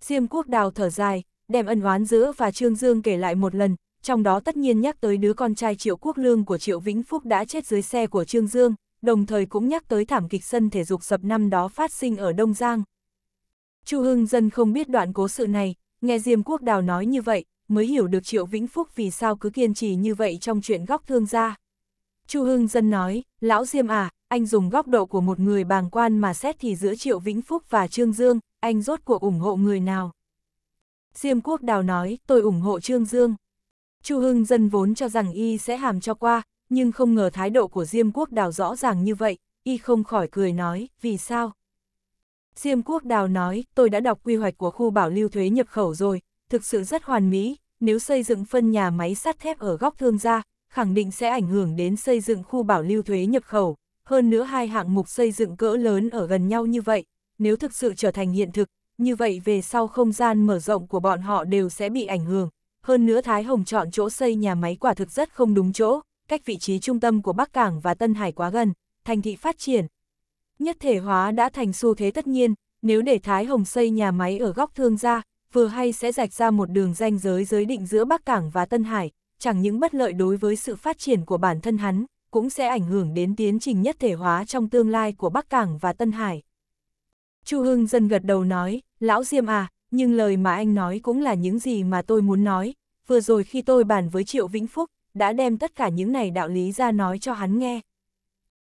Diêm Quốc Đào thở dài, đem ân oán giữa và Trương Dương kể lại một lần, trong đó tất nhiên nhắc tới đứa con trai Triệu Quốc Lương của Triệu Vĩnh Phúc đã chết dưới xe của Trương Dương, đồng thời cũng nhắc tới thảm kịch sân thể dục sập năm đó phát sinh ở Đông Giang. Chu Hưng Dân không biết đoạn cố sự này, nghe Diêm Quốc Đào nói như vậy, mới hiểu được Triệu Vĩnh Phúc vì sao cứ kiên trì như vậy trong chuyện góc thương gia. Chu Hưng Dân nói, lão Diêm à, anh dùng góc độ của một người bàng quan mà xét thì giữa Triệu Vĩnh Phúc và Trương Dương, anh rốt cuộc ủng hộ người nào? Diêm Quốc Đào nói, tôi ủng hộ Trương Dương. Chu Hưng Dân vốn cho rằng y sẽ hàm cho qua, nhưng không ngờ thái độ của Diêm Quốc Đào rõ ràng như vậy, y không khỏi cười nói, vì sao? Diêm Quốc Đào nói, tôi đã đọc quy hoạch của khu bảo lưu thuế nhập khẩu rồi, thực sự rất hoàn mỹ, nếu xây dựng phân nhà máy sắt thép ở góc thương gia, khẳng định sẽ ảnh hưởng đến xây dựng khu bảo lưu thuế nhập khẩu, hơn nữa hai hạng mục xây dựng cỡ lớn ở gần nhau như vậy, nếu thực sự trở thành hiện thực, như vậy về sau không gian mở rộng của bọn họ đều sẽ bị ảnh hưởng, hơn nữa Thái Hồng chọn chỗ xây nhà máy quả thực rất không đúng chỗ, cách vị trí trung tâm của Bắc Cảng và Tân Hải quá gần, thành thị phát triển. Nhất thể hóa đã thành xu thế tất nhiên, nếu để Thái Hồng xây nhà máy ở góc thương gia, vừa hay sẽ rạch ra một đường ranh giới giới định giữa Bắc Cảng và Tân Hải, chẳng những bất lợi đối với sự phát triển của bản thân hắn, cũng sẽ ảnh hưởng đến tiến trình nhất thể hóa trong tương lai của Bắc Cảng và Tân Hải. Chu Hưng dân gật đầu nói, lão Diêm à, nhưng lời mà anh nói cũng là những gì mà tôi muốn nói, vừa rồi khi tôi bàn với Triệu Vĩnh Phúc, đã đem tất cả những này đạo lý ra nói cho hắn nghe.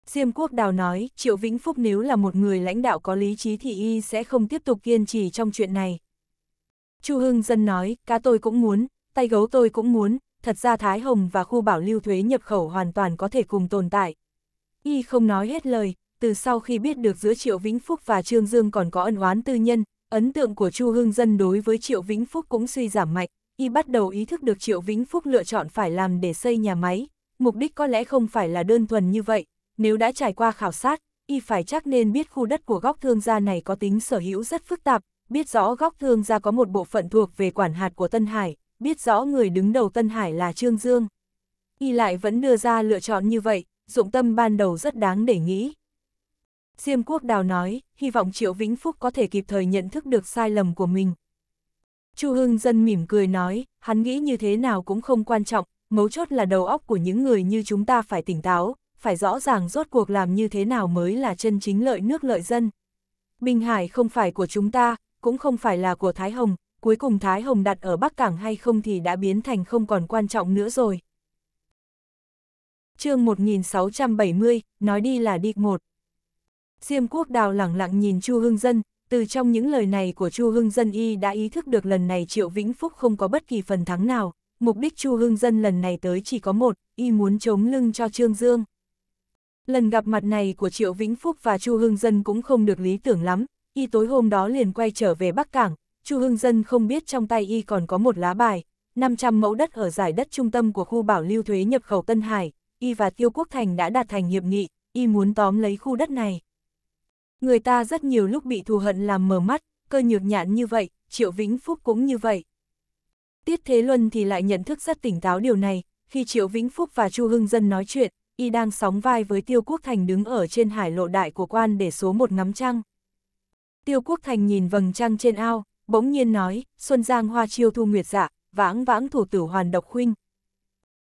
Diêm Quốc Đào nói, Triệu Vĩnh Phúc nếu là một người lãnh đạo có lý trí thì y sẽ không tiếp tục kiên trì trong chuyện này. Chu Hưng Dân nói, cá tôi cũng muốn, tay gấu tôi cũng muốn, thật ra Thái Hồng và khu bảo lưu thuế nhập khẩu hoàn toàn có thể cùng tồn tại. Y không nói hết lời, từ sau khi biết được giữa Triệu Vĩnh Phúc và Trương Dương còn có ân oán tư nhân, ấn tượng của Chu Hưng Dân đối với Triệu Vĩnh Phúc cũng suy giảm mạnh, y bắt đầu ý thức được Triệu Vĩnh Phúc lựa chọn phải làm để xây nhà máy, mục đích có lẽ không phải là đơn thuần như vậy, nếu đã trải qua khảo sát, y phải chắc nên biết khu đất của góc thương gia này có tính sở hữu rất phức tạp, biết rõ góc thương gia có một bộ phận thuộc về quản hạt của Tân Hải, biết rõ người đứng đầu Tân Hải là Trương Dương. Y lại vẫn đưa ra lựa chọn như vậy, dụng tâm ban đầu rất đáng để nghĩ. Diêm Quốc Đào nói, hy vọng Triệu Vĩnh Phúc có thể kịp thời nhận thức được sai lầm của mình, Chu Hưng Dân mỉm cười nói, hắn nghĩ như thế nào cũng không quan trọng, mấu chốt là đầu óc của những người như chúng ta phải tỉnh táo, phải rõ ràng rốt cuộc làm như thế nào mới là chân chính lợi nước lợi dân. Bình Hải không phải của chúng ta, cũng không phải là của Thái Hồng, cuối cùng Thái Hồng đặt ở Bắc Cảng hay không thì đã biến thành không còn quan trọng nữa rồi. chương 1670, nói đi là đi một. Diêm Quốc Đào lẳng lặng nhìn Chu Hưng Dân, từ trong những lời này của Chu Hưng Dân y đã ý thức được lần này Triệu Vĩnh Phúc không có bất kỳ phần thắng nào, mục đích Chu Hưng Dân lần này tới chỉ có một, y muốn chống lưng cho Trương Dương. Lần gặp mặt này của Triệu Vĩnh Phúc và Chu Hưng Dân cũng không được lý tưởng lắm, y tối hôm đó liền quay trở về Bắc Cảng, Chu Hưng Dân không biết trong tay y còn có một lá bài, 500 mẫu đất ở giải đất trung tâm của khu bảo lưu thuế nhập khẩu Tân Hải, y và Tiêu Quốc Thành đã đạt thành hiệp nghị, y muốn tóm lấy khu đất này. Người ta rất nhiều lúc bị thù hận làm mờ mắt, cơ nhược nhạn như vậy, Triệu Vĩnh Phúc cũng như vậy. Tiết Thế Luân thì lại nhận thức rất tỉnh táo điều này, khi Triệu Vĩnh Phúc và Chu Hưng Dân nói chuyện, y đang sóng vai với Tiêu Quốc Thành đứng ở trên hải lộ đại của quan để số một ngắm trăng. Tiêu Quốc Thành nhìn vầng trăng trên ao, bỗng nhiên nói, Xuân Giang hoa chiêu thu nguyệt dạ, vãng vãng thủ tử hoàn độc khuynh.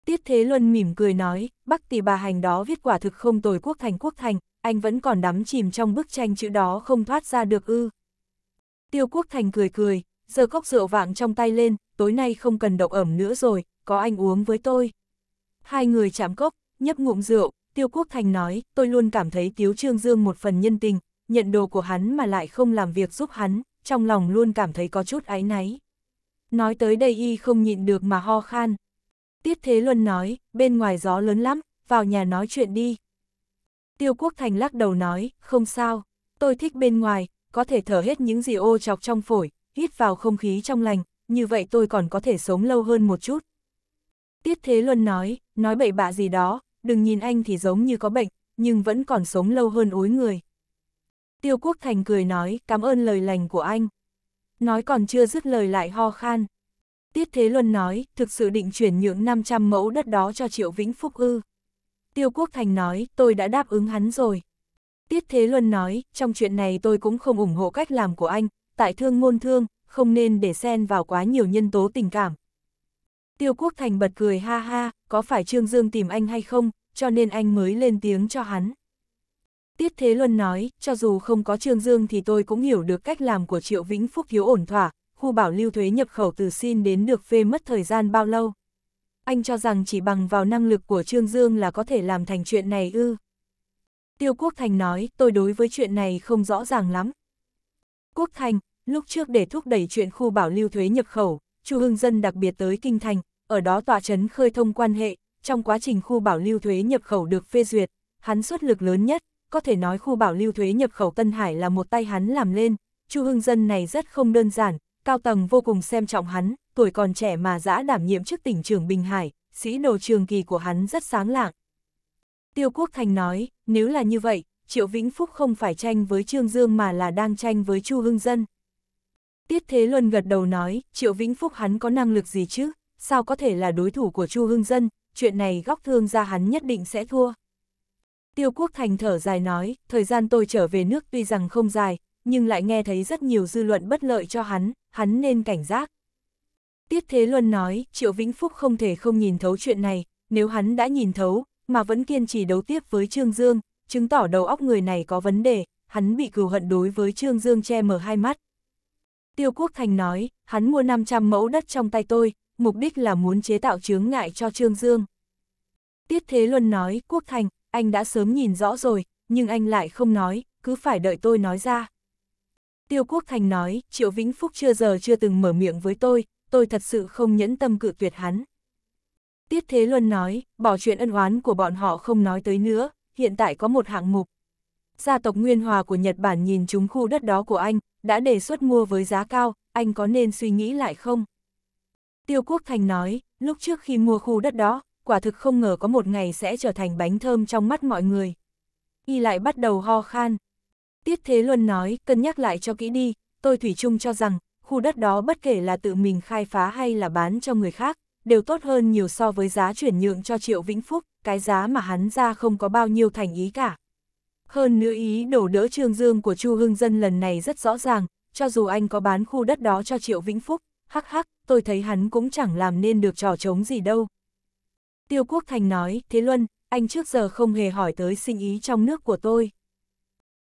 Tiết Thế Luân mỉm cười nói, Bắc tỷ bà hành đó viết quả thực không tồi Quốc Thành Quốc Thành, anh vẫn còn đắm chìm trong bức tranh chữ đó không thoát ra được ư. Tiêu Quốc Thành cười cười, giơ cốc rượu vạng trong tay lên, tối nay không cần độc ẩm nữa rồi, có anh uống với tôi. Hai người chạm cốc, nhấp ngụm rượu, Tiêu Quốc Thành nói, tôi luôn cảm thấy Tiếu Trương Dương một phần nhân tình, nhận đồ của hắn mà lại không làm việc giúp hắn, trong lòng luôn cảm thấy có chút áy náy. Nói tới đây y không nhịn được mà ho khan. Tiết Thế Luân nói, bên ngoài gió lớn lắm, vào nhà nói chuyện đi. Tiêu Quốc Thành lắc đầu nói, không sao, tôi thích bên ngoài, có thể thở hết những gì ô chọc trong phổi, hít vào không khí trong lành, như vậy tôi còn có thể sống lâu hơn một chút. Tiết Thế Luân nói, nói bậy bạ gì đó, đừng nhìn anh thì giống như có bệnh, nhưng vẫn còn sống lâu hơn ối người. Tiêu Quốc Thành cười nói, cảm ơn lời lành của anh. Nói còn chưa dứt lời lại ho khan. Tiết Thế Luân nói, thực sự định chuyển nhượng 500 mẫu đất đó cho Triệu Vĩnh Phúc ư. Tiêu Quốc Thành nói, tôi đã đáp ứng hắn rồi. Tiết Thế Luân nói, trong chuyện này tôi cũng không ủng hộ cách làm của anh, tại thương ngôn thương, không nên để xen vào quá nhiều nhân tố tình cảm. Tiêu Quốc Thành bật cười ha ha, có phải Trương Dương tìm anh hay không, cho nên anh mới lên tiếng cho hắn. Tiết Thế Luân nói, cho dù không có Trương Dương thì tôi cũng hiểu được cách làm của Triệu Vĩnh Phúc thiếu ổn thỏa, khu bảo lưu thuế nhập khẩu từ xin đến được phê mất thời gian bao lâu anh cho rằng chỉ bằng vào năng lực của Trương Dương là có thể làm thành chuyện này ư. Tiêu Quốc Thành nói, tôi đối với chuyện này không rõ ràng lắm. Quốc Thành, lúc trước để thúc đẩy chuyện khu bảo lưu thuế nhập khẩu, Chu Hưng Dân đặc biệt tới Kinh Thành, ở đó tòa chấn khơi thông quan hệ, trong quá trình khu bảo lưu thuế nhập khẩu được phê duyệt, hắn xuất lực lớn nhất, có thể nói khu bảo lưu thuế nhập khẩu Tân Hải là một tay hắn làm lên, Chu Hưng Dân này rất không đơn giản, cao tầng vô cùng xem trọng hắn, tuổi còn trẻ mà dã đảm nhiệm chức tỉnh trưởng Bình Hải, sĩ đồ trường kỳ của hắn rất sáng lạng. Tiêu Quốc Thành nói, nếu là như vậy, Triệu Vĩnh Phúc không phải tranh với Trương Dương mà là đang tranh với Chu Hưng Dân. Tiết Thế Luân gật đầu nói, Triệu Vĩnh Phúc hắn có năng lực gì chứ, sao có thể là đối thủ của Chu Hưng Dân, chuyện này góc thương ra hắn nhất định sẽ thua. Tiêu Quốc Thành thở dài nói, thời gian tôi trở về nước tuy rằng không dài, nhưng lại nghe thấy rất nhiều dư luận bất lợi cho hắn, hắn nên cảnh giác. Tiết Thế Luân nói, Triệu Vĩnh Phúc không thể không nhìn thấu chuyện này, nếu hắn đã nhìn thấu, mà vẫn kiên trì đấu tiếp với Trương Dương, chứng tỏ đầu óc người này có vấn đề, hắn bị cừu hận đối với Trương Dương che mở hai mắt. Tiêu Quốc Thành nói, hắn mua 500 mẫu đất trong tay tôi, mục đích là muốn chế tạo chướng ngại cho Trương Dương. Tiết Thế Luân nói, Quốc Thành, anh đã sớm nhìn rõ rồi, nhưng anh lại không nói, cứ phải đợi tôi nói ra. Tiêu Quốc Thành nói, Triệu Vĩnh Phúc chưa giờ chưa từng mở miệng với tôi, tôi thật sự không nhẫn tâm cự tuyệt hắn. Tiết Thế Luân nói, bỏ chuyện ân oán của bọn họ không nói tới nữa, hiện tại có một hạng mục. Gia tộc Nguyên Hòa của Nhật Bản nhìn chúng khu đất đó của anh, đã đề xuất mua với giá cao, anh có nên suy nghĩ lại không? Tiêu Quốc Thành nói, lúc trước khi mua khu đất đó, quả thực không ngờ có một ngày sẽ trở thành bánh thơm trong mắt mọi người. Y lại bắt đầu ho khan. Tiết Thế Luân nói, cân nhắc lại cho kỹ đi, tôi thủy chung cho rằng, khu đất đó bất kể là tự mình khai phá hay là bán cho người khác, đều tốt hơn nhiều so với giá chuyển nhượng cho Triệu Vĩnh Phúc, cái giá mà hắn ra không có bao nhiêu thành ý cả. Hơn nữa ý đổ đỡ Trương Dương của Chu Hưng Dân lần này rất rõ ràng, cho dù anh có bán khu đất đó cho Triệu Vĩnh Phúc, hắc hắc, tôi thấy hắn cũng chẳng làm nên được trò trống gì đâu. Tiêu Quốc Thành nói, Thế Luân, anh trước giờ không hề hỏi tới sinh ý trong nước của tôi.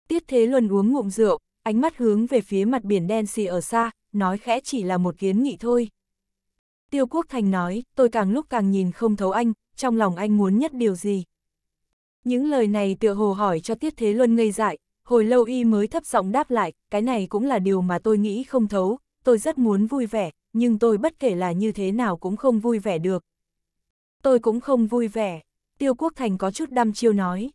Tiết Thế Luân uống ngụm rượu, ánh mắt hướng về phía mặt biển đen xì ở xa, nói khẽ chỉ là một kiến nghị thôi. Tiêu Quốc Thành nói, tôi càng lúc càng nhìn không thấu anh, trong lòng anh muốn nhất điều gì. Những lời này tựa hồ hỏi cho Tiết Thế Luân ngây dại, hồi lâu y mới thấp giọng đáp lại, cái này cũng là điều mà tôi nghĩ không thấu, tôi rất muốn vui vẻ, nhưng tôi bất kể là như thế nào cũng không vui vẻ được. Tôi cũng không vui vẻ, Tiêu Quốc Thành có chút đăm chiêu nói.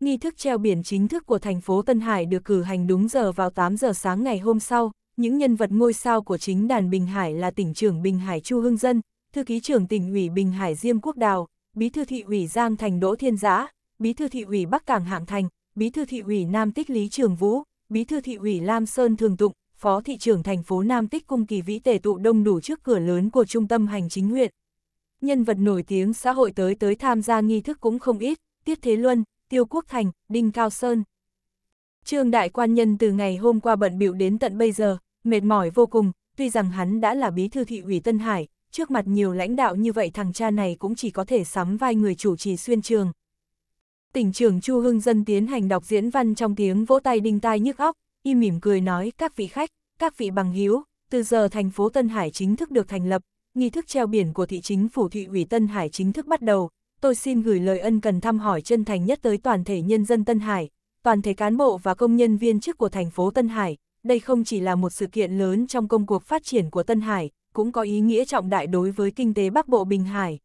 Nghi thức treo biển chính thức của thành phố Tân Hải được cử hành đúng giờ vào 8 giờ sáng ngày hôm sau, những nhân vật ngôi sao của chính đàn Bình Hải là tỉnh trưởng Bình Hải Chu Hưng Dân, thư ký trưởng tỉnh ủy Bình Hải Diêm Quốc Đào, bí thư thị ủy Giang Thành Đỗ Thiên Giã, bí thư thị ủy Bắc Cảng Hạng Thành, bí thư thị ủy Nam Tích Lý Trường Vũ, bí thư thị ủy Lam Sơn Thường Tụng, phó thị trưởng thành phố Nam Tích cung kỳ vĩ tề tụ đông đủ trước cửa lớn của trung tâm hành chính huyện. Nhân vật nổi tiếng xã hội tới tới tham gia nghi thức cũng không ít, Tiết Thế Luân, Tiêu Quốc Thành, Đinh Cao Sơn. Trương Đại Quan Nhân từ ngày hôm qua bận biểu đến tận bây giờ, mệt mỏi vô cùng, tuy rằng hắn đã là bí thư thị ủy Tân Hải, trước mặt nhiều lãnh đạo như vậy thằng cha này cũng chỉ có thể sắm vai người chủ trì xuyên trường. Tỉnh trưởng Chu Hưng Dân tiến hành đọc diễn văn trong tiếng vỗ tay đinh tai nhức óc, y mỉm cười nói các vị khách, các vị bằng hiếu, từ giờ thành phố Tân Hải chính thức được thành lập, nghi thức treo biển của thị chính phủ thị ủy Tân Hải chính thức bắt đầu, tôi xin gửi lời ân cần thăm hỏi chân thành nhất tới toàn thể nhân dân Tân Hải, toàn thể cán bộ và công nhân viên chức của thành phố Tân Hải, đây không chỉ là một sự kiện lớn trong công cuộc phát triển của Tân Hải, cũng có ý nghĩa trọng đại đối với kinh tế Bắc Bộ Bình Hải.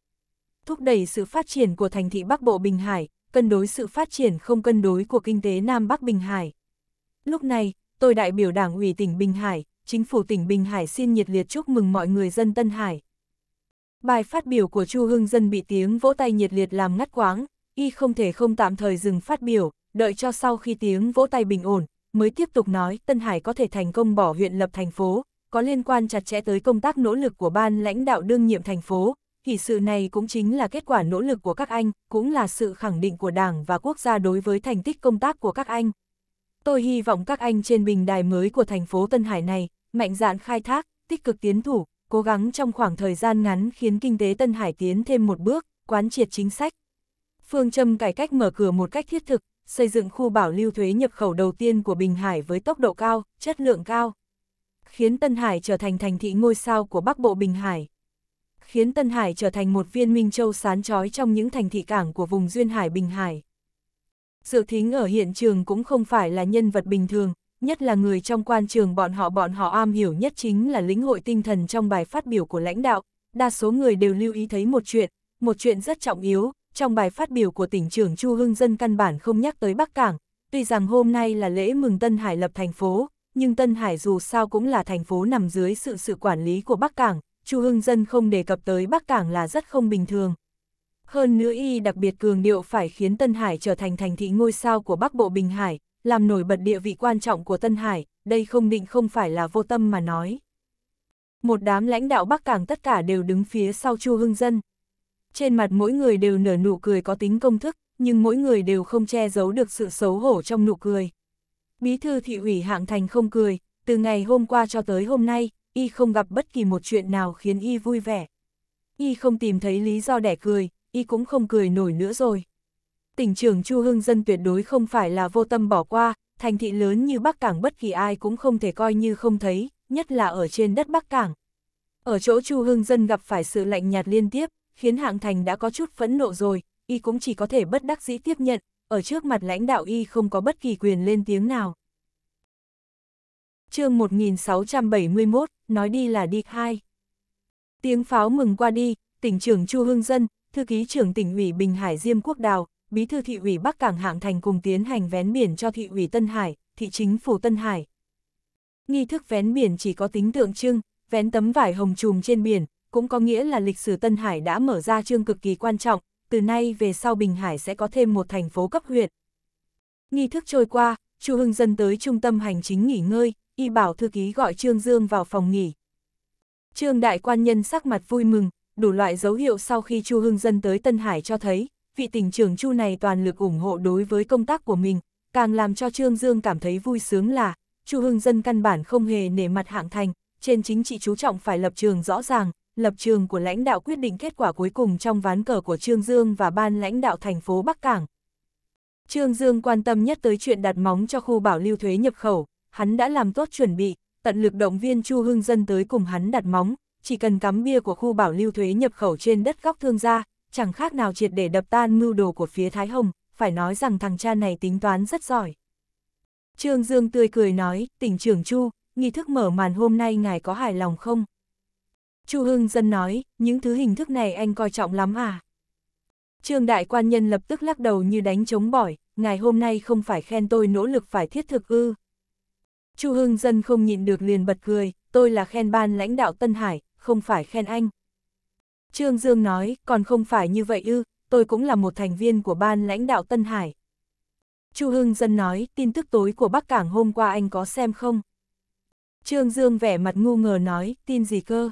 Thúc đẩy sự phát triển của thành thị Bắc Bộ Bình Hải, cân đối sự phát triển không cân đối của kinh tế Nam Bắc Bình Hải. Lúc này, tôi đại biểu Đảng ủy tỉnh Bình Hải, chính phủ tỉnh Bình Hải xin nhiệt liệt chúc mừng mọi người dân Tân Hải. Bài phát biểu của Chu Hưng Dân bị tiếng vỗ tay nhiệt liệt làm ngắt quáng, y không thể không tạm thời dừng phát biểu, đợi cho sau khi tiếng vỗ tay bình ổn, mới tiếp tục nói Tân Hải có thể thành công bỏ huyện lập thành phố, có liên quan chặt chẽ tới công tác nỗ lực của ban lãnh đạo đương nhiệm thành phố, thì sự này cũng chính là kết quả nỗ lực của các anh, cũng là sự khẳng định của Đảng và quốc gia đối với thành tích công tác của các anh. Tôi hy vọng các anh trên bình đài mới của thành phố Tân Hải này, mạnh dạn khai thác, tích cực tiến thủ, cố gắng trong khoảng thời gian ngắn khiến kinh tế Tân Hải tiến thêm một bước, quán triệt chính sách. Phương châm cải cách mở cửa một cách thiết thực, xây dựng khu bảo lưu thuế nhập khẩu đầu tiên của Bình Hải với tốc độ cao, chất lượng cao. Khiến Tân Hải trở thành thành thị ngôi sao của Bắc Bộ Bình Hải. Khiến Tân Hải trở thành một viên minh châu sán trói trong những thành thị cảng của vùng Duyên Hải Bình Hải. Dự thính ở hiện trường cũng không phải là nhân vật bình thường, nhất là người trong quan trường bọn họ bọn họ am hiểu nhất chính là lĩnh hội tinh thần trong bài phát biểu của lãnh đạo. Đa số người đều lưu ý thấy một chuyện, một chuyện rất trọng yếu, trong bài phát biểu của tỉnh trưởng Chu Hưng Dân căn bản không nhắc tới Bắc Cảng, tuy rằng hôm nay là lễ mừng Tân Hải lập thành phố, nhưng Tân Hải dù sao cũng là thành phố nằm dưới sự sự quản lý của Bắc Cảng, Chu Hưng Dân không đề cập tới Bắc Cảng là rất không bình thường. Hơn nữa y đặc biệt cường điệu phải khiến Tân Hải trở thành thành thị ngôi sao của Bắc Bộ Bình Hải, làm nổi bật địa vị quan trọng của Tân Hải, đây không định không phải là vô tâm mà nói. Một đám lãnh đạo Bắc Cảng tất cả đều đứng phía sau Chu Hưng Dân, trên mặt mỗi người đều nở nụ cười có tính công thức, nhưng mỗi người đều không che giấu được sự xấu hổ trong nụ cười. Bí thư thị ủy hạng thành không cười, từ ngày hôm qua cho tới hôm nay, y không gặp bất kỳ một chuyện nào khiến y vui vẻ. Y không tìm thấy lý do đẻ cười, y cũng không cười nổi nữa rồi. Tỉnh trưởng Chu Hưng Dân tuyệt đối không phải là vô tâm bỏ qua, thành thị lớn như Bắc Cảng bất kỳ ai cũng không thể coi như không thấy, nhất là ở trên đất Bắc Cảng. Ở chỗ Chu Hưng Dân gặp phải sự lạnh nhạt liên tiếp, khiến Hạng Thành đã có chút phẫn nộ rồi, y cũng chỉ có thể bất đắc dĩ tiếp nhận, ở trước mặt lãnh đạo y không có bất kỳ quyền lên tiếng nào. chương 1671, nói đi là đi khai. Tiếng pháo mừng qua đi, tỉnh trưởng Chu Hương Dân, thư ký trưởng tỉnh ủy Bình Hải Diêm Quốc Đào, bí thư thị ủy Bắc Cảng Hạng Thành cùng tiến hành vén biển cho thị ủy Tân Hải, thị chính phủ Tân Hải. Nghi thức vén biển chỉ có tính tượng trưng, vén tấm vải hồng trùm trên biển, cũng có nghĩa là lịch sử Tân Hải đã mở ra chương cực kỳ quan trọng, từ nay về sau Bình Hải sẽ có thêm một thành phố cấp huyện. Nghi thức trôi qua, Chu Hưng Dân tới trung tâm hành chính nghỉ ngơi, y bảo thư ký gọi Trương Dương vào phòng nghỉ. Trương đại quan nhân sắc mặt vui mừng, đủ loại dấu hiệu sau khi Chu Hưng Dân tới Tân Hải cho thấy, vị tỉnh trưởng Chu này toàn lực ủng hộ đối với công tác của mình, càng làm cho Trương Dương cảm thấy vui sướng là, Chu Hưng Dân căn bản không hề nể mặt hạng thành, trên chính trị chú trọng phải lập trường rõ ràng, lập trường của lãnh đạo quyết định kết quả cuối cùng trong ván cờ của Trương Dương và ban lãnh đạo thành phố Bắc Cảng. Trương Dương quan tâm nhất tới chuyện đặt móng cho khu bảo lưu thuế nhập khẩu, hắn đã làm tốt chuẩn bị, tận lực động viên Chu Hưng Dân tới cùng hắn đặt móng, chỉ cần cắm bia của khu bảo lưu thuế nhập khẩu trên đất góc thương gia, chẳng khác nào triệt để đập tan mưu đồ của phía Thái Hồng, phải nói rằng thằng cha này tính toán rất giỏi. Trương Dương tươi cười nói, tỉnh trưởng Chu, nghi thức mở màn hôm nay ngài có hài lòng không? Chu Hưng Dân nói, những thứ hình thức này anh coi trọng lắm à? Trương đại quan nhân lập tức lắc đầu như đánh chống bỏi, ngày hôm nay không phải khen tôi nỗ lực phải thiết thực ư. Chu Hưng Dân không nhịn được liền bật cười, tôi là khen ban lãnh đạo Tân Hải, không phải khen anh. Trương Dương nói, còn không phải như vậy ư, tôi cũng là một thành viên của ban lãnh đạo Tân Hải. Chu Hưng Dân nói, tin tức tối của Bắc Cảng hôm qua anh có xem không? Trương Dương vẻ mặt ngu ngờ nói, tin gì cơ?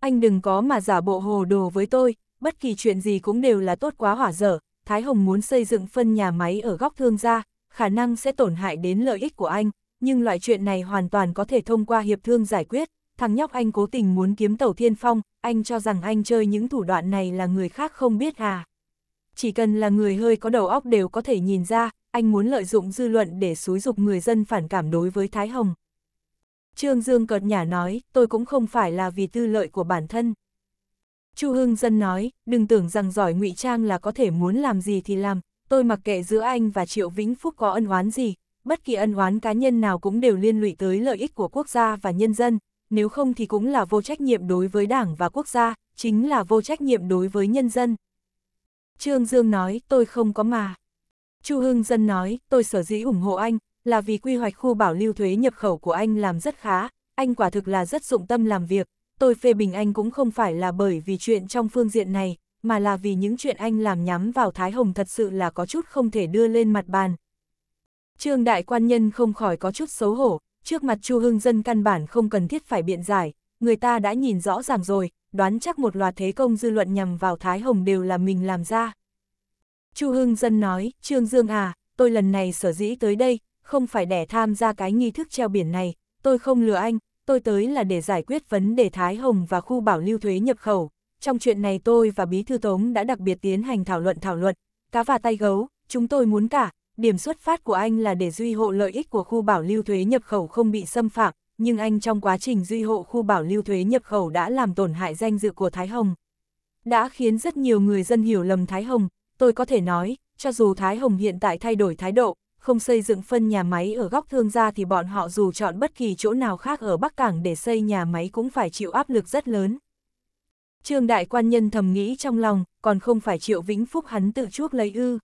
Anh đừng có mà giả bộ hồ đồ với tôi, bất kỳ chuyện gì cũng đều là tốt quá hỏa dở, Thái Hồng muốn xây dựng phân nhà máy ở góc thương gia, khả năng sẽ tổn hại đến lợi ích của anh, nhưng loại chuyện này hoàn toàn có thể thông qua hiệp thương giải quyết. Thằng nhóc anh cố tình muốn kiếm tàu thiên phong, anh cho rằng anh chơi những thủ đoạn này là người khác không biết à. Chỉ cần là người hơi có đầu óc đều có thể nhìn ra, anh muốn lợi dụng dư luận để xúi dục người dân phản cảm đối với Thái Hồng. Trương Dương cợt nhả nói, tôi cũng không phải là vì tư lợi của bản thân. Chu Hưng Dân nói, đừng tưởng rằng giỏi ngụy trang là có thể muốn làm gì thì làm, tôi mặc kệ giữa anh và Triệu Vĩnh Phúc có ân oán gì, bất kỳ ân oán cá nhân nào cũng đều liên lụy tới lợi ích của quốc gia và nhân dân, nếu không thì cũng là vô trách nhiệm đối với đảng và quốc gia, chính là vô trách nhiệm đối với nhân dân. Trương Dương nói, tôi không có mà. Chu Hưng Dân nói, tôi sở dĩ ủng hộ anh, là vì quy hoạch khu bảo lưu thuế nhập khẩu của anh làm rất khá, anh quả thực là rất dụng tâm làm việc, tôi phê bình anh cũng không phải là bởi vì chuyện trong phương diện này, mà là vì những chuyện anh làm nhắm vào Thái Hồng thật sự là có chút không thể đưa lên mặt bàn. Trương Đại Quan Nhân không khỏi có chút xấu hổ, trước mặt Chu Hưng Dân căn bản không cần thiết phải biện giải, người ta đã nhìn rõ ràng rồi, đoán chắc một loạt thế công dư luận nhằm vào Thái Hồng đều là mình làm ra. Chu Hưng Dân nói, Trương Dương à, tôi lần này sở dĩ tới đây, không phải đẻ tham gia cái nghi thức treo biển này, tôi không lừa anh, tôi tới là để giải quyết vấn đề Thái Hồng và khu bảo lưu thuế nhập khẩu. Trong chuyện này tôi và Bí Thư Tống đã đặc biệt tiến hành thảo luận thảo luận, cá và tay gấu, chúng tôi muốn cả, điểm xuất phát của anh là để duy hộ lợi ích của khu bảo lưu thuế nhập khẩu không bị xâm phạm, nhưng anh trong quá trình duy hộ khu bảo lưu thuế nhập khẩu đã làm tổn hại danh dự của Thái Hồng. Đã khiến rất nhiều người dân hiểu lầm Thái Hồng, tôi có thể nói, cho dù Thái Hồng hiện tại thay đổi thái độ, không xây dựng phân nhà máy ở góc thương gia thì bọn họ dù chọn bất kỳ chỗ nào khác ở Bắc Cảng để xây nhà máy cũng phải chịu áp lực rất lớn. Trương Đại Quan Nhân thầm nghĩ trong lòng, còn không phải Triệu Vĩnh Phúc hắn tự chuốc lấy ư.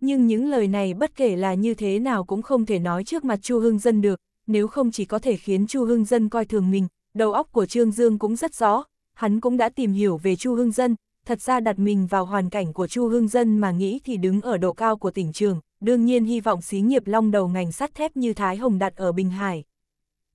Nhưng những lời này bất kể là như thế nào cũng không thể nói trước mặt Chu Hưng Dân được, nếu không chỉ có thể khiến Chu Hưng Dân coi thường mình, đầu óc của Trương Dương cũng rất rõ, hắn cũng đã tìm hiểu về Chu Hưng Dân, thật ra đặt mình vào hoàn cảnh của Chu Hương Dân mà nghĩ thì đứng ở độ cao của tỉnh trường, đương nhiên hy vọng xí nghiệp long đầu ngành sắt thép như Thái Hồng đặt ở Bình Hải.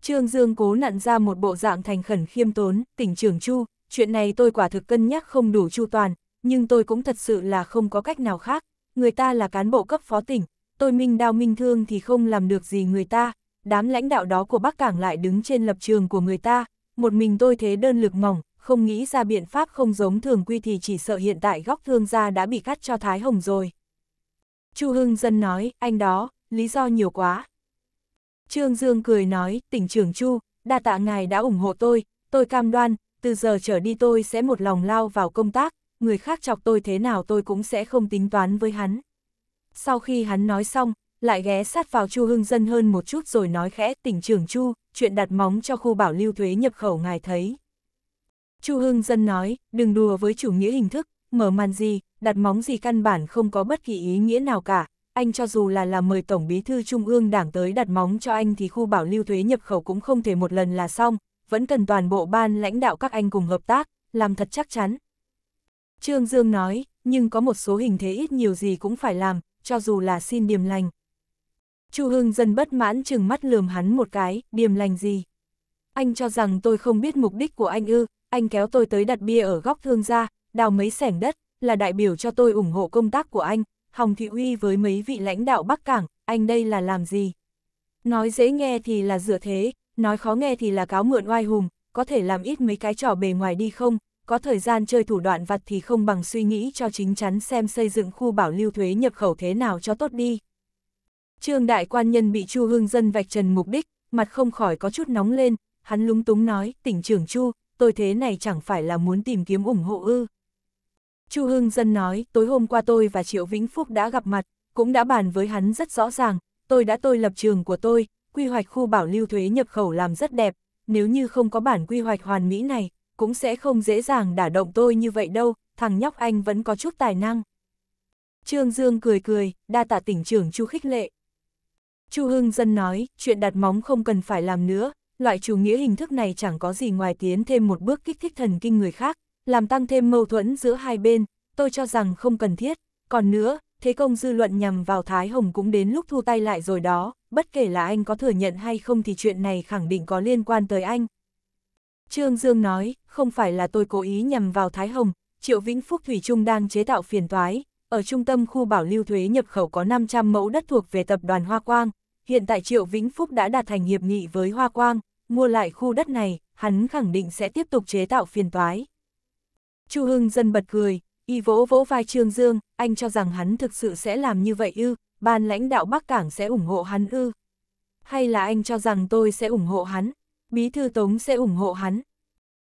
Trương Dương cố nặn ra một bộ dạng thành khẩn khiêm tốn, tỉnh trường Chu, chuyện này tôi quả thực cân nhắc không đủ chu toàn, nhưng tôi cũng thật sự là không có cách nào khác, người ta là cán bộ cấp phó tỉnh, tôi minh đao minh thương thì không làm được gì người ta, đám lãnh đạo đó của Bắc Cảng lại đứng trên lập trường của người ta, một mình tôi thế đơn lực mỏng, không nghĩ ra biện pháp không giống thường quy thì chỉ sợ hiện tại góc thương gia đã bị cắt cho Thái Hồng rồi. Chu Hưng Dân nói, anh đó, lý do nhiều quá. Trương Dương cười nói, tỉnh trưởng Chu, đa tạ ngài đã ủng hộ tôi, tôi cam đoan, từ giờ trở đi tôi sẽ một lòng lao vào công tác, người khác chọc tôi thế nào tôi cũng sẽ không tính toán với hắn. Sau khi hắn nói xong, lại ghé sát vào Chu Hưng Dân hơn một chút rồi nói khẽ, tỉnh trưởng Chu, chuyện đặt móng cho khu bảo lưu thuế nhập khẩu ngài thấy. Chu Hưng Dân nói, đừng đùa với chủ nghĩa hình thức, mở màn gì, đặt móng gì căn bản không có bất kỳ ý nghĩa nào cả. Anh cho dù là là mời Tổng Bí thư Trung ương Đảng tới đặt móng cho anh thì khu bảo lưu thuế nhập khẩu cũng không thể một lần là xong, vẫn cần toàn bộ ban lãnh đạo các anh cùng hợp tác, làm thật chắc chắn. Trương Dương nói, nhưng có một số hình thế ít nhiều gì cũng phải làm, cho dù là xin điềm lành. Chu Hưng Dân bất mãn chừng mắt lườm hắn một cái, điềm lành gì? Anh cho rằng tôi không biết mục đích của anh ư, anh kéo tôi tới đặt bia ở góc thương gia, đào mấy sẻng đất, là đại biểu cho tôi ủng hộ công tác của anh, Hồng Thị Uy với mấy vị lãnh đạo Bắc Cảng, anh đây là làm gì? Nói dễ nghe thì là dựa thế, nói khó nghe thì là cáo mượn oai hùng, có thể làm ít mấy cái trò bề ngoài đi không, có thời gian chơi thủ đoạn vặt thì không bằng suy nghĩ cho chính chắn xem xây dựng khu bảo lưu thuế nhập khẩu thế nào cho tốt đi. Trương đại quan nhân bị Chu Hương Dân vạch trần mục đích, mặt không khỏi có chút nóng lên, hắn lúng túng nói, tỉnh trưởng Chu, tôi thế này chẳng phải là muốn tìm kiếm ủng hộ ư. Chu Hưng Dân nói, tối hôm qua tôi và Triệu Vĩnh Phúc đã gặp mặt, cũng đã bàn với hắn rất rõ ràng, tôi đã tôi lập trường của tôi, quy hoạch khu bảo lưu thuế nhập khẩu làm rất đẹp, nếu như không có bản quy hoạch hoàn mỹ này, cũng sẽ không dễ dàng đả động tôi như vậy đâu, thằng nhóc anh vẫn có chút tài năng. Trương Dương cười cười, đa tạ tỉnh trưởng Chu khích lệ. Chu Hưng Dân nói, chuyện đặt móng không cần phải làm nữa, loại chủ nghĩa hình thức này chẳng có gì ngoài tiến thêm một bước kích thích thần kinh người khác, làm tăng thêm mâu thuẫn giữa hai bên, tôi cho rằng không cần thiết. Còn nữa, thế công dư luận nhằm vào Thái Hồng cũng đến lúc thu tay lại rồi đó, bất kể là anh có thừa nhận hay không thì chuyện này khẳng định có liên quan tới anh. Trương Dương nói, không phải là tôi cố ý nhằm vào Thái Hồng, Triệu Vĩnh Phúc Thủy Trung đang chế tạo phiền toái, ở trung tâm khu bảo lưu thuế nhập khẩu có 500 mẫu đất thuộc về tập đoàn Hoa Quang, hiện tại Triệu Vĩnh Phúc đã đạt thành hiệp nghị với Hoa Quang, mua lại khu đất này, hắn khẳng định sẽ tiếp tục chế tạo phiền toái. Chu Hưng dân bật cười, y vỗ vỗ vai Trương Dương, anh cho rằng hắn thực sự sẽ làm như vậy ư, ban lãnh đạo Bắc Cảng sẽ ủng hộ hắn ư. Hay là anh cho rằng tôi sẽ ủng hộ hắn, Bí Thư Tống sẽ ủng hộ hắn.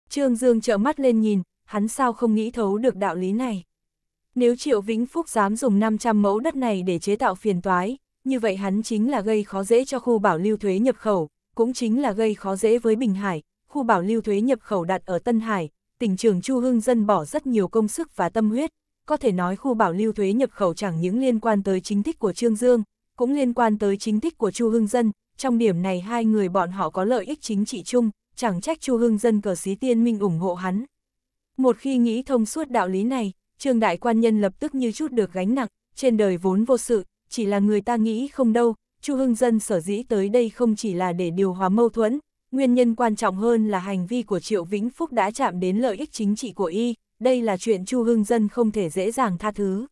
Trương Dương trợ mắt lên nhìn, hắn sao không nghĩ thấu được đạo lý này. Nếu Triệu Vĩnh Phúc dám dùng 500 mẫu đất này để chế tạo phiền toái, như vậy hắn chính là gây khó dễ cho khu bảo lưu thuế nhập khẩu, cũng chính là gây khó dễ với Bình Hải, khu bảo lưu thuế nhập khẩu đặt ở Tân Hải, tỉnh trường Chu Hưng Dân bỏ rất nhiều công sức và tâm huyết, có thể nói khu bảo lưu thuế nhập khẩu chẳng những liên quan tới chính thích của Trương Dương, cũng liên quan tới chính thích của Chu Hưng Dân, trong điểm này hai người bọn họ có lợi ích chính trị chung, chẳng trách Chu Hưng Dân cờ xí tiên minh ủng hộ hắn. Một khi nghĩ thông suốt đạo lý này, Trương Đại Quan Nhân lập tức như chút được gánh nặng, trên đời vốn vô sự, chỉ là người ta nghĩ không đâu, Chu Hưng Dân sở dĩ tới đây không chỉ là để điều hòa mâu thuẫn, nguyên nhân quan trọng hơn là hành vi của Triệu Vĩnh Phúc đã chạm đến lợi ích chính trị của y, đây là chuyện Chu Hưng Dân không thể dễ dàng tha thứ.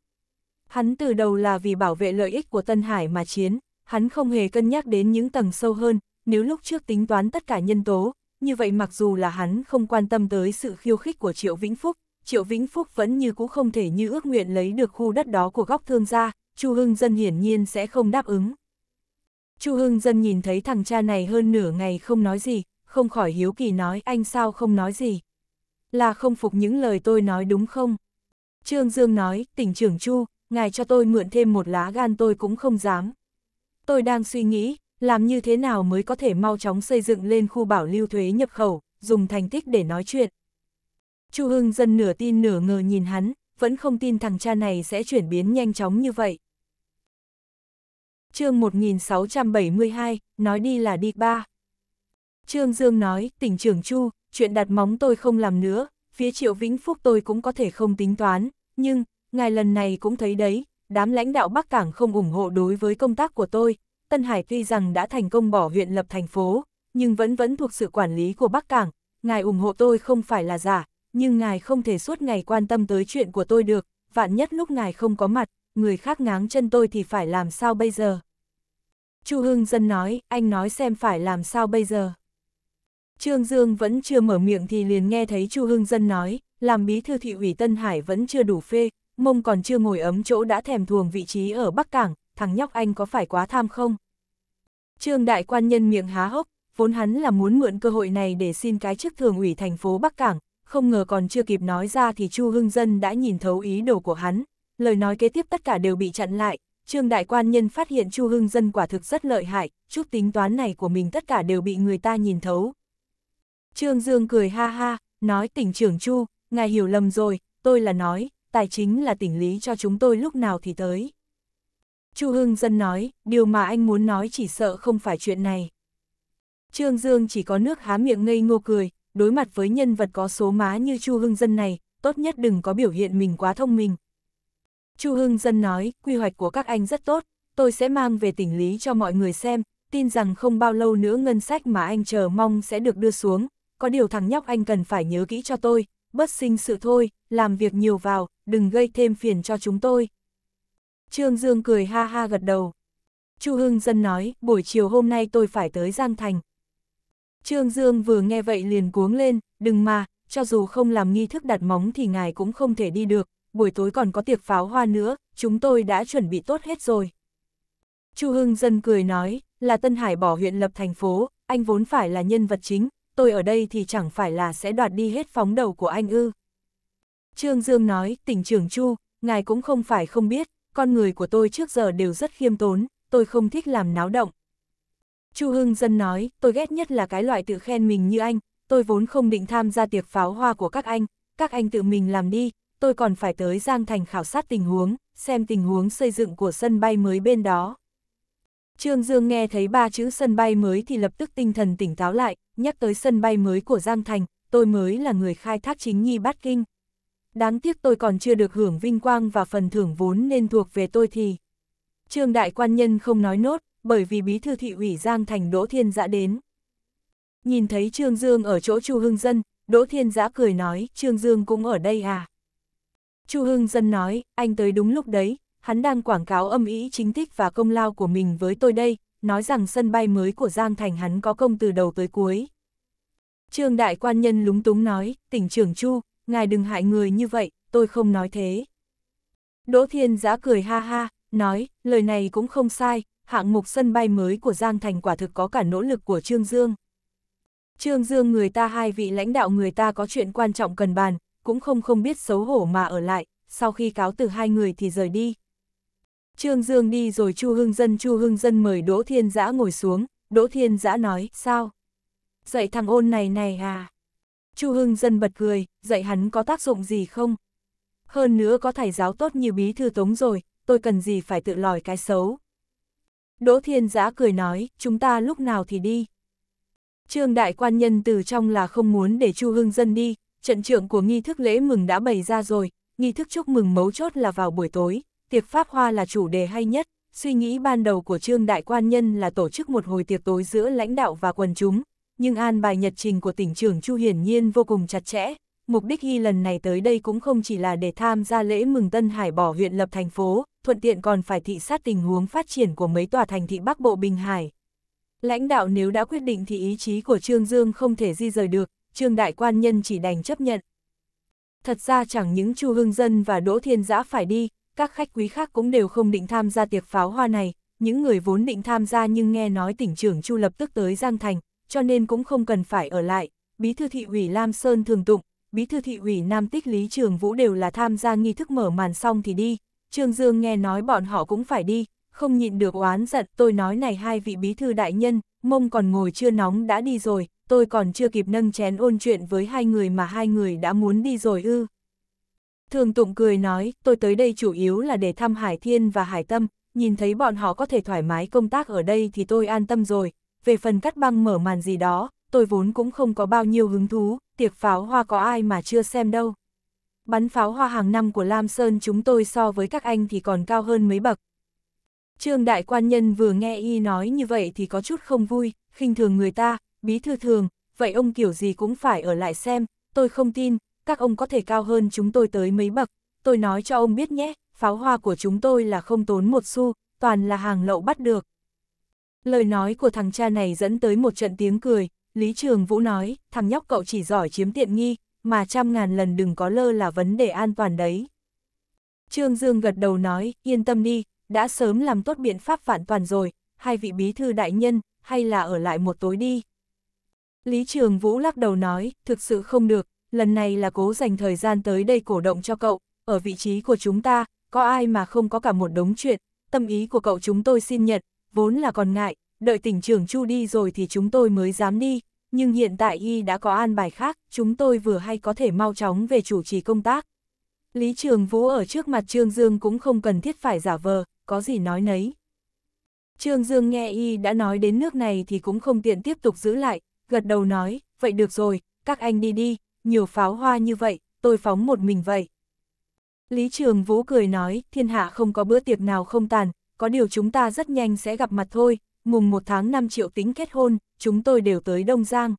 Hắn từ đầu là vì bảo vệ lợi ích của Tân Hải mà chiến, hắn không hề cân nhắc đến những tầng sâu hơn, nếu lúc trước tính toán tất cả nhân tố, như vậy mặc dù là hắn không quan tâm tới sự khiêu khích của Triệu Vĩnh Phúc, Triệu Vĩnh Phúc vẫn như cũ không thể như ước nguyện lấy được khu đất đó của góc thương gia, Chu Hưng Dân hiển nhiên sẽ không đáp ứng. Chu Hưng Dân nhìn thấy thằng cha này hơn nửa ngày không nói gì, không khỏi hiếu kỳ nói anh sao không nói gì. Là không phục những lời tôi nói đúng không? Trương Dương nói, tỉnh trưởng Chu, ngài cho tôi mượn thêm một lá gan tôi cũng không dám. Tôi đang suy nghĩ, làm như thế nào mới có thể mau chóng xây dựng lên khu bảo lưu thuế nhập khẩu, dùng thành tích để nói chuyện. Chu Hưng Dân nửa tin nửa ngờ nhìn hắn, vẫn không tin thằng cha này sẽ chuyển biến nhanh chóng như vậy chương 1672, nói đi là đi ba. Trương Dương nói, tỉnh trưởng Chu, chuyện đặt móng tôi không làm nữa, phía triệu Vĩnh Phúc tôi cũng có thể không tính toán, nhưng, ngài lần này cũng thấy đấy, đám lãnh đạo Bắc Cảng không ủng hộ đối với công tác của tôi, Tân Hải tuy rằng đã thành công bỏ huyện lập thành phố, nhưng vẫn vẫn thuộc sự quản lý của Bắc Cảng, ngài ủng hộ tôi không phải là giả, nhưng ngài không thể suốt ngày quan tâm tới chuyện của tôi được, vạn nhất lúc ngài không có mặt, người khác ngáng chân tôi thì phải làm sao bây giờ? Chu Hưng Dân nói, anh nói xem phải làm sao bây giờ? Trương Dương vẫn chưa mở miệng thì liền nghe thấy Chu Hưng Dân nói, làm bí thư thị ủy Tân Hải vẫn chưa đủ phê, mông còn chưa ngồi ấm chỗ đã thèm thuồng vị trí ở Bắc Cảng, thằng nhóc anh có phải quá tham không? Trương Đại Quan Nhân miệng há hốc, vốn hắn là muốn mượn cơ hội này để xin cái chức thường ủy thành phố Bắc Cảng, không ngờ còn chưa kịp nói ra thì Chu Hưng Dân đã nhìn thấu ý đồ của hắn, lời nói kế tiếp tất cả đều bị chặn lại, Trương Đại Quan Nhân phát hiện Chu Hưng Dân quả thực rất lợi hại, chút tính toán này của mình tất cả đều bị người ta nhìn thấu. Trương Dương cười ha ha, nói tỉnh trưởng Chu, ngài hiểu lầm rồi, tôi là nói, tài chính là tỉnh lý cho chúng tôi lúc nào thì tới. Chu Hưng Dân nói, điều mà anh muốn nói chỉ sợ không phải chuyện này. Trương Dương chỉ có nước há miệng ngây ngô cười, đối mặt với nhân vật có số má như Chu Hưng Dân này, tốt nhất đừng có biểu hiện mình quá thông minh, Chu Hưng Dân nói, quy hoạch của các anh rất tốt, tôi sẽ mang về tỉnh Lý cho mọi người xem, tin rằng không bao lâu nữa ngân sách mà anh chờ mong sẽ được đưa xuống, có điều thằng nhóc anh cần phải nhớ kỹ cho tôi, bất sinh sự thôi, làm việc nhiều vào, đừng gây thêm phiền cho chúng tôi. Trương Dương cười ha ha gật đầu. Chu Hưng Dân nói, buổi chiều hôm nay tôi phải tới Giang Thành. Trương Dương vừa nghe vậy liền cuống lên, đừng mà, cho dù không làm nghi thức đặt móng thì ngài cũng không thể đi được, buổi tối còn có tiệc pháo hoa nữa, chúng tôi đã chuẩn bị tốt hết rồi. Chu Hưng Dân cười nói, là Tân Hải bỏ huyện lập thành phố, anh vốn phải là nhân vật chính, tôi ở đây thì chẳng phải là sẽ đoạt đi hết phóng đầu của anh ư. Trương Dương nói, tỉnh trưởng Chu, ngài cũng không phải không biết, con người của tôi trước giờ đều rất khiêm tốn, tôi không thích làm náo động. Chu Hưng Dân nói, tôi ghét nhất là cái loại tự khen mình như anh, tôi vốn không định tham gia tiệc pháo hoa của các anh, các anh tự mình làm đi, tôi còn phải tới Giang Thành khảo sát tình huống, xem tình huống xây dựng của sân bay mới bên đó. Trương Dương nghe thấy ba chữ sân bay mới thì lập tức tinh thần tỉnh táo lại, nhắc tới sân bay mới của Giang Thành, tôi mới là người khai thác chính nhi bát kinh. Đáng tiếc tôi còn chưa được hưởng vinh quang và phần thưởng vốn nên thuộc về tôi thì. Trương Đại Quan Nhân không nói nốt, bởi vì bí thư thị ủy Giang Thành Đỗ Thiên Giã đến. Nhìn thấy Trương Dương ở chỗ Chu Hưng Dân, Đỗ Thiên Giã cười nói, Trương Dương cũng ở đây à? Chu Hưng Dân nói, anh tới đúng lúc đấy, hắn đang quảng cáo âm ý chính tích và công lao của mình với tôi đây, nói rằng sân bay mới của Giang Thành hắn có công từ đầu tới cuối. Trương Đại Quan Nhân lúng túng nói, tỉnh trưởng Chu, ngài đừng hại người như vậy, tôi không nói thế. Đỗ Thiên Giá cười ha ha, nói, lời này cũng không sai, hạng mục sân bay mới của Giang Thành quả thực có cả nỗ lực của Trương Dương. Trương Dương người ta hai vị lãnh đạo người ta có chuyện quan trọng cần bàn, cũng không không biết xấu hổ mà ở lại, sau khi cáo từ hai người thì rời đi. Trương Dương đi rồi Chu Hưng Dân Chu Hưng Dân mời Đỗ Thiên Giã ngồi xuống, Đỗ Thiên Giã nói, sao? Dạy thằng ôn này này à? Chu Hưng Dân bật cười, dạy hắn có tác dụng gì không? Hơn nữa có thầy giáo tốt như bí thư tống rồi, tôi cần gì phải tự lòi cái xấu. Đỗ Thiên Giã cười nói, chúng ta lúc nào thì đi. Trương Đại Quan Nhân từ trong là không muốn để Chu Hưng Dân đi, trận trưởng của nghi thức lễ mừng đã bày ra rồi, nghi thức chúc mừng mấu chốt là vào buổi tối, tiệc Pháp Hoa là chủ đề hay nhất, suy nghĩ ban đầu của Trương Đại Quan Nhân là tổ chức một hồi tiệc tối giữa lãnh đạo và quần chúng, nhưng an bài nhật trình của tỉnh trưởng Chu Hiển Nhiên vô cùng chặt chẽ. Mục đích Hy lần này tới đây cũng không chỉ là để tham gia lễ mừng Tân Hải bỏ huyện lập thành phố, thuận tiện còn phải thị sát tình huống phát triển của mấy tòa thành thị Bắc Bộ Bình Hải. Lãnh đạo nếu đã quyết định thì ý chí của Trương Dương không thể di rời được, trương đại quan nhân chỉ đành chấp nhận. Thật ra chẳng những Chu Hưng Dân và Đỗ Thiên Giã phải đi, các khách quý khác cũng đều không định tham gia tiệc pháo hoa này, những người vốn định tham gia nhưng nghe nói tỉnh trưởng Chu lập tức tới Giang Thành, cho nên cũng không cần phải ở lại, bí thư thị ủy Lam Sơn thường tụng, bí thư thị ủy Nam Tích Lý Trường Vũ đều là tham gia nghi thức mở màn xong thì đi, Trương Dương nghe nói bọn họ cũng phải đi, không nhịn được oán giận tôi nói này hai vị bí thư đại nhân, mông còn ngồi chưa nóng đã đi rồi, tôi còn chưa kịp nâng chén ôn chuyện với hai người mà hai người đã muốn đi rồi ư. Thường Tụng cười nói, tôi tới đây chủ yếu là để thăm Hải Thiên và Hải Tâm, nhìn thấy bọn họ có thể thoải mái công tác ở đây thì tôi an tâm rồi. Về phần cắt băng mở màn gì đó, tôi vốn cũng không có bao nhiêu hứng thú, tiệc pháo hoa có ai mà chưa xem đâu. Bắn pháo hoa hàng năm của Lam Sơn chúng tôi so với các anh thì còn cao hơn mấy bậc, Trương đại quan nhân vừa nghe y nói như vậy thì có chút không vui, khinh thường người ta, bí thư thường, vậy ông kiểu gì cũng phải ở lại xem, tôi không tin, các ông có thể cao hơn chúng tôi tới mấy bậc, tôi nói cho ông biết nhé, pháo hoa của chúng tôi là không tốn một xu, toàn là hàng lậu bắt được. Lời nói của thằng cha này dẫn tới một trận tiếng cười, Lý Trường Vũ nói, thằng nhóc cậu chỉ giỏi chiếm tiện nghi, mà trăm ngàn lần đừng có lơ là vấn đề an toàn đấy. Trương Dương gật đầu nói, yên tâm đi, đã sớm làm tốt biện pháp phản toàn rồi, hai vị bí thư đại nhân, hay là ở lại một tối đi. Lý Trường Vũ lắc đầu nói, thực sự không được, lần này là cố dành thời gian tới đây cổ động cho cậu, ở vị trí của chúng ta, có ai mà không có cả một đống chuyện, tâm ý của cậu chúng tôi xin nhận, vốn là còn ngại, đợi tỉnh trưởng Chu đi rồi thì chúng tôi mới dám đi, nhưng hiện tại y đã có an bài khác, chúng tôi vừa hay có thể mau chóng về chủ trì công tác. Lý Trường Vũ ở trước mặt Trương Dương cũng không cần thiết phải giả vờ, có gì nói nấy. Trương Dương nghe y đã nói đến nước này thì cũng không tiện tiếp tục giữ lại, gật đầu nói, vậy được rồi, các anh đi đi, nhiều pháo hoa như vậy, tôi phóng một mình vậy. Lý Trường Vũ cười nói, thiên hạ không có bữa tiệc nào không tàn, có điều chúng ta rất nhanh sẽ gặp mặt thôi, mùng 1 tháng 5 triệu tính kết hôn, chúng tôi đều tới Đông Giang.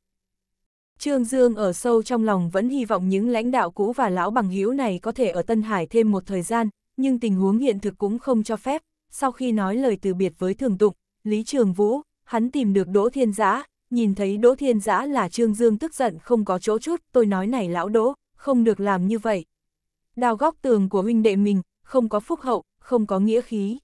Trương Dương ở sâu trong lòng vẫn hy vọng những lãnh đạo cũ và lão bằng hữu này có thể ở Tân Hải thêm một thời gian, nhưng tình huống hiện thực cũng không cho phép. Sau khi nói lời từ biệt với Thường Tụng, Lý Trường Vũ, hắn tìm được Đỗ Thiên Giã, nhìn thấy Đỗ Thiên Giã là Trương Dương tức giận không có chỗ chút, tôi nói này lão Đỗ, không được làm như vậy. Đào góc tường của huynh đệ mình, không có phúc hậu, không có nghĩa khí.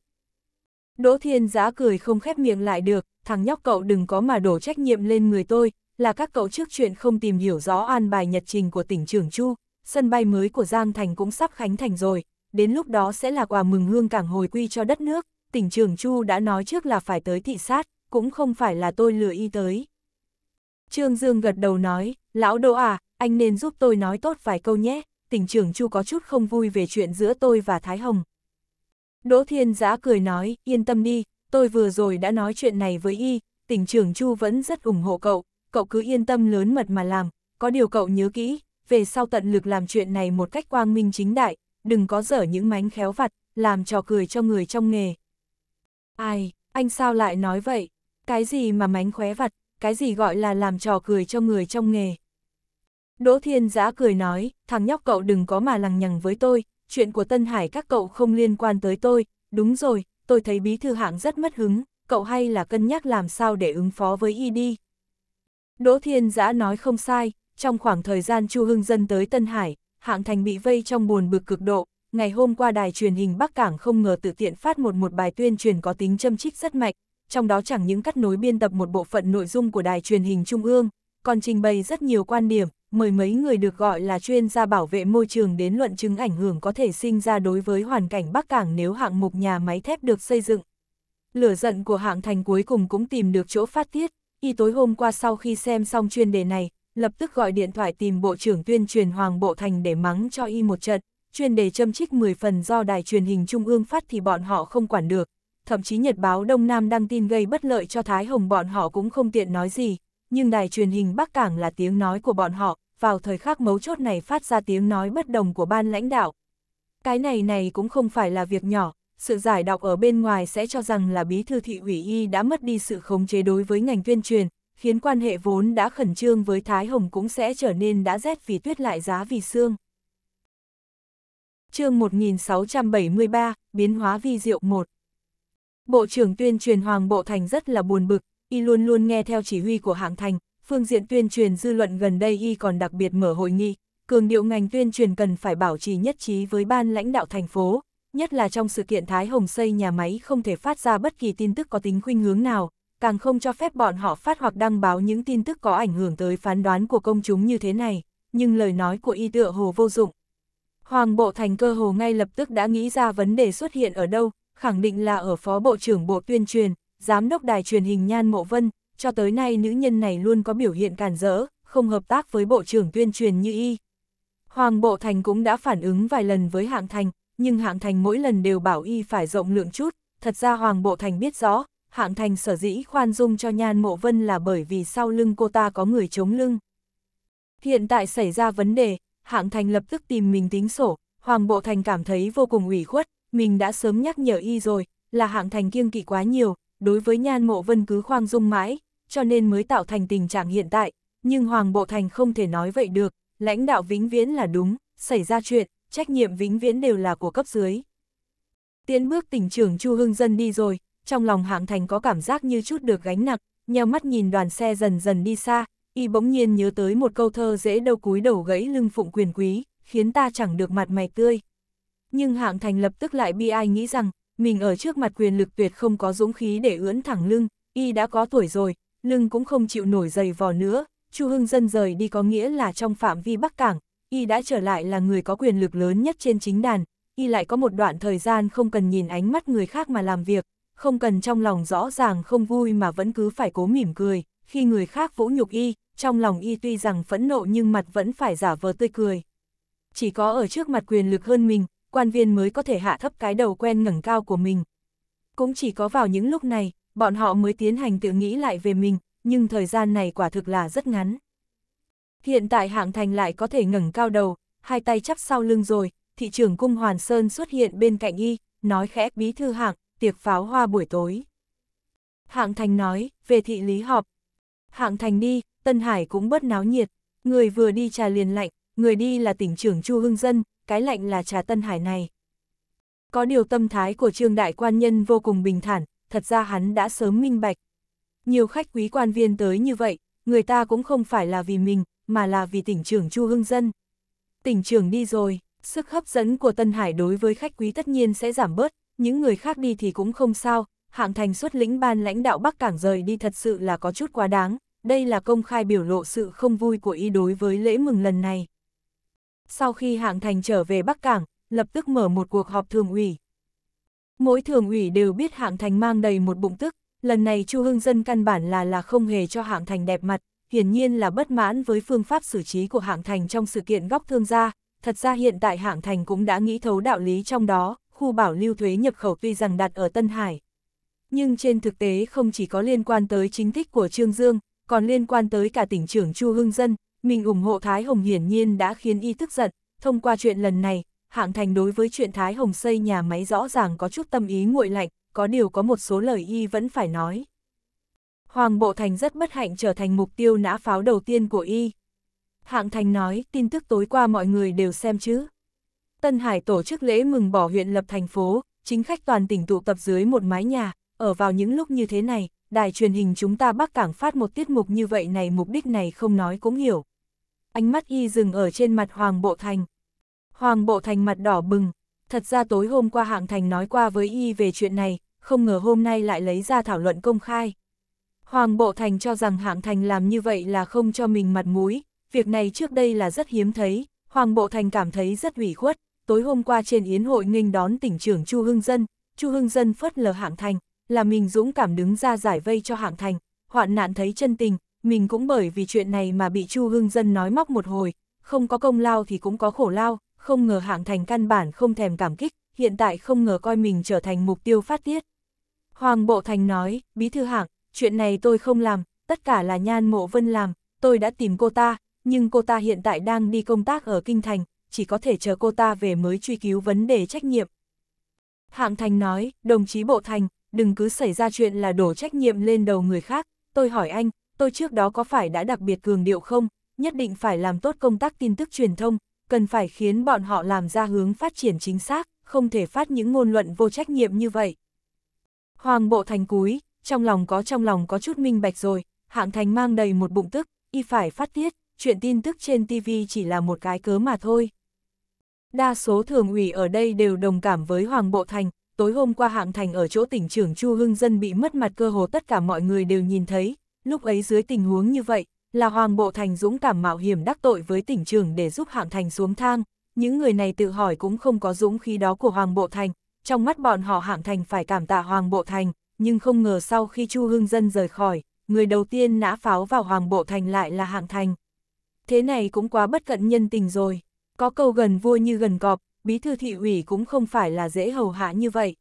Đỗ Thiên Giã cười không khép miệng lại được, thằng nhóc cậu đừng có mà đổ trách nhiệm lên người tôi, là các cậu trước chuyện không tìm hiểu rõ an bài nhật trình của tỉnh Trường Chu, sân bay mới của Giang Thành cũng sắp khánh thành rồi, đến lúc đó sẽ là quà mừng hương cảng hồi quy cho đất nước, tỉnh trường Chu đã nói trước là phải tới thị sát, cũng không phải là tôi lừa y tới. Trương Dương gật đầu nói, lão đỗ à, anh nên giúp tôi nói tốt vài câu nhé, tỉnh trưởng Chu có chút không vui về chuyện giữa tôi và Thái Hồng. Đỗ Thiên Giã cười nói, yên tâm đi, tôi vừa rồi đã nói chuyện này với y, tỉnh trưởng Chu vẫn rất ủng hộ cậu, cậu cứ yên tâm lớn mật mà làm, có điều cậu nhớ kỹ, về sau tận lực làm chuyện này một cách quang minh chính đại, đừng có dở những mánh khéo vặt, làm trò cười cho người trong nghề. Ai, anh sao lại nói vậy? Cái gì mà mánh khóe vặt, cái gì gọi là làm trò cười cho người trong nghề? Đỗ Thiên Giã cười nói, thằng nhóc cậu đừng có mà lằng nhằng với tôi, chuyện của Tân Hải các cậu không liên quan tới tôi, đúng rồi, tôi thấy bí thư hạng rất mất hứng, cậu hay là cân nhắc làm sao để ứng phó với y đi. Đỗ Thiên Giã nói không sai, trong khoảng thời gian Chu Hưng Dân tới Tân Hải, hạng thành bị vây trong buồn bực cực độ, ngày hôm qua đài truyền hình Bắc Cảng không ngờ tự tiện phát một một bài tuyên truyền có tính châm trích rất mạnh, trong đó chẳng những cắt nối biên tập một bộ phận nội dung của đài truyền hình Trung ương, còn trình bày rất nhiều quan điểm, mời mấy người được gọi là chuyên gia bảo vệ môi trường đến luận chứng ảnh hưởng có thể sinh ra đối với hoàn cảnh Bắc Cảng nếu hạng mục nhà máy thép được xây dựng. Lửa giận của hạng thành cuối cùng cũng tìm được chỗ phát tiết, y tối hôm qua sau khi xem xong chuyên đề này, lập tức gọi điện thoại tìm Bộ trưởng tuyên truyền Hoàng Bộ Thành để mắng cho y một trận, chuyên đề châm trích 10 phần do đài truyền hình Trung ương phát thì bọn họ không quản được, thậm chí Nhật báo Đông Nam đăng tin gây bất lợi cho Thái Hồng bọn họ cũng không tiện nói gì, nhưng đài truyền hình Bắc Cảng là tiếng nói của bọn họ, vào thời khắc mấu chốt này phát ra tiếng nói bất đồng của ban lãnh đạo. Cái này này cũng không phải là việc nhỏ, sự giải đọc ở bên ngoài sẽ cho rằng là bí thư thị ủy y đã mất đi sự khống chế đối với ngành tuyên truyền, khiến quan hệ vốn đã khẩn trương với Thái Hồng cũng sẽ trở nên đã rét vì tuyết lại giá vì xương. chương 1673, Biến hóa vi diệu 1 Bộ trưởng tuyên truyền Hoàng Bộ Thành rất là buồn bực, y luôn luôn nghe theo chỉ huy của hạng thành, phương diện tuyên truyền dư luận gần đây y còn đặc biệt mở hội nghị, cường điệu ngành tuyên truyền cần phải bảo trì nhất trí với ban lãnh đạo thành phố, nhất là trong sự kiện Thái Hồng xây nhà máy không thể phát ra bất kỳ tin tức có tính khuynh hướng nào, càng không cho phép bọn họ phát hoặc đăng báo những tin tức có ảnh hưởng tới phán đoán của công chúng như thế này, nhưng lời nói của y tựa hồ vô dụng. Hoàng Bộ Thành cơ hồ ngay lập tức đã nghĩ ra vấn đề xuất hiện ở đâu, khẳng định là ở Phó Bộ trưởng Bộ Tuyên truyền, Giám đốc Đài truyền hình Nhan Mộ Vân, cho tới nay nữ nhân này luôn có biểu hiện cản rỡ, không hợp tác với Bộ trưởng Tuyên truyền như y. Hoàng Bộ Thành cũng đã phản ứng vài lần với Hạng Thành, nhưng Hạng Thành mỗi lần đều bảo y phải rộng lượng chút, thật ra Hoàng Bộ Thành biết rõ, hạng thành sở dĩ khoan dung cho nhan mộ vân là bởi vì sau lưng cô ta có người chống lưng. Hiện tại xảy ra vấn đề, hạng thành lập tức tìm mình tính sổ, Hoàng Bộ Thành cảm thấy vô cùng ủy khuất, mình đã sớm nhắc nhở y rồi, là hạng thành kiêng kỵ quá nhiều, đối với nhan mộ vân cứ khoan dung mãi, cho nên mới tạo thành tình trạng hiện tại, nhưng Hoàng Bộ Thành không thể nói vậy được, lãnh đạo vĩnh viễn là đúng, xảy ra chuyện, trách nhiệm vĩnh viễn đều là của cấp dưới. Tiến bước tỉnh trưởng Chu Hưng Dân đi rồi, trong lòng hạng thành có cảm giác như chút được gánh nặng, nheo mắt nhìn đoàn xe dần dần đi xa, y bỗng nhiên nhớ tới một câu thơ dễ đâu cúi đầu gãy lưng phụng quyền quý, khiến ta chẳng được mặt mày tươi. Nhưng hạng thành lập tức lại bi ai nghĩ rằng, mình ở trước mặt quyền lực tuyệt không có dũng khí để ưỡn thẳng lưng, y đã có tuổi rồi, lưng cũng không chịu nổi dày vò nữa, Chu Hưng dân rời đi có nghĩa là trong phạm vi Bắc Cảng, y đã trở lại là người có quyền lực lớn nhất trên chính đàn, y lại có một đoạn thời gian không cần nhìn ánh mắt người khác mà làm việc, không cần trong lòng rõ ràng không vui mà vẫn cứ phải cố mỉm cười, khi người khác vũ nhục y, trong lòng y tuy rằng phẫn nộ nhưng mặt vẫn phải giả vờ tươi cười. Chỉ có ở trước mặt quyền lực hơn mình, quan viên mới có thể hạ thấp cái đầu quen ngẩng cao của mình. Cũng chỉ có vào những lúc này, bọn họ mới tiến hành tự nghĩ lại về mình, nhưng thời gian này quả thực là rất ngắn. Hiện tại hạng thành lại có thể ngẩng cao đầu, hai tay chắp sau lưng rồi, thị trưởng cung Hoàn Sơn xuất hiện bên cạnh y, nói khẽ bí thư hạng, tiệc pháo hoa buổi tối. Hạng Thành nói, về thị lý họp. Hạng Thành đi, Tân Hải cũng bớt náo nhiệt, người vừa đi trà liền lạnh, người đi là tỉnh trưởng Chu Hưng Dân, cái lạnh là trà Tân Hải này. Có điều tâm thái của trương đại quan nhân vô cùng bình thản, thật ra hắn đã sớm minh bạch. Nhiều khách quý quan viên tới như vậy, người ta cũng không phải là vì mình, mà là vì tỉnh trưởng Chu Hưng Dân. Tỉnh trưởng đi rồi, sức hấp dẫn của Tân Hải đối với khách quý tất nhiên sẽ giảm bớt, những người khác đi thì cũng không sao, hạng thành xuất lĩnh ban lãnh đạo Bắc Cảng rời đi thật sự là có chút quá đáng, đây là công khai biểu lộ sự không vui của y đối với lễ mừng lần này. Sau khi hạng thành trở về Bắc Cảng, lập tức mở một cuộc họp thường ủy. Mỗi thường ủy đều biết hạng thành mang đầy một bụng tức, lần này Chu Hưng Dân căn bản là là không hề cho hạng thành đẹp mặt, hiển nhiên là bất mãn với phương pháp xử trí của hạng thành trong sự kiện góc thương gia, thật ra hiện tại hạng thành cũng đã nghĩ thấu đạo lý trong đó, khu bảo lưu thuế nhập khẩu tuy rằng đặt ở Tân Hải. Nhưng trên thực tế không chỉ có liên quan tới chính thích của Trương Dương, còn liên quan tới cả tỉnh trưởng Chu Hưng Dân, mình ủng hộ Thái Hồng hiển nhiên đã khiến y tức giận, thông qua chuyện lần này, hạng thành đối với chuyện Thái Hồng xây nhà máy rõ ràng có chút tâm ý nguội lạnh, có điều có một số lời y vẫn phải nói. Hoàng Bộ Thành rất bất hạnh trở thành mục tiêu nã pháo đầu tiên của y. Hạng Thành nói, tin tức tối qua mọi người đều xem chứ. Tân Hải tổ chức lễ mừng bỏ huyện lập thành phố, chính khách toàn tỉnh tụ tập dưới một mái nhà, ở vào những lúc như thế này, đài truyền hình chúng ta Bắc Cảng phát một tiết mục như vậy này mục đích này không nói cũng hiểu. Ánh mắt y dừng ở trên mặt Hoàng Bộ Thành. Hoàng Bộ Thành mặt đỏ bừng, thật ra tối hôm qua Hạng Thành nói qua với y về chuyện này, không ngờ hôm nay lại lấy ra thảo luận công khai. Hoàng Bộ Thành cho rằng Hạng Thành làm như vậy là không cho mình mặt mũi, việc này trước đây là rất hiếm thấy, Hoàng Bộ Thành cảm thấy rất ủy khuất, tối hôm qua trên yến hội nghênh đón tỉnh trưởng Chu Hưng Dân, Chu Hưng Dân phất lờ hạng thành, là mình dũng cảm đứng ra giải vây cho hạng thành, hoạn nạn thấy chân tình, mình cũng bởi vì chuyện này mà bị Chu Hưng Dân nói móc một hồi, không có công lao thì cũng có khổ lao, không ngờ hạng thành căn bản không thèm cảm kích, hiện tại không ngờ coi mình trở thành mục tiêu phát tiết. Hoàng Bộ Thành nói, bí thư hạng, chuyện này tôi không làm, tất cả là nhan mộ vân làm, tôi đã tìm cô ta, nhưng cô ta hiện tại đang đi công tác ở Kinh Thành, chỉ có thể chờ cô ta về mới truy cứu vấn đề trách nhiệm. Hạng Thành nói, đồng chí Bộ Thành, đừng cứ xảy ra chuyện là đổ trách nhiệm lên đầu người khác, tôi hỏi anh, tôi trước đó có phải đã đặc biệt cường điệu không, nhất định phải làm tốt công tác tin tức truyền thông, cần phải khiến bọn họ làm ra hướng phát triển chính xác, không thể phát những ngôn luận vô trách nhiệm như vậy. Hoàng Bộ Thành cúi, trong lòng có trong lòng có chút minh bạch rồi, Hạng Thành mang đầy một bụng tức, y phải phát tiết, chuyện tin tức trên TV chỉ là một cái cớ mà thôi. Đa số thường ủy ở đây đều đồng cảm với Hoàng Bộ Thành, tối hôm qua hạng thành ở chỗ tỉnh trưởng Chu Hưng Dân bị mất mặt cơ hồ tất cả mọi người đều nhìn thấy, lúc ấy dưới tình huống như vậy, là Hoàng Bộ Thành dũng cảm mạo hiểm đắc tội với tỉnh trưởng để giúp hạng thành xuống thang, những người này tự hỏi cũng không có dũng khí đó của Hoàng Bộ Thành, trong mắt bọn họ hạng thành phải cảm tạ Hoàng Bộ Thành, nhưng không ngờ sau khi Chu Hưng Dân rời khỏi, người đầu tiên nã pháo vào Hoàng Bộ Thành lại là hạng thành. Thế này cũng quá bất cận nhân tình rồi. Có câu gần vua như gần cọp, bí thư thị ủy cũng không phải là dễ hầu hạ như vậy.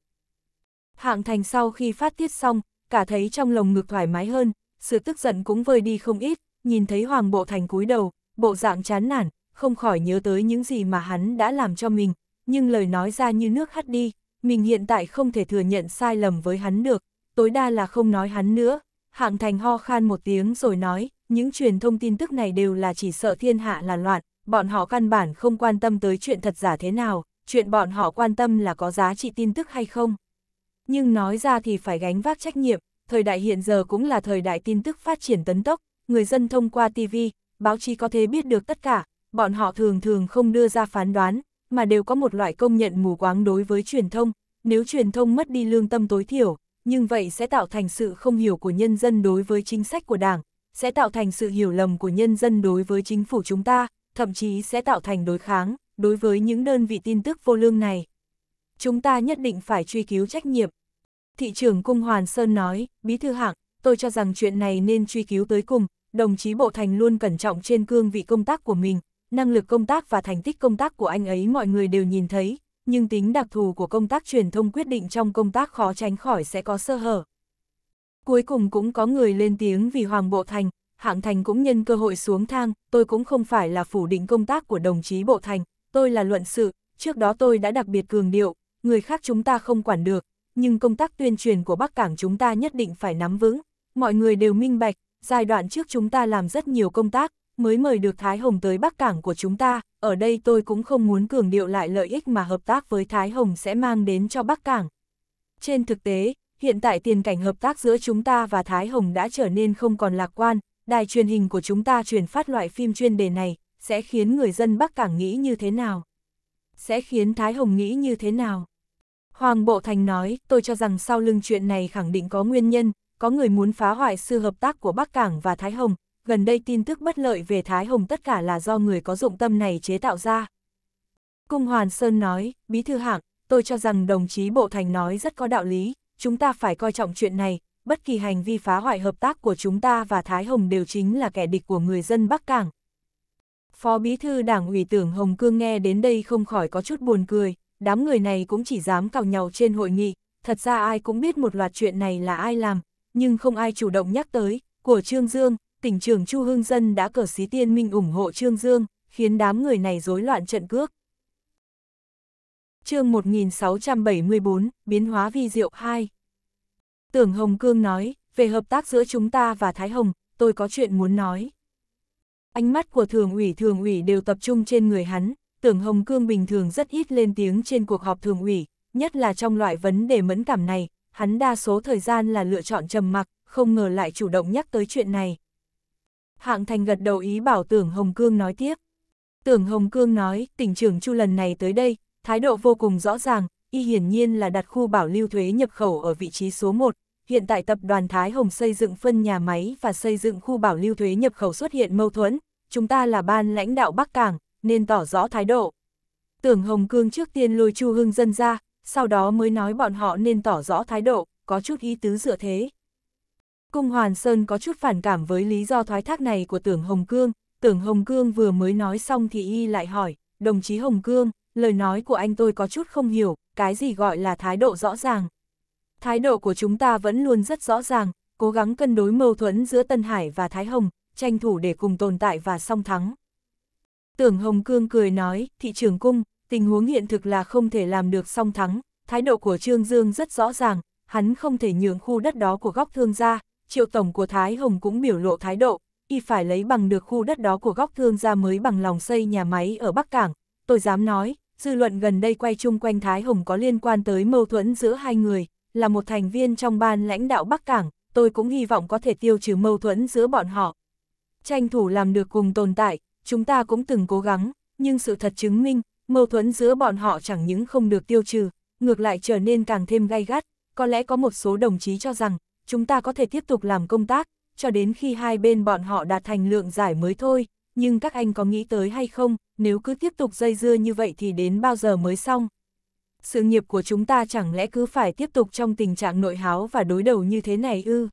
Hạng thành sau khi phát tiết xong, cả thấy trong lồng ngực thoải mái hơn, sự tức giận cũng vơi đi không ít, nhìn thấy Hoàng Bộ Thành cúi đầu, bộ dạng chán nản, không khỏi nhớ tới những gì mà hắn đã làm cho mình, nhưng lời nói ra như nước hắt đi, mình hiện tại không thể thừa nhận sai lầm với hắn được, tối đa là không nói hắn nữa. Hạng Thành ho khan một tiếng rồi nói, những truyền thông tin tức này đều là chỉ sợ thiên hạ là loạn, bọn họ căn bản không quan tâm tới chuyện thật giả thế nào, chuyện bọn họ quan tâm là có giá trị tin tức hay không. Nhưng nói ra thì phải gánh vác trách nhiệm, thời đại hiện giờ cũng là thời đại tin tức phát triển tấn tốc, người dân thông qua TV, báo chí có thể biết được tất cả, bọn họ thường thường không đưa ra phán đoán, mà đều có một loại công nhận mù quáng đối với truyền thông, nếu truyền thông mất đi lương tâm tối thiểu, nhưng vậy sẽ tạo thành sự không hiểu của nhân dân đối với chính sách của Đảng, sẽ tạo thành sự hiểu lầm của nhân dân đối với chính phủ chúng ta, thậm chí sẽ tạo thành đối kháng đối với những đơn vị tin tức vô lương này. Chúng ta nhất định phải truy cứu trách nhiệm. Thị trưởng Cung Hoàn Sơn nói, Bí thư hạng, tôi cho rằng chuyện này nên truy cứu tới cùng, đồng chí Bộ Thành luôn cẩn trọng trên cương vị công tác của mình, năng lực công tác và thành tích công tác của anh ấy mọi người đều nhìn thấy, nhưng tính đặc thù của công tác truyền thông quyết định trong công tác khó tránh khỏi sẽ có sơ hở. Cuối cùng cũng có người lên tiếng vì Hoàng Bộ Thành, Hạng Thành cũng nhân cơ hội xuống thang, tôi cũng không phải là phủ định công tác của đồng chí Bộ Thành, tôi là luận sự, trước đó tôi đã đặc biệt cường điệu, người khác chúng ta không quản được, nhưng công tác tuyên truyền của Bắc Cảng chúng ta nhất định phải nắm vững, mọi người đều minh bạch, giai đoạn trước chúng ta làm rất nhiều công tác, mới mời được Thái Hồng tới Bắc Cảng của chúng ta, ở đây tôi cũng không muốn cường điệu lại lợi ích mà hợp tác với Thái Hồng sẽ mang đến cho Bắc Cảng. Trên thực tế, hiện tại tiền cảnh hợp tác giữa chúng ta và Thái Hồng đã trở nên không còn lạc quan, đài truyền hình của chúng ta truyền phát loại phim chuyên đề này, sẽ khiến người dân Bắc Cảng nghĩ như thế nào? Sẽ khiến Thái Hồng nghĩ như thế nào? Hoàng Bộ Thành nói, tôi cho rằng sau lưng chuyện này khẳng định có nguyên nhân, có người muốn phá hoại sự hợp tác của Bắc Cảng và Thái Hồng, gần đây tin tức bất lợi về Thái Hồng tất cả là do người có dụng tâm này chế tạo ra. Cung Hoàn Sơn nói, Bí Thư Hạng, tôi cho rằng đồng chí Bộ Thành nói rất có đạo lý, chúng ta phải coi trọng chuyện này, bất kỳ hành vi phá hoại hợp tác của chúng ta và Thái Hồng đều chính là kẻ địch của người dân Bắc Cảng. Phó Bí Thư Đảng ủy tưởng Hồng Cương nghe đến đây không khỏi có chút buồn cười, đám người này cũng chỉ dám cào nhau trên hội nghị, thật ra ai cũng biết một loạt chuyện này là ai làm, nhưng không ai chủ động nhắc tới, của Trương Dương, tỉnh trưởng Chu Hương Dân đã cờ xí tiên minh ủng hộ Trương Dương, khiến đám người này rối loạn trận cước. chương 1674, Biến hóa vi diệu 2 Tưởng Hồng Cương nói, về hợp tác giữa chúng ta và Thái Hồng, tôi có chuyện muốn nói. Ánh mắt của thường ủy thường ủy đều tập trung trên người hắn, tưởng Hồng Cương bình thường rất ít lên tiếng trên cuộc họp thường ủy, nhất là trong loại vấn đề mẫn cảm này, hắn đa số thời gian là lựa chọn trầm mặc, không ngờ lại chủ động nhắc tới chuyện này. Hạng Thành gật đầu ý bảo tưởng Hồng Cương nói tiếp. Tưởng Hồng Cương nói, tỉnh trưởng Chu lần này tới đây, thái độ vô cùng rõ ràng, y hiển nhiên là đặt khu bảo lưu thuế nhập khẩu ở vị trí số 1, hiện tại tập đoàn Thái Hồng xây dựng phân nhà máy và xây dựng khu bảo lưu thuế nhập khẩu xuất hiện mâu thuẫn, chúng ta là ban lãnh đạo Bắc Cảng, nên tỏ rõ thái độ. Tưởng Hồng Cương trước tiên lôi Chu Hưng Dân ra, sau đó mới nói bọn họ nên tỏ rõ thái độ, có chút ý tứ dựa thế. Cung Hoàn Sơn có chút phản cảm với lý do thoái thác này của tưởng Hồng Cương, tưởng Hồng Cương vừa mới nói xong thì y lại hỏi, đồng chí Hồng Cương, lời nói của anh tôi có chút không hiểu, cái gì gọi là thái độ rõ ràng. Thái độ của chúng ta vẫn luôn rất rõ ràng, cố gắng cân đối mâu thuẫn giữa Tân Hải và Thái Hồng, tranh thủ để cùng tồn tại và song thắng. Tưởng Hồng Cương cười nói, thị trường cung, tình huống hiện thực là không thể làm được song thắng, thái độ của Trương Dương rất rõ ràng, hắn không thể nhường khu đất đó của góc thương gia, triệu tổng của Thái Hồng cũng biểu lộ thái độ, y phải lấy bằng được khu đất đó của góc thương gia mới bằng lòng xây nhà máy ở Bắc Cảng, tôi dám nói, dư luận gần đây quay chung quanh Thái Hồng có liên quan tới mâu thuẫn giữa hai người, là một thành viên trong ban lãnh đạo Bắc Cảng, tôi cũng hy vọng có thể tiêu trừ mâu thuẫn giữa bọn họ. Tranh thủ làm được cùng tồn tại, chúng ta cũng từng cố gắng, nhưng sự thật chứng minh, mâu thuẫn giữa bọn họ chẳng những không được tiêu trừ, ngược lại trở nên càng thêm gay gắt, có lẽ có một số đồng chí cho rằng, chúng ta có thể tiếp tục làm công tác, cho đến khi hai bên bọn họ đạt thành lượng giải mới thôi, nhưng các anh có nghĩ tới hay không, nếu cứ tiếp tục dây dưa như vậy thì đến bao giờ mới xong sự nghiệp của chúng ta chẳng lẽ cứ phải tiếp tục trong tình trạng nội háo và đối đầu như thế này ư?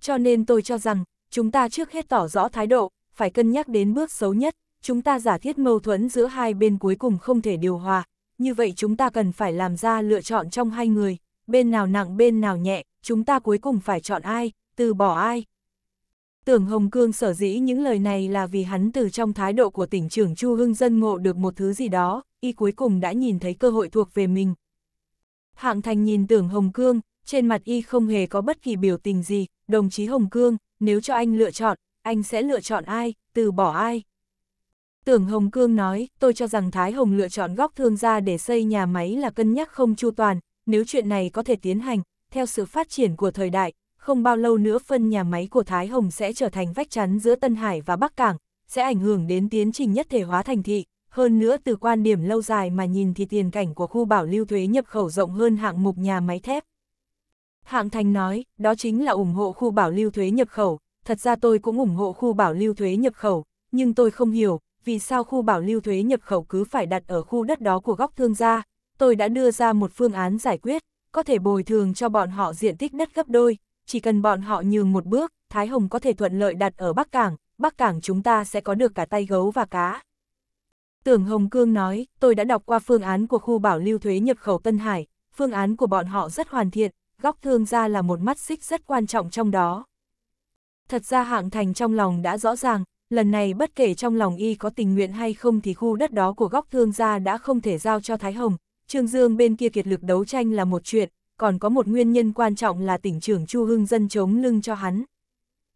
Cho nên tôi cho rằng, chúng ta trước hết tỏ rõ thái độ, phải cân nhắc đến bước xấu nhất, chúng ta giả thiết mâu thuẫn giữa hai bên cuối cùng không thể điều hòa, như vậy chúng ta cần phải làm ra lựa chọn trong hai người, bên nào nặng bên nào nhẹ, chúng ta cuối cùng phải chọn ai, từ bỏ ai. Tưởng Hồng Cương sở dĩ những lời này là vì hắn từ trong thái độ của tỉnh trưởng Chu Hưng Dân ngộ được một thứ gì đó, y cuối cùng đã nhìn thấy cơ hội thuộc về mình. Hạng thành nhìn tưởng Hồng Cương, trên mặt y không hề có bất kỳ biểu tình gì, đồng chí Hồng Cương, nếu cho anh lựa chọn, anh sẽ lựa chọn ai, từ bỏ ai. Tưởng Hồng Cương nói, tôi cho rằng Thái Hồng lựa chọn góc thương gia để xây nhà máy là cân nhắc không chu toàn, nếu chuyện này có thể tiến hành, theo sự phát triển của thời đại, không bao lâu nữa phân nhà máy của Thái Hồng sẽ trở thành vách chắn giữa Tân Hải và Bắc Cảng, sẽ ảnh hưởng đến tiến trình nhất thể hóa thành thị, hơn nữa từ quan điểm lâu dài mà nhìn thì tiền cảnh của khu bảo lưu thuế nhập khẩu rộng hơn hạng mục nhà máy thép. Hạng Thành nói, đó chính là ủng hộ khu bảo lưu thuế nhập khẩu, thật ra tôi cũng ủng hộ khu bảo lưu thuế nhập khẩu, nhưng tôi không hiểu, vì sao khu bảo lưu thuế nhập khẩu cứ phải đặt ở khu đất đó của góc thương gia, tôi đã đưa ra một phương án giải quyết, có thể bồi thường cho bọn họ diện tích đất gấp đôi, chỉ cần bọn họ nhường một bước, Thái Hồng có thể thuận lợi đặt ở Bắc Cảng, Bắc Cảng chúng ta sẽ có được cả tay gấu và cá. Tưởng Hồng Cương nói, tôi đã đọc qua phương án của khu bảo lưu thuế nhập khẩu Tân Hải, phương án của bọn họ rất hoàn thiện, góc thương gia là một mắt xích rất quan trọng trong đó. Thật ra hạng thành trong lòng đã rõ ràng, lần này bất kể trong lòng y có tình nguyện hay không thì khu đất đó của góc thương gia đã không thể giao cho Thái Hồng, Trương Dương bên kia kiệt lực đấu tranh là một chuyện, còn có một nguyên nhân quan trọng là tỉnh trưởng Chu Hưng Dân chống lưng cho hắn.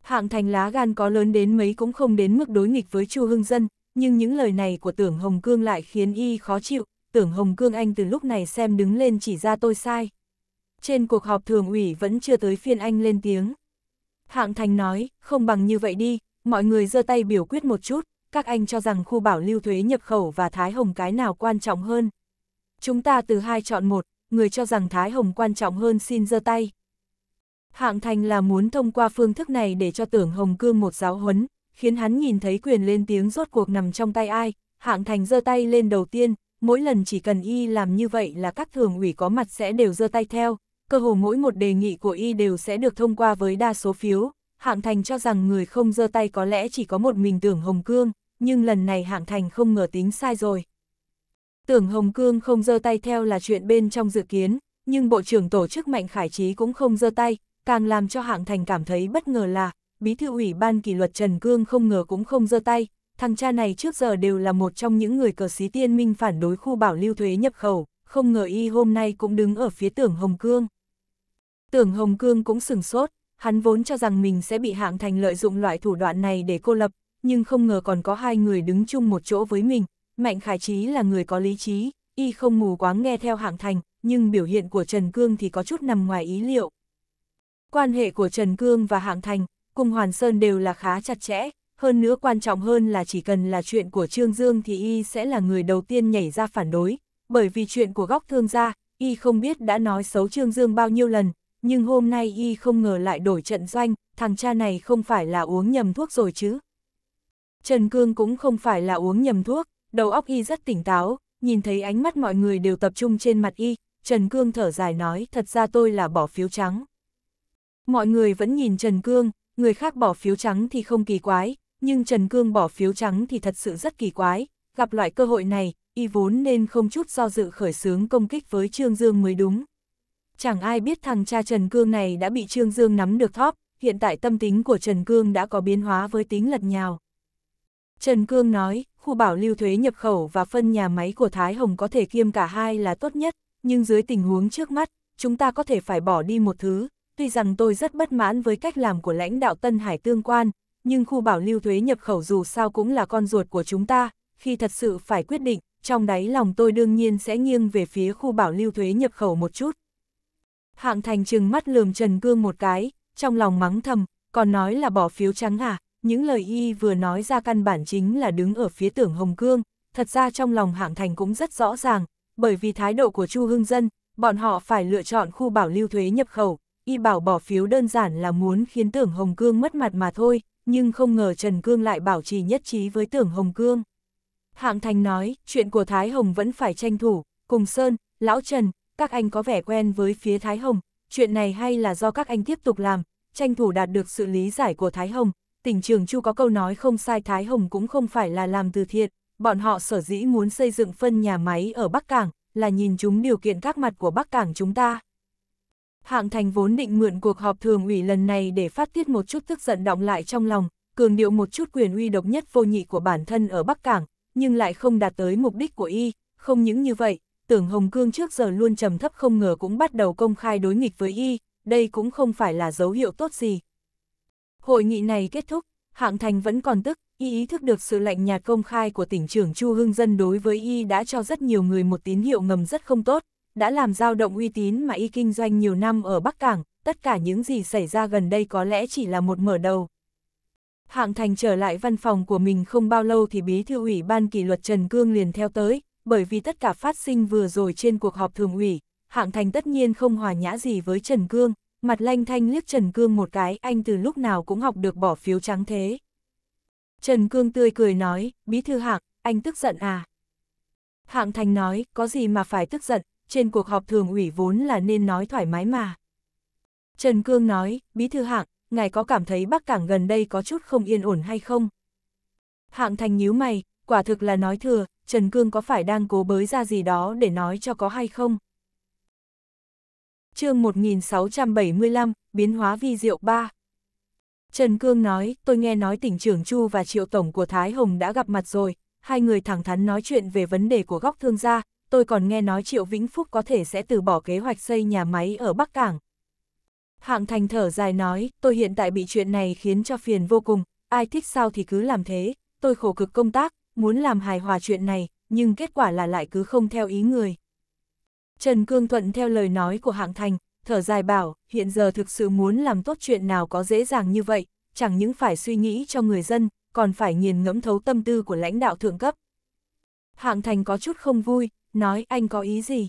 Hạng thành lá gan có lớn đến mấy cũng không đến mức đối nghịch với Chu Hưng Dân, nhưng những lời này của tưởng Hồng Cương lại khiến y khó chịu, tưởng Hồng Cương anh từ lúc này xem đứng lên chỉ ra tôi sai. Trên cuộc họp thường ủy vẫn chưa tới phiên anh lên tiếng. Hạng Thành nói, không bằng như vậy đi, mọi người giơ tay biểu quyết một chút, các anh cho rằng khu bảo lưu thuế nhập khẩu và Thái Hồng cái nào quan trọng hơn. Chúng ta từ hai chọn một, người cho rằng Thái Hồng quan trọng hơn xin giơ tay. Hạng Thành là muốn thông qua phương thức này để cho tưởng Hồng Cương một giáo huấn, khiến hắn nhìn thấy quyền lên tiếng rốt cuộc nằm trong tay ai, hạng thành giơ tay lên đầu tiên, mỗi lần chỉ cần y làm như vậy là các thường ủy có mặt sẽ đều giơ tay theo, cơ hồ mỗi một đề nghị của y đều sẽ được thông qua với đa số phiếu, hạng thành cho rằng người không giơ tay có lẽ chỉ có một mình tưởng Hồng Cương, nhưng lần này hạng thành không ngờ tính sai rồi. Tưởng Hồng Cương không giơ tay theo là chuyện bên trong dự kiến, nhưng Bộ trưởng Tổ chức Mạnh Khải Trí cũng không giơ tay, càng làm cho hạng thành cảm thấy bất ngờ là bí thư ủy ban kỷ luật Trần Cương không ngờ cũng không giơ tay, thằng cha này trước giờ đều là một trong những người cờ xí tiên minh phản đối khu bảo lưu thuế nhập khẩu, không ngờ y hôm nay cũng đứng ở phía tưởng Hồng Cương. Tưởng Hồng Cương cũng sừng sốt, hắn vốn cho rằng mình sẽ bị hạng thành lợi dụng loại thủ đoạn này để cô lập, nhưng không ngờ còn có hai người đứng chung một chỗ với mình, Mạnh Khải Trí là người có lý trí, y không mù quáng nghe theo hạng thành, nhưng biểu hiện của Trần Cương thì có chút nằm ngoài ý liệu. Quan hệ của Trần Cương và hạng thành cùng Hoàn Sơn đều là khá chặt chẽ, hơn nữa quan trọng hơn là chỉ cần là chuyện của Trương Dương thì y sẽ là người đầu tiên nhảy ra phản đối, bởi vì chuyện của góc thương gia, y không biết đã nói xấu Trương Dương bao nhiêu lần, nhưng hôm nay y không ngờ lại đổi trận doanh, thằng cha này không phải là uống nhầm thuốc rồi chứ. Trần Cương cũng không phải là uống nhầm thuốc, đầu óc y rất tỉnh táo, nhìn thấy ánh mắt mọi người đều tập trung trên mặt y, Trần Cương thở dài nói thật ra tôi là bỏ phiếu trắng. Mọi người vẫn nhìn Trần Cương, người khác bỏ phiếu trắng thì không kỳ quái, nhưng Trần Cương bỏ phiếu trắng thì thật sự rất kỳ quái, gặp loại cơ hội này, y vốn nên không chút do dự khởi xướng công kích với Trương Dương mới đúng. Chẳng ai biết thằng cha Trần Cương này đã bị Trương Dương nắm được thóp, hiện tại tâm tính của Trần Cương đã có biến hóa với tính lật nhào. Trần Cương nói, khu bảo lưu thuế nhập khẩu và phân nhà máy của Thái Hồng có thể kiêm cả hai là tốt nhất, nhưng dưới tình huống trước mắt, chúng ta có thể phải bỏ đi một thứ, Tuy rằng tôi rất bất mãn với cách làm của lãnh đạo Tân Hải tương quan, nhưng khu bảo lưu thuế nhập khẩu dù sao cũng là con ruột của chúng ta, khi thật sự phải quyết định, trong đáy lòng tôi đương nhiên sẽ nghiêng về phía khu bảo lưu thuế nhập khẩu một chút. Hạng thành trừng mắt lườm Trần Cương một cái, trong lòng mắng thầm, còn nói là bỏ phiếu trắng à, những lời y vừa nói ra căn bản chính là đứng ở phía tưởng Hồng Cương, thật ra trong lòng hạng thành cũng rất rõ ràng, bởi vì thái độ của Chu Hưng Dân, bọn họ phải lựa chọn khu bảo lưu thuế nhập khẩu, y bảo bỏ phiếu đơn giản là muốn khiến tưởng Hồng Cương mất mặt mà thôi, nhưng không ngờ Trần Cương lại bảo trì nhất trí với tưởng Hồng Cương. Hạng Thành nói, chuyện của Thái Hồng vẫn phải tranh thủ, cùng Sơn, Lão Trần, các anh có vẻ quen với phía Thái Hồng, chuyện này hay là do các anh tiếp tục làm, tranh thủ đạt được sự lý giải của Thái Hồng. Tỉnh trường Chu có câu nói không sai Thái Hồng cũng không phải là làm từ thiện, bọn họ sở dĩ muốn xây dựng phân nhà máy ở Bắc Cảng, là nhìn chúng điều kiện các mặt của Bắc Cảng chúng ta. Hạng Thành vốn định mượn cuộc họp thường ủy lần này để phát tiết một chút tức giận động lại trong lòng, cường điệu một chút quyền uy độc nhất vô nhị của bản thân ở Bắc Cảng, nhưng lại không đạt tới mục đích của y, không những như vậy, tưởng Hồng Cương trước giờ luôn trầm thấp không ngờ cũng bắt đầu công khai đối nghịch với y, đây cũng không phải là dấu hiệu tốt gì. Hội nghị này kết thúc, Hạng Thành vẫn còn tức, y ý thức được sự lạnh nhạt công khai của tỉnh trưởng Chu Hưng Dân đối với y đã cho rất nhiều người một tín hiệu ngầm rất không tốt, đã làm dao động uy tín mà y kinh doanh nhiều năm ở Bắc Cảng, tất cả những gì xảy ra gần đây có lẽ chỉ là một mở đầu. Hạng Thành trở lại văn phòng của mình không bao lâu thì bí thư ủy ban kỷ luật Trần Cương liền theo tới, bởi vì tất cả phát sinh vừa rồi trên cuộc họp thường ủy, Hạng Thành tất nhiên không hòa nhã gì với Trần Cương, mặt lanh thanh liếc Trần Cương một cái, anh từ lúc nào cũng học được bỏ phiếu trắng thế. Trần Cương tươi cười nói, bí thư Hạng, anh tức giận à? Hạng Thành nói, có gì mà phải tức giận, trên cuộc họp thường ủy vốn là nên nói thoải mái mà. Trần Cương nói, Bí thư hạng, ngài có cảm thấy Bắc Cảng gần đây có chút không yên ổn hay không? Hạng thành nhíu mày, quả thực là nói thừa, Trần Cương có phải đang cố bới ra gì đó để nói cho có hay không? chương 1675, Biến hóa vi diệu 3 Trần Cương nói, tôi nghe nói tỉnh trưởng Chu và triệu tổng của Thái Hồng đã gặp mặt rồi, hai người thẳng thắn nói chuyện về vấn đề của góc thương gia, tôi còn nghe nói Triệu Vĩnh Phúc có thể sẽ từ bỏ kế hoạch xây nhà máy ở Bắc Cảng. Hạng Thành thở dài nói, tôi hiện tại bị chuyện này khiến cho phiền vô cùng, ai thích sao thì cứ làm thế, tôi khổ cực công tác, muốn làm hài hòa chuyện này, nhưng kết quả là lại cứ không theo ý người. Trần Cương Thuận theo lời nói của Hạng Thành, thở dài bảo, hiện giờ thực sự muốn làm tốt chuyện nào có dễ dàng như vậy, chẳng những phải suy nghĩ cho người dân, còn phải nghiền ngẫm thấu tâm tư của lãnh đạo thượng cấp. Hạng Thành có chút không vui, nói anh có ý gì?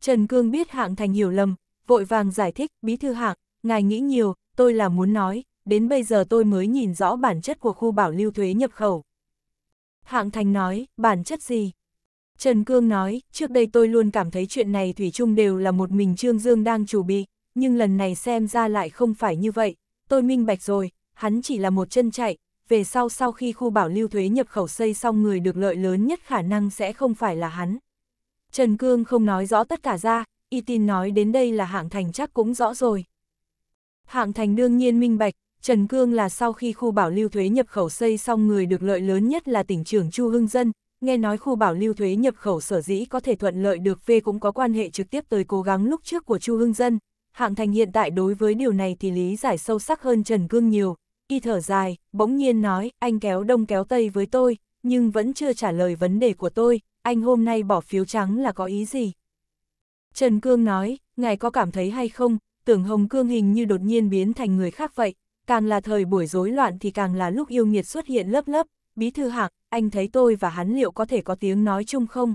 Trần Cương biết Hạng Thành hiểu lầm, vội vàng giải thích, bí thư Hạng, ngài nghĩ nhiều, tôi là muốn nói, đến bây giờ tôi mới nhìn rõ bản chất của khu bảo lưu thuế nhập khẩu. Hạng Thành nói, bản chất gì? Trần Cương nói, trước đây tôi luôn cảm thấy chuyện này Thủy chung đều là một mình Trương Dương đang chủ bị, nhưng lần này xem ra lại không phải như vậy, tôi minh bạch rồi, hắn chỉ là một chân chạy, về sau sau khi khu bảo lưu thuế nhập khẩu xây xong người được lợi lớn nhất khả năng sẽ không phải là hắn. Trần Cương không nói rõ tất cả ra, y tin nói đến đây là hạng thành chắc cũng rõ rồi. Hạng thành đương nhiên minh bạch, Trần Cương là sau khi khu bảo lưu thuế nhập khẩu xây xong người được lợi lớn nhất là tỉnh trưởng Chu Hưng Dân, nghe nói khu bảo lưu thuế nhập khẩu sở dĩ có thể thuận lợi được phê cũng có quan hệ trực tiếp tới cố gắng lúc trước của Chu Hưng Dân. Hạng thành hiện tại đối với điều này thì lý giải sâu sắc hơn Trần Cương nhiều, y thở dài, bỗng nhiên nói, anh kéo đông kéo tây với tôi, nhưng vẫn chưa trả lời vấn đề của tôi, anh hôm nay bỏ phiếu trắng là có ý gì? Trần Cương nói, ngài có cảm thấy hay không, tưởng Hồng Cương hình như đột nhiên biến thành người khác vậy, càng là thời buổi rối loạn thì càng là lúc yêu nghiệt xuất hiện lớp lớp, bí thư Hạng, anh thấy tôi và hắn liệu có thể có tiếng nói chung không?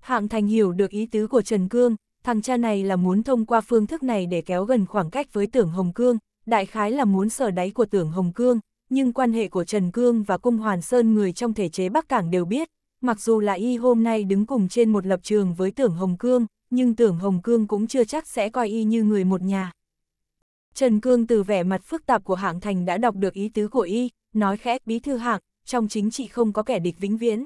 Hạng Thành hiểu được ý tứ của Trần Cương, thằng cha này là muốn thông qua phương thức này để kéo gần khoảng cách với tưởng Hồng Cương, đại khái là muốn sở đáy của tưởng Hồng Cương, nhưng quan hệ của Trần Cương và Cung Hoàn Sơn người trong thể chế Bắc Cảng đều biết, mặc dù là y hôm nay đứng cùng trên một lập trường với tưởng Hồng Cương, nhưng tưởng Hồng Cương cũng chưa chắc sẽ coi y như người một nhà. Trần Cương từ vẻ mặt phức tạp của hạng thành đã đọc được ý tứ của y, nói khẽ bí thư hạng, trong chính trị không có kẻ địch vĩnh viễn.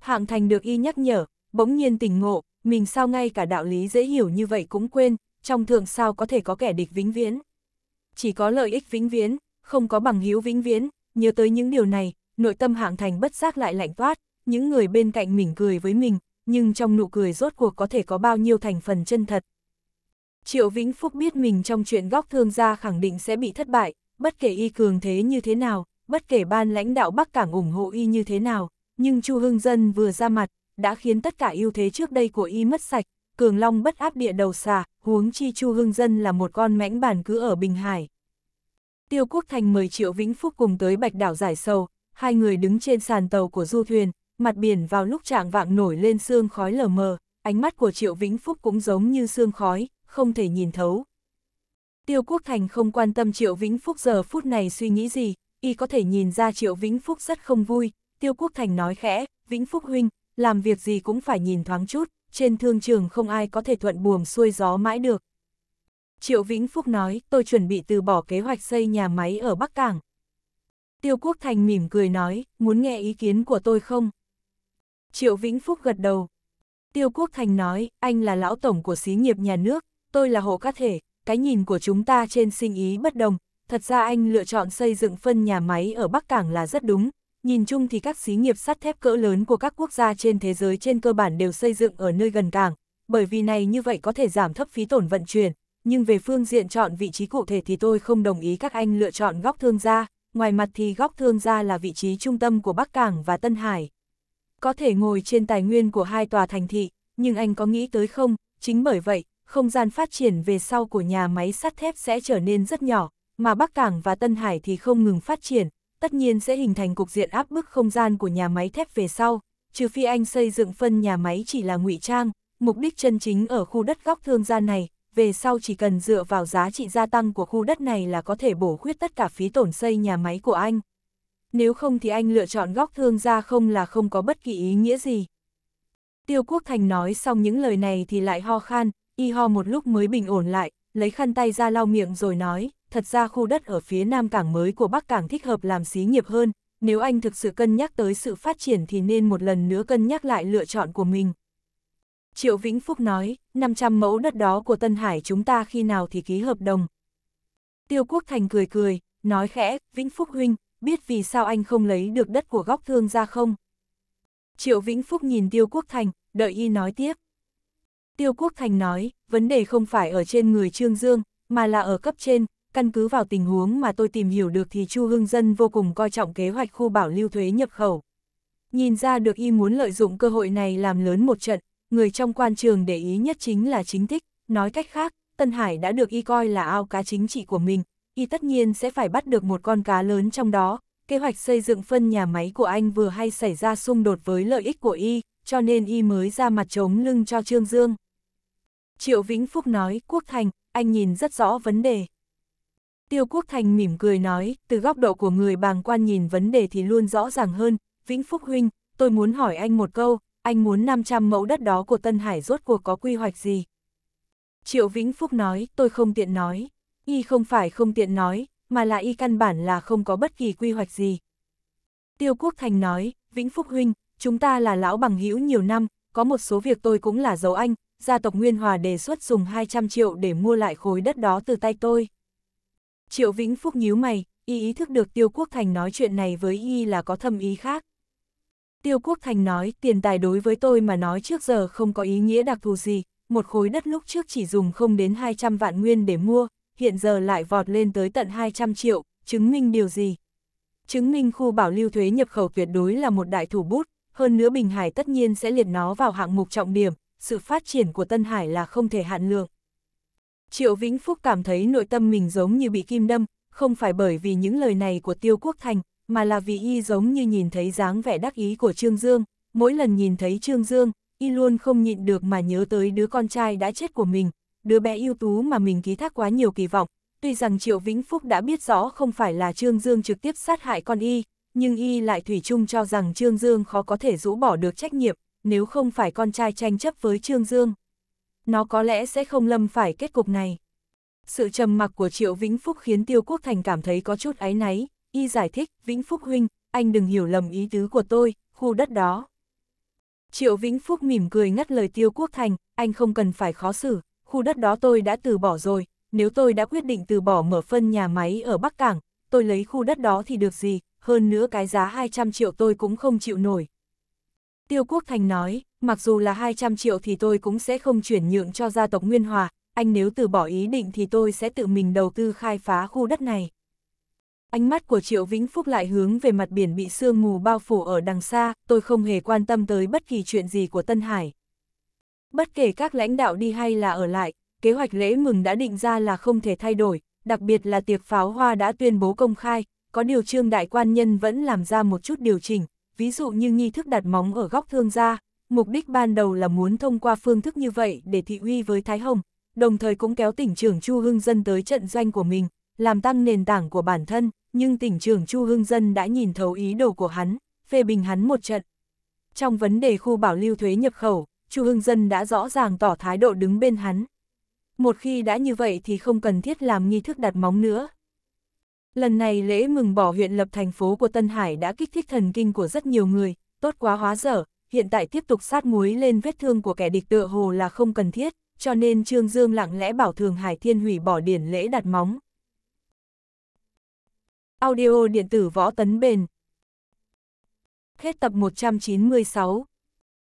Hạng thành được y nhắc nhở, bỗng nhiên tỉnh ngộ, mình sao ngay cả đạo lý dễ hiểu như vậy cũng quên, trong thượng sao có thể có kẻ địch vĩnh viễn chỉ có lợi ích vĩnh viễn, không có bằng hiếu vĩnh viễn, nhớ tới những điều này, nội tâm hạng thành bất giác lại lạnh toát, những người bên cạnh mỉm cười với mình, nhưng trong nụ cười rốt cuộc có thể có bao nhiêu thành phần chân thật. Triệu Vĩnh Phúc biết mình trong chuyện góc thương gia khẳng định sẽ bị thất bại, bất kể y cường thế như thế nào, bất kể ban lãnh đạo Bắc Cảng ủng hộ y như thế nào, nhưng Chu Hưng Dân vừa ra mặt, đã khiến tất cả ưu thế trước đây của y mất sạch, Cường Long bất áp địa đầu xà, huống chi Chu Hương Dân là một con mãnh bản cứ ở Bình Hải. Tiêu Quốc Thành mời Triệu Vĩnh Phúc cùng tới Bạch Đảo Giải Sầu, hai người đứng trên sàn tàu của du thuyền, mặt biển vào lúc trạng vạng nổi lên sương khói lờ mờ, ánh mắt của Triệu Vĩnh Phúc cũng giống như sương khói, không thể nhìn thấu. Tiêu Quốc Thành không quan tâm Triệu Vĩnh Phúc giờ phút này suy nghĩ gì, y có thể nhìn ra Triệu Vĩnh Phúc rất không vui, Tiêu Quốc Thành nói khẽ, Vĩnh Phúc huynh, làm việc gì cũng phải nhìn thoáng chút trên thương trường không ai có thể thuận buồm xuôi gió mãi được. Triệu Vĩnh Phúc nói, tôi chuẩn bị từ bỏ kế hoạch xây nhà máy ở Bắc Cảng. Tiêu Quốc Thành mỉm cười nói, muốn nghe ý kiến của tôi không? Triệu Vĩnh Phúc gật đầu. Tiêu Quốc Thành nói, anh là lão tổng của xí nghiệp nhà nước, tôi là hộ cá thể, cái nhìn của chúng ta trên sinh ý bất đồng. Thật ra anh lựa chọn xây dựng phân nhà máy ở Bắc Cảng là rất đúng, Nhìn chung thì các xí nghiệp sắt thép cỡ lớn của các quốc gia trên thế giới trên cơ bản đều xây dựng ở nơi gần cảng, bởi vì này như vậy có thể giảm thấp phí tổn vận chuyển, nhưng về phương diện chọn vị trí cụ thể thì tôi không đồng ý các anh lựa chọn góc thương gia, ngoài mặt thì góc thương gia là vị trí trung tâm của Bắc Cảng và Tân Hải. Có thể ngồi trên tài nguyên của hai tòa thành thị, nhưng anh có nghĩ tới không, chính bởi vậy, không gian phát triển về sau của nhà máy sắt thép sẽ trở nên rất nhỏ, mà Bắc Cảng và Tân Hải thì không ngừng phát triển, tất nhiên sẽ hình thành cục diện áp bức không gian của nhà máy thép về sau, trừ phi anh xây dựng phân nhà máy chỉ là ngụy trang, mục đích chân chính ở khu đất góc thương gia này, về sau chỉ cần dựa vào giá trị gia tăng của khu đất này là có thể bổ khuyết tất cả phí tổn xây nhà máy của anh. Nếu không thì anh lựa chọn góc thương gia không là không có bất kỳ ý nghĩa gì. Tiêu Quốc Thành nói xong những lời này thì lại ho khan, y ho một lúc mới bình ổn lại, lấy khăn tay ra lau miệng rồi nói, thật ra khu đất ở phía Nam Cảng mới của Bắc Cảng thích hợp làm xí nghiệp hơn, nếu anh thực sự cân nhắc tới sự phát triển thì nên một lần nữa cân nhắc lại lựa chọn của mình. Triệu Vĩnh Phúc nói, 500 mẫu đất đó của Tân Hải chúng ta khi nào thì ký hợp đồng. Tiêu Quốc Thành cười cười, nói khẽ, Vĩnh Phúc Huynh, biết vì sao anh không lấy được đất của góc thương ra không? Triệu Vĩnh Phúc nhìn Tiêu Quốc Thành, đợi y nói tiếp. Tiêu Quốc Thành nói, vấn đề không phải ở trên người Trương Dương, mà là ở cấp trên, căn cứ vào tình huống mà tôi tìm hiểu được thì Chu Hưng Dân vô cùng coi trọng kế hoạch khu bảo lưu thuế nhập khẩu. Nhìn ra được y muốn lợi dụng cơ hội này làm lớn một trận, người trong quan trường để ý nhất chính là chính thích, nói cách khác, Tân Hải đã được y coi là ao cá chính trị của mình, y tất nhiên sẽ phải bắt được một con cá lớn trong đó, kế hoạch xây dựng phân nhà máy của anh vừa hay xảy ra xung đột với lợi ích của y, cho nên y mới ra mặt chống lưng cho Trương Dương. Triệu Vĩnh Phúc nói, Quốc Thành, anh nhìn rất rõ vấn đề. Tiêu Quốc Thành mỉm cười nói, từ góc độ của người bàng quan nhìn vấn đề thì luôn rõ ràng hơn, Vĩnh Phúc Huynh, tôi muốn hỏi anh một câu, anh muốn 500 mẫu đất đó của Tân Hải rốt cuộc có quy hoạch gì? Triệu Vĩnh Phúc nói, tôi không tiện nói, y không phải không tiện nói, mà là y căn bản là không có bất kỳ quy hoạch gì. Tiêu Quốc Thành nói, Vĩnh Phúc Huynh, chúng ta là lão bằng hữu nhiều năm, có một số việc tôi cũng là giấu anh, gia tộc Nguyên Hòa đề xuất dùng 200 triệu để mua lại khối đất đó từ tay tôi. Triệu Vĩnh Phúc nhíu mày, y ý thức được Tiêu Quốc Thành nói chuyện này với y là có thâm ý khác. Tiêu Quốc Thành nói tiền tài đối với tôi mà nói trước giờ không có ý nghĩa đặc thù gì, một khối đất lúc trước chỉ dùng không đến 200 vạn nguyên để mua, hiện giờ lại vọt lên tới tận 200 triệu, chứng minh điều gì? Chứng minh khu bảo lưu thuế nhập khẩu tuyệt đối là một đại thủ bút, hơn nữa Bình Hải tất nhiên sẽ liệt nó vào hạng mục trọng điểm, sự phát triển của Tân Hải là không thể hạn lượng. Triệu Vĩnh Phúc cảm thấy nội tâm mình giống như bị kim đâm, không phải bởi vì những lời này của Tiêu Quốc Thành, mà là vì y giống như nhìn thấy dáng vẻ đắc ý của Trương Dương. Mỗi lần nhìn thấy Trương Dương, y luôn không nhịn được mà nhớ tới đứa con trai đã chết của mình, đứa bé ưu tú mà mình ký thác quá nhiều kỳ vọng. Tuy rằng Triệu Vĩnh Phúc đã biết rõ không phải là Trương Dương trực tiếp sát hại con y, nhưng y lại thủy chung cho rằng Trương Dương khó có thể rũ bỏ được trách nhiệm, nếu không phải con trai tranh chấp với Trương Dương. Nó có lẽ sẽ không lâm phải kết cục này. Sự trầm mặc của Triệu Vĩnh Phúc khiến Tiêu Quốc Thành cảm thấy có chút áy náy, y giải thích, Vĩnh Phúc huynh, anh đừng hiểu lầm ý tứ của tôi, khu đất đó. Triệu Vĩnh Phúc mỉm cười ngắt lời Tiêu Quốc Thành, anh không cần phải khó xử, khu đất đó tôi đã từ bỏ rồi, nếu tôi đã quyết định từ bỏ mở phân nhà máy ở Bắc Cảng, tôi lấy khu đất đó thì được gì, hơn nữa cái giá 200 triệu tôi cũng không chịu nổi, Tiêu Quốc Thành nói, mặc dù là 200 triệu thì tôi cũng sẽ không chuyển nhượng cho gia tộc Nguyên Hòa, anh nếu từ bỏ ý định thì tôi sẽ tự mình đầu tư khai phá khu đất này. Ánh mắt của Triệu Vĩnh Phúc lại hướng về mặt biển bị sương mù bao phủ ở đằng xa, tôi không hề quan tâm tới bất kỳ chuyện gì của Tân Hải. Bất kể các lãnh đạo đi hay là ở lại, kế hoạch lễ mừng đã định ra là không thể thay đổi, đặc biệt là tiệc pháo hoa đã tuyên bố công khai, có điều trương đại quan nhân vẫn làm ra một chút điều chỉnh, ví dụ như nghi thức đặt móng ở góc thương gia, mục đích ban đầu là muốn thông qua phương thức như vậy để thị uy với Thái Hồng, đồng thời cũng kéo tỉnh trưởng Chu Hưng Dân tới trận doanh của mình, làm tăng nền tảng của bản thân, nhưng tỉnh trưởng Chu Hưng Dân đã nhìn thấu ý đồ của hắn, phê bình hắn một trận. Trong vấn đề khu bảo lưu thuế nhập khẩu, Chu Hưng Dân đã rõ ràng tỏ thái độ đứng bên hắn. Một khi đã như vậy thì không cần thiết làm nghi thức đặt móng nữa. Lần này lễ mừng bỏ huyện lập thành phố của Tân Hải đã kích thích thần kinh của rất nhiều người, tốt quá hóa dở, hiện tại tiếp tục sát muối lên vết thương của kẻ địch tựa hồ là không cần thiết, cho nên Trương Dương lặng lẽ bảo Thường Hải Thiên hủy bỏ điển lễ đặt móng. Audio điện tử võ tấn bền Hết tập 196